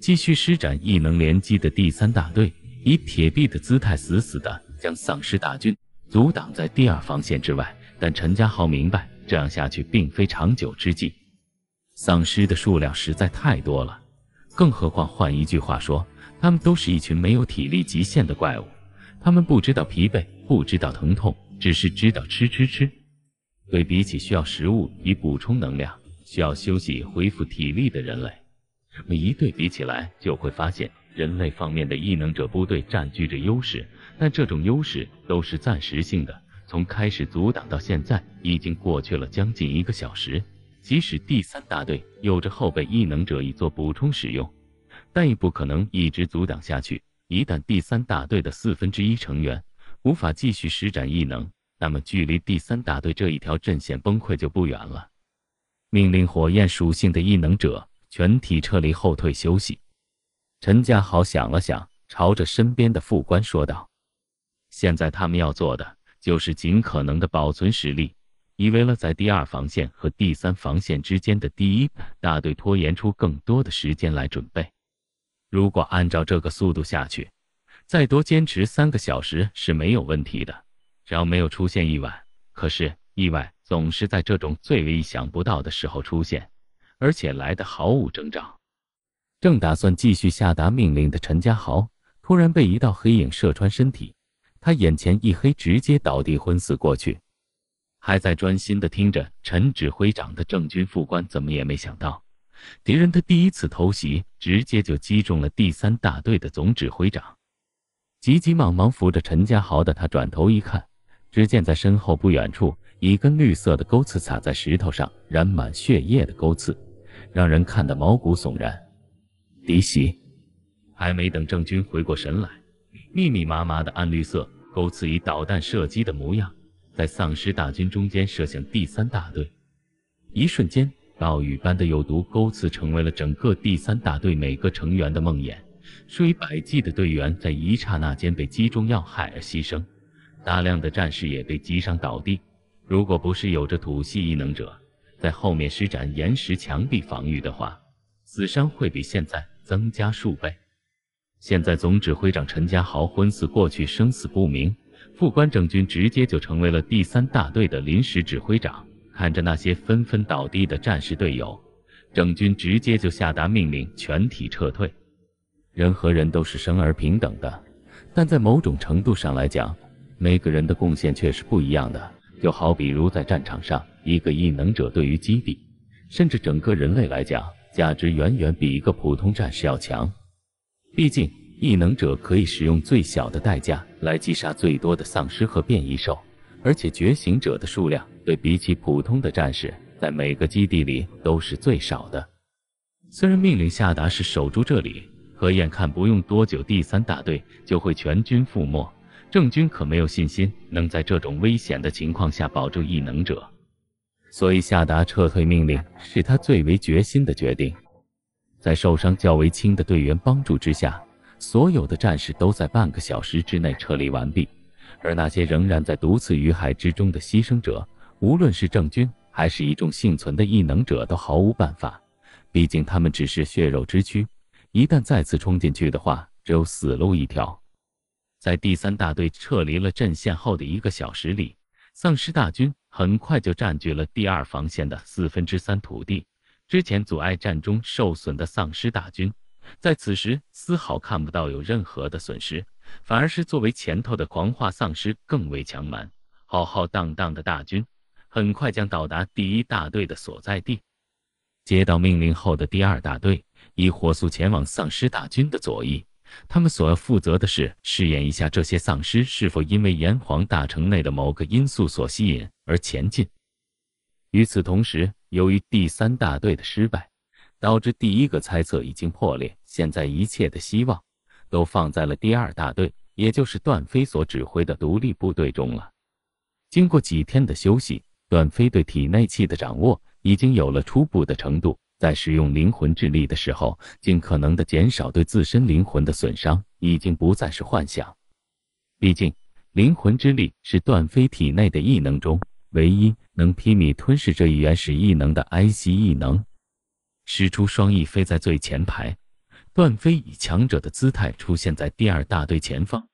继续施展异能连击的第三大队，以铁壁的姿态死死的将丧尸大军阻挡在第二防线之外。但陈家豪明白。这样下去并非长久之计，丧尸的数量实在太多了。更何况，换一句话说，他们都是一群没有体力极限的怪物，他们不知道疲惫，不知道疼痛，只是知道吃吃吃。对比起需要食物以补充能量、需要休息恢复体力的人类，这么一对比起来，就会发现人类方面的异能者部队占据着优势，但这种优势都是暂时性的。从开始阻挡到现在，已经过去了将近一个小时。即使第三大队有着后备异能者以作补充使用，但也不可能一直阻挡下去。一旦第三大队的四分之一成员无法继续施展异能，那么距离第三大队这一条阵线崩溃就不远了。命令火焰属性的异能者全体撤离，后退休息。陈家豪想了想，朝着身边的副官说道：“现在他们要做的。”就是尽可能的保存实力，以为了在第二防线和第三防线之间的第一大队拖延出更多的时间来准备。如果按照这个速度下去，再多坚持三个小时是没有问题的，只要没有出现意外。可是意外总是在这种最为意想不到的时候出现，而且来的毫无征兆。正打算继续下达命令的陈家豪，突然被一道黑影射穿身体。他眼前一黑，直接倒地昏死过去。还在专心的听着陈指挥长的郑军副官怎么也没想到，敌人的第一次偷袭直接就击中了第三大队的总指挥长。急急忙忙扶着陈家豪的他转头一看，只见在身后不远处，一根绿色的钩刺撒在石头上，染满血液的钩刺，让人看得毛骨悚然。敌袭！还没等郑军回过神来，密密麻麻的暗绿色。钩刺以导弹射击的模样，在丧尸大军中间射向第三大队。一瞬间，暴雨般的有毒钩刺成为了整个第三大队每个成员的梦魇。数以百计的队员在一刹那间被击中要害而牺牲，大量的战士也被击伤倒地。如果不是有着土系异能者在后面施展岩石墙壁防御的话，死伤会比现在增加数倍。现在总指挥长陈家豪昏死过去，生死不明。副官整军直接就成为了第三大队的临时指挥长。看着那些纷纷倒地的战士队友，整军直接就下达命令：全体撤退。人和人都是生而平等的，但在某种程度上来讲，每个人的贡献却是不一样的。就好比如在战场上，一个异能者对于基地，甚至整个人类来讲，价值远远比一个普通战士要强。毕竟，异能者可以使用最小的代价来击杀最多的丧尸和变异兽，而且觉醒者的数量对比起普通的战士，在每个基地里都是最少的。虽然命令下达是守住这里，可眼看不用多久第三大队就会全军覆没，郑军可没有信心能在这种危险的情况下保住异能者，所以下达撤退命令是他最为决心的决定。在受伤较为轻的队员帮助之下，所有的战士都在半个小时之内撤离完毕。而那些仍然在毒刺于海之中的牺牲者，无论是郑军还是一众幸存的异能者，都毫无办法。毕竟他们只是血肉之躯，一旦再次冲进去的话，只有死路一条。在第三大队撤离了阵线后的一个小时里，丧尸大军很快就占据了第二防线的四分之三土地。之前阻碍战中受损的丧尸大军，在此时丝毫看不到有任何的损失，反而是作为前头的狂化丧尸更为强蛮，浩浩荡荡的大军很快将到达第一大队的所在地。接到命令后的第二大队已火速前往丧尸大军的左翼，他们所要负责的是试验一下这些丧尸是否因为炎黄大城内的某个因素所吸引而前进。与此同时。由于第三大队的失败，导致第一个猜测已经破裂。现在一切的希望都放在了第二大队，也就是段飞所指挥的独立部队中了。经过几天的休息，段飞对体内气的掌握已经有了初步的程度。在使用灵魂之力的时候，尽可能的减少对自身灵魂的损伤，已经不再是幻想。毕竟，灵魂之力是段飞体内的异能中唯一。能披靡吞噬这一原始异能的 I c 异能，使出双翼飞在最前排。段飞以强者的姿态出现在第二大队前方，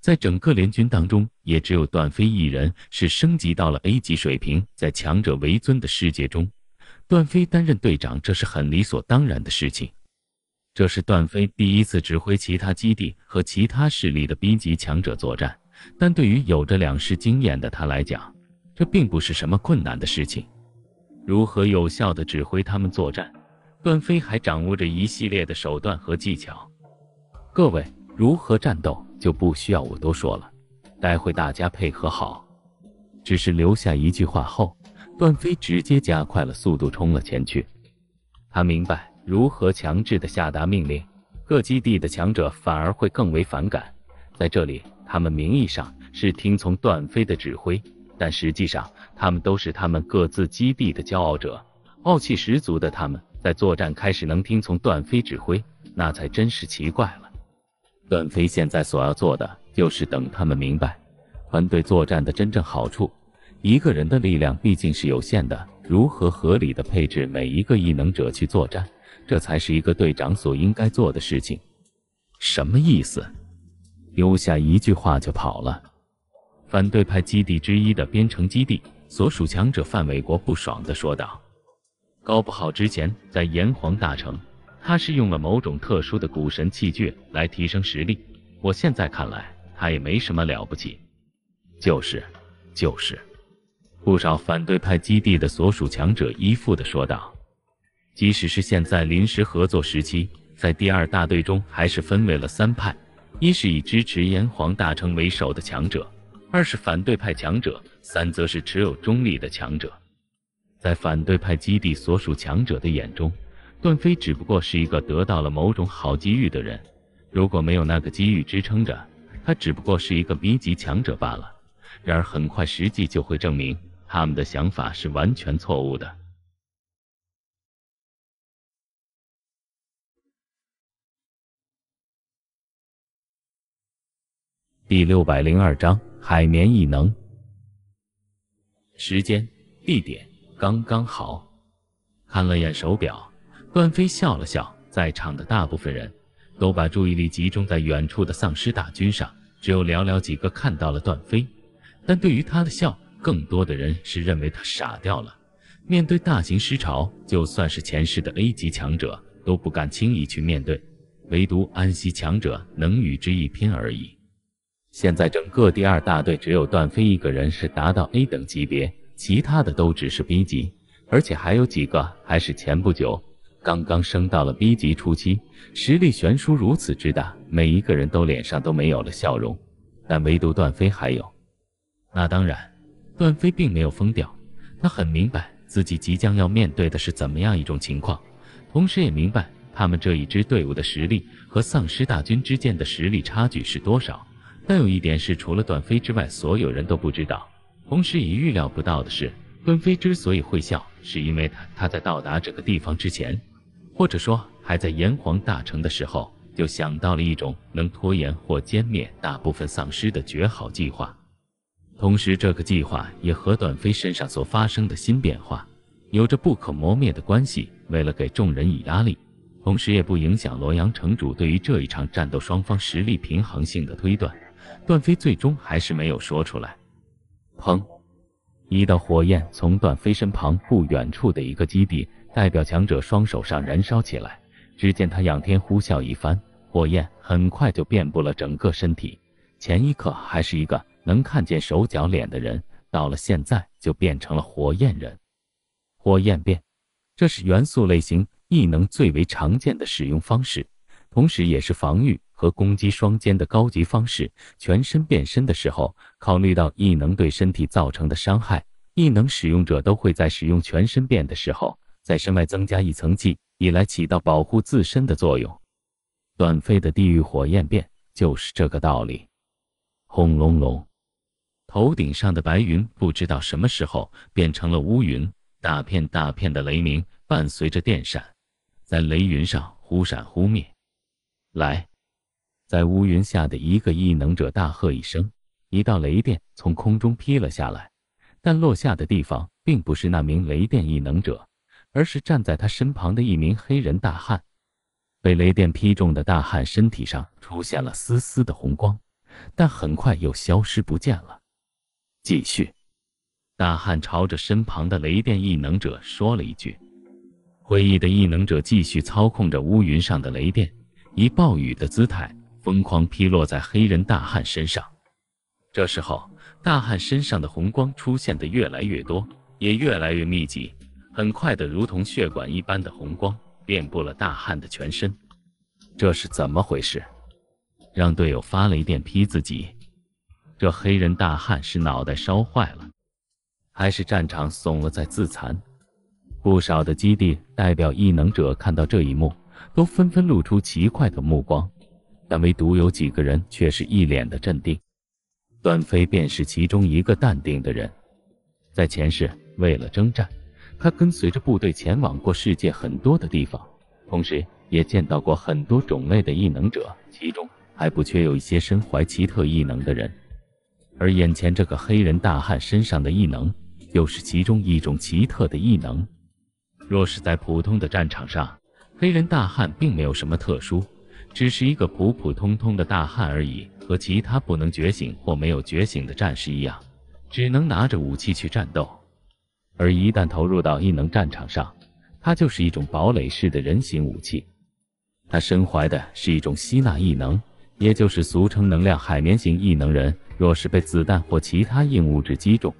在整个联军当中，也只有段飞一人是升级到了 A 级水平。在强者为尊的世界中，段飞担任队长，这是很理所当然的事情。这是段飞第一次指挥其他基地和其他势力的 B 级强者作战，但对于有着两世经验的他来讲，这并不是什么困难的事情，如何有效的指挥他们作战，段飞还掌握着一系列的手段和技巧。各位，如何战斗就不需要我多说了。待会大家配合好，只是留下一句话后，段飞直接加快了速度冲了前去。他明白，如何强制的下达命令，各基地的强者反而会更为反感。在这里，他们名义上是听从段飞的指挥。但实际上，他们都是他们各自基地的骄傲者，傲气十足的他们，在作战开始能听从段飞指挥，那才真是奇怪了。段飞现在所要做的，就是等他们明白团队作战的真正好处。一个人的力量毕竟是有限的，如何合理的配置每一个异能者去作战，这才是一个队长所应该做的事情。什么意思？丢下一句话就跑了？反对派基地之一的边城基地所属强者范伟国不爽地说道：“搞不好之前在炎黄大城，他是用了某种特殊的古神器具来提升实力。我现在看来，他也没什么了不起。”“就是，就是。”不少反对派基地的所属强者依附地说道：“即使是现在临时合作时期，在第二大队中还是分为了三派，一是以支持炎黄大城为首的强者。”二是反对派强者，三则是持有中立的强者。在反对派基地所属强者的眼中，段飞只不过是一个得到了某种好机遇的人。如果没有那个机遇支撑着，他只不过是一个 B 级强者罢了。然而，很快实际就会证明他们的想法是完全错误的。第六百零二章海绵异能。时间、地点刚刚好。看了眼手表，段飞笑了笑。在场的大部分人都把注意力集中在远处的丧尸大军上，只有寥寥几个看到了段飞。但对于他的笑，更多的人是认为他傻掉了。面对大型尸潮，就算是前世的 A 级强者都不敢轻易去面对，唯独安息强者能与之一拼而已。现在整个第二大队只有段飞一个人是达到 A 等级别，其他的都只是 B 级，而且还有几个还是前不久刚刚升到了 B 级初期，实力悬殊如此之大，每一个人都脸上都没有了笑容，但唯独段飞还有。那当然，段飞并没有疯掉，他很明白自己即将要面对的是怎么样一种情况，同时也明白他们这一支队伍的实力和丧尸大军之间的实力差距是多少。但有一点是，除了段飞之外，所有人都不知道。同时，也预料不到的是，段飞之所以会笑，是因为他在到达这个地方之前，或者说还在炎黄大成的时候，就想到了一种能拖延或歼灭大部分丧尸的绝好计划。同时，这个计划也和段飞身上所发生的新变化有着不可磨灭的关系。为了给众人以压力，同时也不影响洛阳城主对于这一场战斗双方实力平衡性的推断。段飞最终还是没有说出来。砰！一道火焰从段飞身旁不远处的一个基地代表强者双手上燃烧起来。只见他仰天呼啸一番，火焰很快就遍布了整个身体。前一刻还是一个能看见手脚脸的人，到了现在就变成了火焰人。火焰变，这是元素类型异能最为常见的使用方式，同时也是防御。和攻击双肩的高级方式，全身变身的时候，考虑到异能对身体造成的伤害，异能使用者都会在使用全身变的时候，在身外增加一层气，以来起到保护自身的作用。短飞的地狱火焰变就是这个道理。轰隆隆，头顶上的白云不知道什么时候变成了乌云，大片大片的雷鸣伴随着电闪，在雷云上忽闪忽灭。来。在乌云下的一个异能者大喝一声，一道雷电从空中劈了下来，但落下的地方并不是那名雷电异能者，而是站在他身旁的一名黑人大汉。被雷电劈中的大汉身体上出现了丝丝的红光，但很快又消失不见了。继续，大汉朝着身旁的雷电异能者说了一句：“会意的异能者继续操控着乌云上的雷电，以暴雨的姿态。”疯狂劈落在黑人大汉身上，这时候大汉身上的红光出现的越来越多，也越来越密集，很快的如同血管一般的红光遍布了大汉的全身。这是怎么回事？让队友发雷电劈自己？这黑人大汉是脑袋烧坏了，还是战场怂了在自残？不少的基地代表异能者看到这一幕，都纷纷露出奇怪的目光。但唯独有几个人却是一脸的镇定，段飞便是其中一个淡定的人。在前世，为了征战，他跟随着部队前往过世界很多的地方，同时也见到过很多种类的异能者，其中还不缺有一些身怀奇特异能的人。而眼前这个黑人大汉身上的异能，又是其中一种奇特的异能。若是在普通的战场上，黑人大汉并没有什么特殊。只是一个普普通通的大汉而已，和其他不能觉醒或没有觉醒的战士一样，只能拿着武器去战斗。而一旦投入到异能战场上，他就是一种堡垒式的人形武器。他身怀的是一种吸纳异能，也就是俗称能量海绵型异能人。若是被子弹或其他硬物质击中，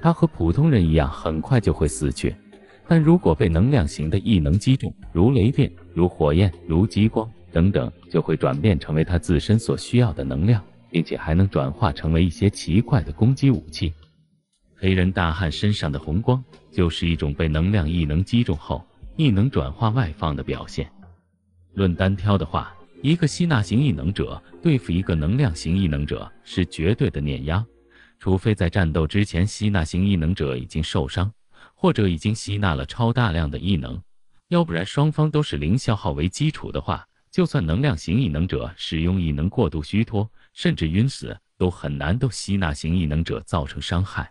他和普通人一样很快就会死去。但如果被能量型的异能击中，如雷电、如火焰、如激光。等等，就会转变成为他自身所需要的能量，并且还能转化成为一些奇怪的攻击武器。黑人大汉身上的红光，就是一种被能量异能击中后，异能转化外放的表现。论单挑的话，一个吸纳型异能者对付一个能量型异能者是绝对的碾压，除非在战斗之前吸纳型异能者已经受伤，或者已经吸纳了超大量的异能，要不然双方都是零消耗为基础的话。就算能量型异能者使用异能过度虚脱，甚至晕死，都很难都吸纳型异能者造成伤害。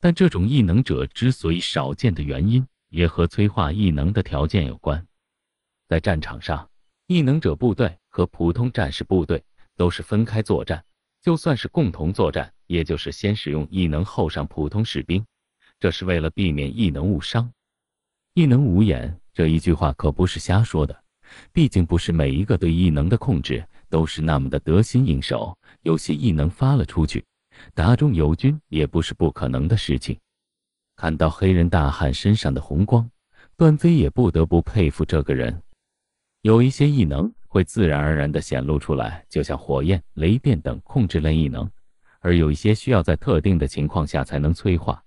但这种异能者之所以少见的原因，也和催化异能的条件有关。在战场上，异能者部队和普通战士部队都是分开作战；就算是共同作战，也就是先使用异能后上普通士兵，这是为了避免异能误伤。异能无眼这一句话可不是瞎说的。毕竟不是每一个对异能的控制都是那么的得心应手，有些异能发了出去，打中友军也不是不可能的事情。看到黑人大汉身上的红光，段飞也不得不佩服这个人。有一些异能会自然而然的显露出来，就像火焰、雷电等控制类异能；而有一些需要在特定的情况下才能催化，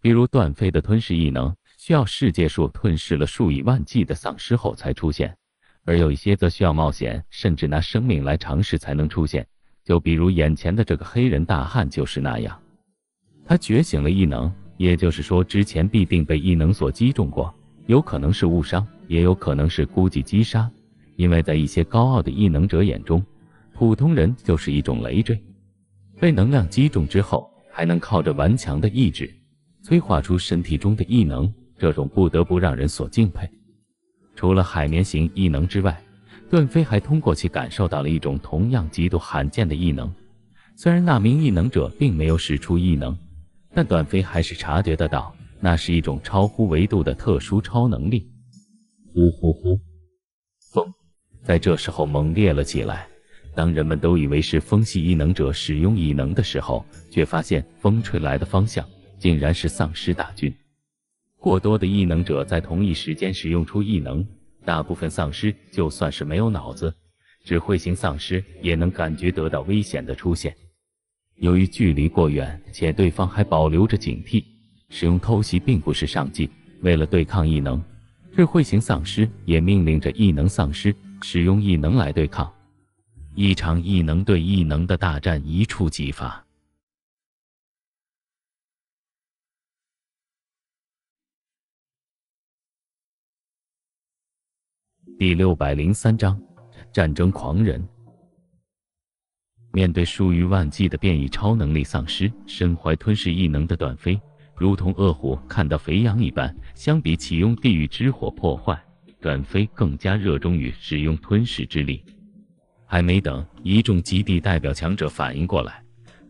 比如段飞的吞噬异能，需要世界树吞噬了数以万计的丧尸后才出现。而有一些则需要冒险，甚至拿生命来尝试才能出现。就比如眼前的这个黑人大汉就是那样，他觉醒了异能，也就是说之前必定被异能所击中过，有可能是误伤，也有可能是估计击杀。因为在一些高傲的异能者眼中，普通人就是一种累赘。被能量击中之后，还能靠着顽强的意志催化出身体中的异能，这种不得不让人所敬佩。除了海绵型异能之外，段飞还通过其感受到了一种同样极度罕见的异能。虽然那名异能者并没有使出异能，但段飞还是察觉得到，那是一种超乎维度的特殊超能力。呼呼呼，风在这时候猛烈了起来。当人们都以为是风系异能者使用异能的时候，却发现风吹来的方向竟然是丧尸大军。过多的异能者在同一时间使用出异能，大部分丧尸就算是没有脑子，智慧型丧尸也能感觉得到危险的出现。由于距离过远，且对方还保留着警惕，使用偷袭并不是上计。为了对抗异能，智慧型丧尸也命令着异能丧尸使用异能来对抗。一场异能对异能的大战一触即发。第六百零三章，战争狂人。面对数以万计的变异超能力丧尸，身怀吞噬异能的段飞，如同恶虎看到肥羊一般。相比启用地狱之火破坏，段飞更加热衷于使用吞噬之力。还没等一众极地代表强者反应过来，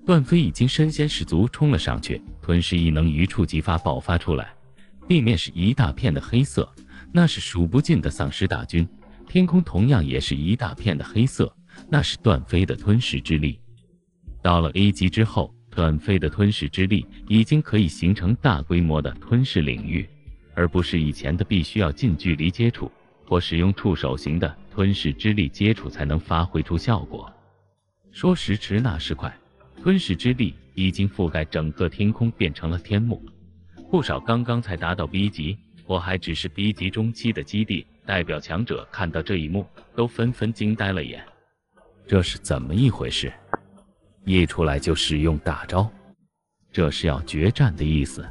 段飞已经身先士卒冲了上去，吞噬异能一触即发爆发出来，地面是一大片的黑色。那是数不尽的丧尸大军，天空同样也是一大片的黑色，那是段飞的吞噬之力。到了 A 级之后，段飞的吞噬之力已经可以形成大规模的吞噬领域，而不是以前的必须要近距离接触或使用触手型的吞噬之力接触才能发挥出效果。说时迟，那时快，吞噬之力已经覆盖整个天空，变成了天幕。不少刚刚才达到 B 级。我还只是 B 级中期的基地代表强者，看到这一幕都纷纷惊呆了眼。这是怎么一回事？一出来就使用大招，这是要决战的意思。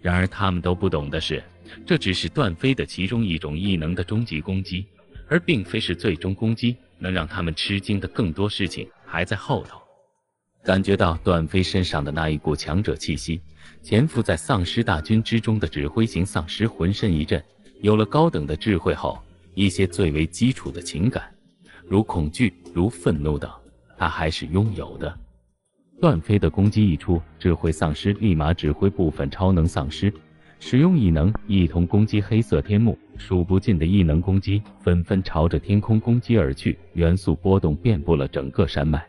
然而他们都不懂的是，这只是段飞的其中一种异能的终极攻击，而并非是最终攻击。能让他们吃惊的更多事情还在后头。感觉到段飞身上的那一股强者气息。潜伏在丧尸大军之中的指挥型丧尸浑身一震，有了高等的智慧后，一些最为基础的情感，如恐惧、如愤怒等，他还是拥有的。段飞的攻击一出，智慧丧尸立马指挥部分超能丧尸使用异能一同攻击黑色天幕，数不尽的异能攻击纷纷朝着天空攻击而去，元素波动遍布了整个山脉。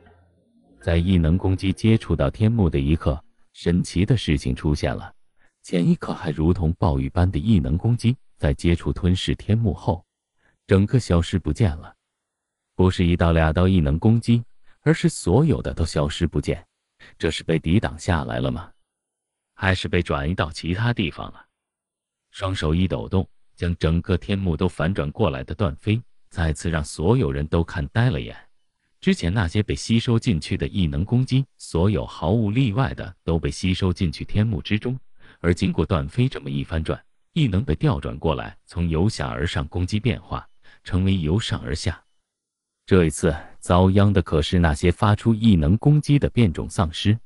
在异能攻击接触到天幕的一刻。神奇的事情出现了，前一刻还如同暴雨般的异能攻击，在接触吞噬天幕后，整个消失不见了。不是一道两道异能攻击，而是所有的都消失不见。这是被抵挡下来了吗？还是被转移到其他地方了？双手一抖动，将整个天幕都反转过来的段飞，再次让所有人都看呆了眼。之前那些被吸收进去的异能攻击，所有毫无例外的都被吸收进去天幕之中。而经过段飞这么一翻转，异能被调转过来，从由下而上攻击变化成为由上而下。这一次遭殃的可是那些发出异能攻击的变种丧尸。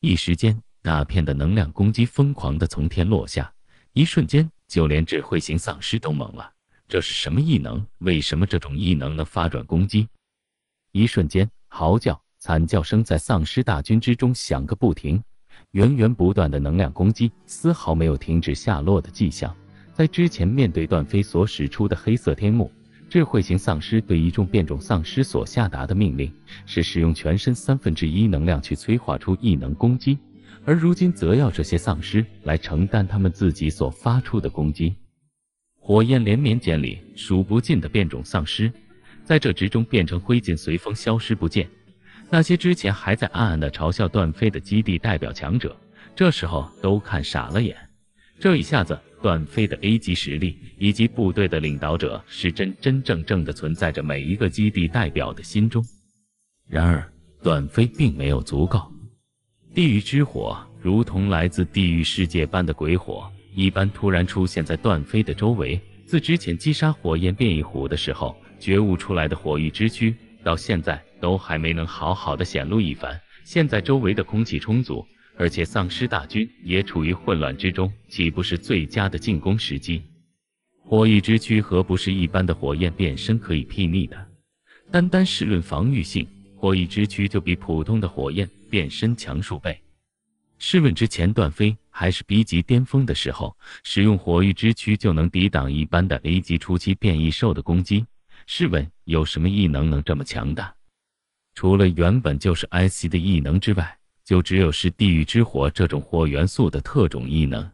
一时间，大片的能量攻击疯狂的从天落下，一瞬间，就连智慧型丧尸都懵了：这是什么异能？为什么这种异能能发转攻击？一瞬间，嚎叫、惨叫声在丧尸大军之中响个不停，源源不断的能量攻击丝毫没有停止下落的迹象。在之前面对段飞所使出的黑色天幕，智慧型丧尸对一众变种丧尸所下达的命令是使用全身三分之一能量去催化出异能攻击，而如今则要这些丧尸来承担他们自己所发出的攻击。火焰连绵间里，数不尽的变种丧尸。在这之中变成灰烬，随风消失不见。那些之前还在暗暗的嘲笑段飞的基地代表强者，这时候都看傻了眼。这一下子，段飞的 A 级实力以及部队的领导者，是真真正正的存在着每一个基地代表的心中。然而，段飞并没有足够。地狱之火如同来自地狱世界般的鬼火一般，突然出现在段飞的周围。自之前击杀火焰变异虎的时候。觉悟出来的火域之躯到现在都还没能好好的显露一番。现在周围的空气充足，而且丧尸大军也处于混乱之中，岂不是最佳的进攻时机？火域之躯何不是一般的火焰变身可以睥睨的？单单是论防御性，火域之躯就比普通的火焰变身强数倍。试问之前段飞还是 B 级巅峰的时候，使用火域之躯就能抵挡一般的 A 级初期变异兽的攻击？试问有什么异能能这么强大？除了原本就是埃希的异能之外，就只有是地狱之火这种火元素的特种异能。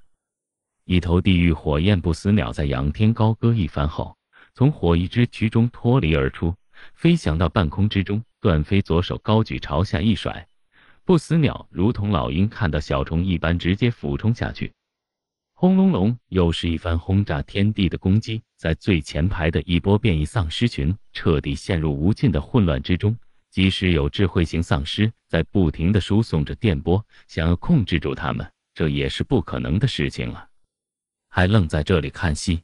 一头地狱火焰不死鸟在仰天高歌一番后，从火翼之躯中脱离而出，飞翔到半空之中。段飞左手高举，朝下一甩，不死鸟如同老鹰看到小虫一般，直接俯冲下去。轰隆隆，又是一番轰炸天地的攻击。在最前排的一波变异丧尸群彻底陷入无尽的混乱之中，即使有智慧型丧尸在不停的输送着电波，想要控制住他们，这也是不可能的事情了。还愣在这里看戏？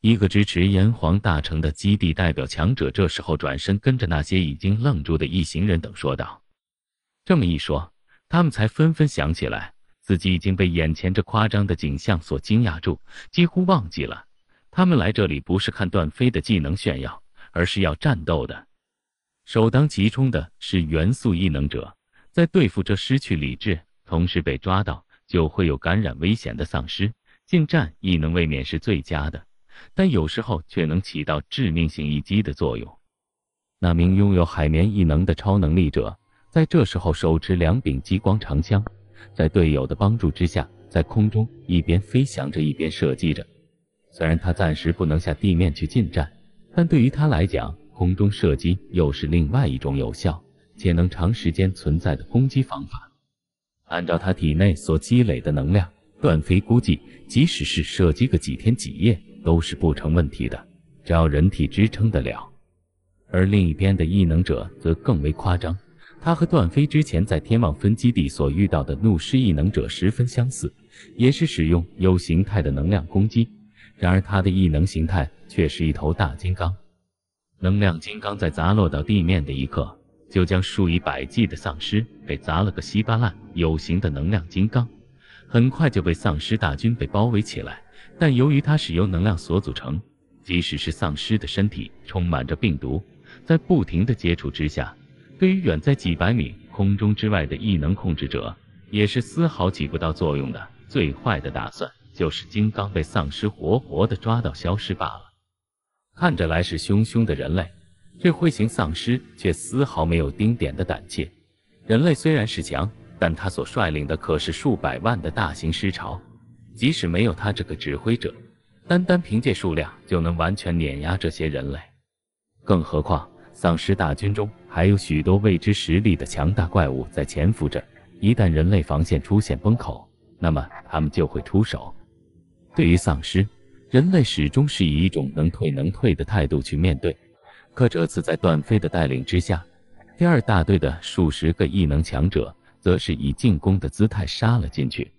一个支持炎黄大成的基地代表强者这时候转身，跟着那些已经愣住的一行人等说道：“这么一说，他们才纷纷想起来，自己已经被眼前这夸张的景象所惊讶住，几乎忘记了。”他们来这里不是看段飞的技能炫耀，而是要战斗的。首当其冲的是元素异能者，在对付这失去理智、同时被抓到就会有感染危险的丧尸，近战异能未免是最佳的，但有时候却能起到致命性一击的作用。那名拥有海绵异能的超能力者，在这时候手持两柄激光长枪，在队友的帮助之下，在空中一边飞翔着，一边射击着。虽然他暂时不能下地面去近战，但对于他来讲，空中射击又是另外一种有效且能长时间存在的攻击方法。按照他体内所积累的能量，段飞估计，即使是射击个几天几夜都是不成问题的，只要人体支撑得了。而另一边的异能者则更为夸张，他和段飞之前在天网分基地所遇到的怒狮异能者十分相似，也是使用有形态的能量攻击。然而，他的异能形态却是一头大金刚。能量金刚在砸落到地面的一刻，就将数以百计的丧尸给砸了个稀巴烂。有形的能量金刚很快就被丧尸大军被包围起来，但由于它是由能量所组成，即使是丧尸的身体充满着病毒，在不停的接触之下，对于远在几百米空中之外的异能控制者，也是丝毫起不到作用的。最坏的打算。就是金刚被丧尸活活的抓到消失罢了。看着来势汹汹的人类，这灰形丧尸却丝毫没有丁点的胆怯。人类虽然是强，但他所率领的可是数百万的大型尸潮。即使没有他这个指挥者，单单凭借数量就能完全碾压这些人类。更何况丧尸大军中还有许多未知实力的强大怪物在潜伏着，一旦人类防线出现崩口，那么他们就会出手。对于丧尸，人类始终是以一种能退能退的态度去面对。可这次在段飞的带领之下，第二大队的数十个异能强者，则是以进攻的姿态杀了进去。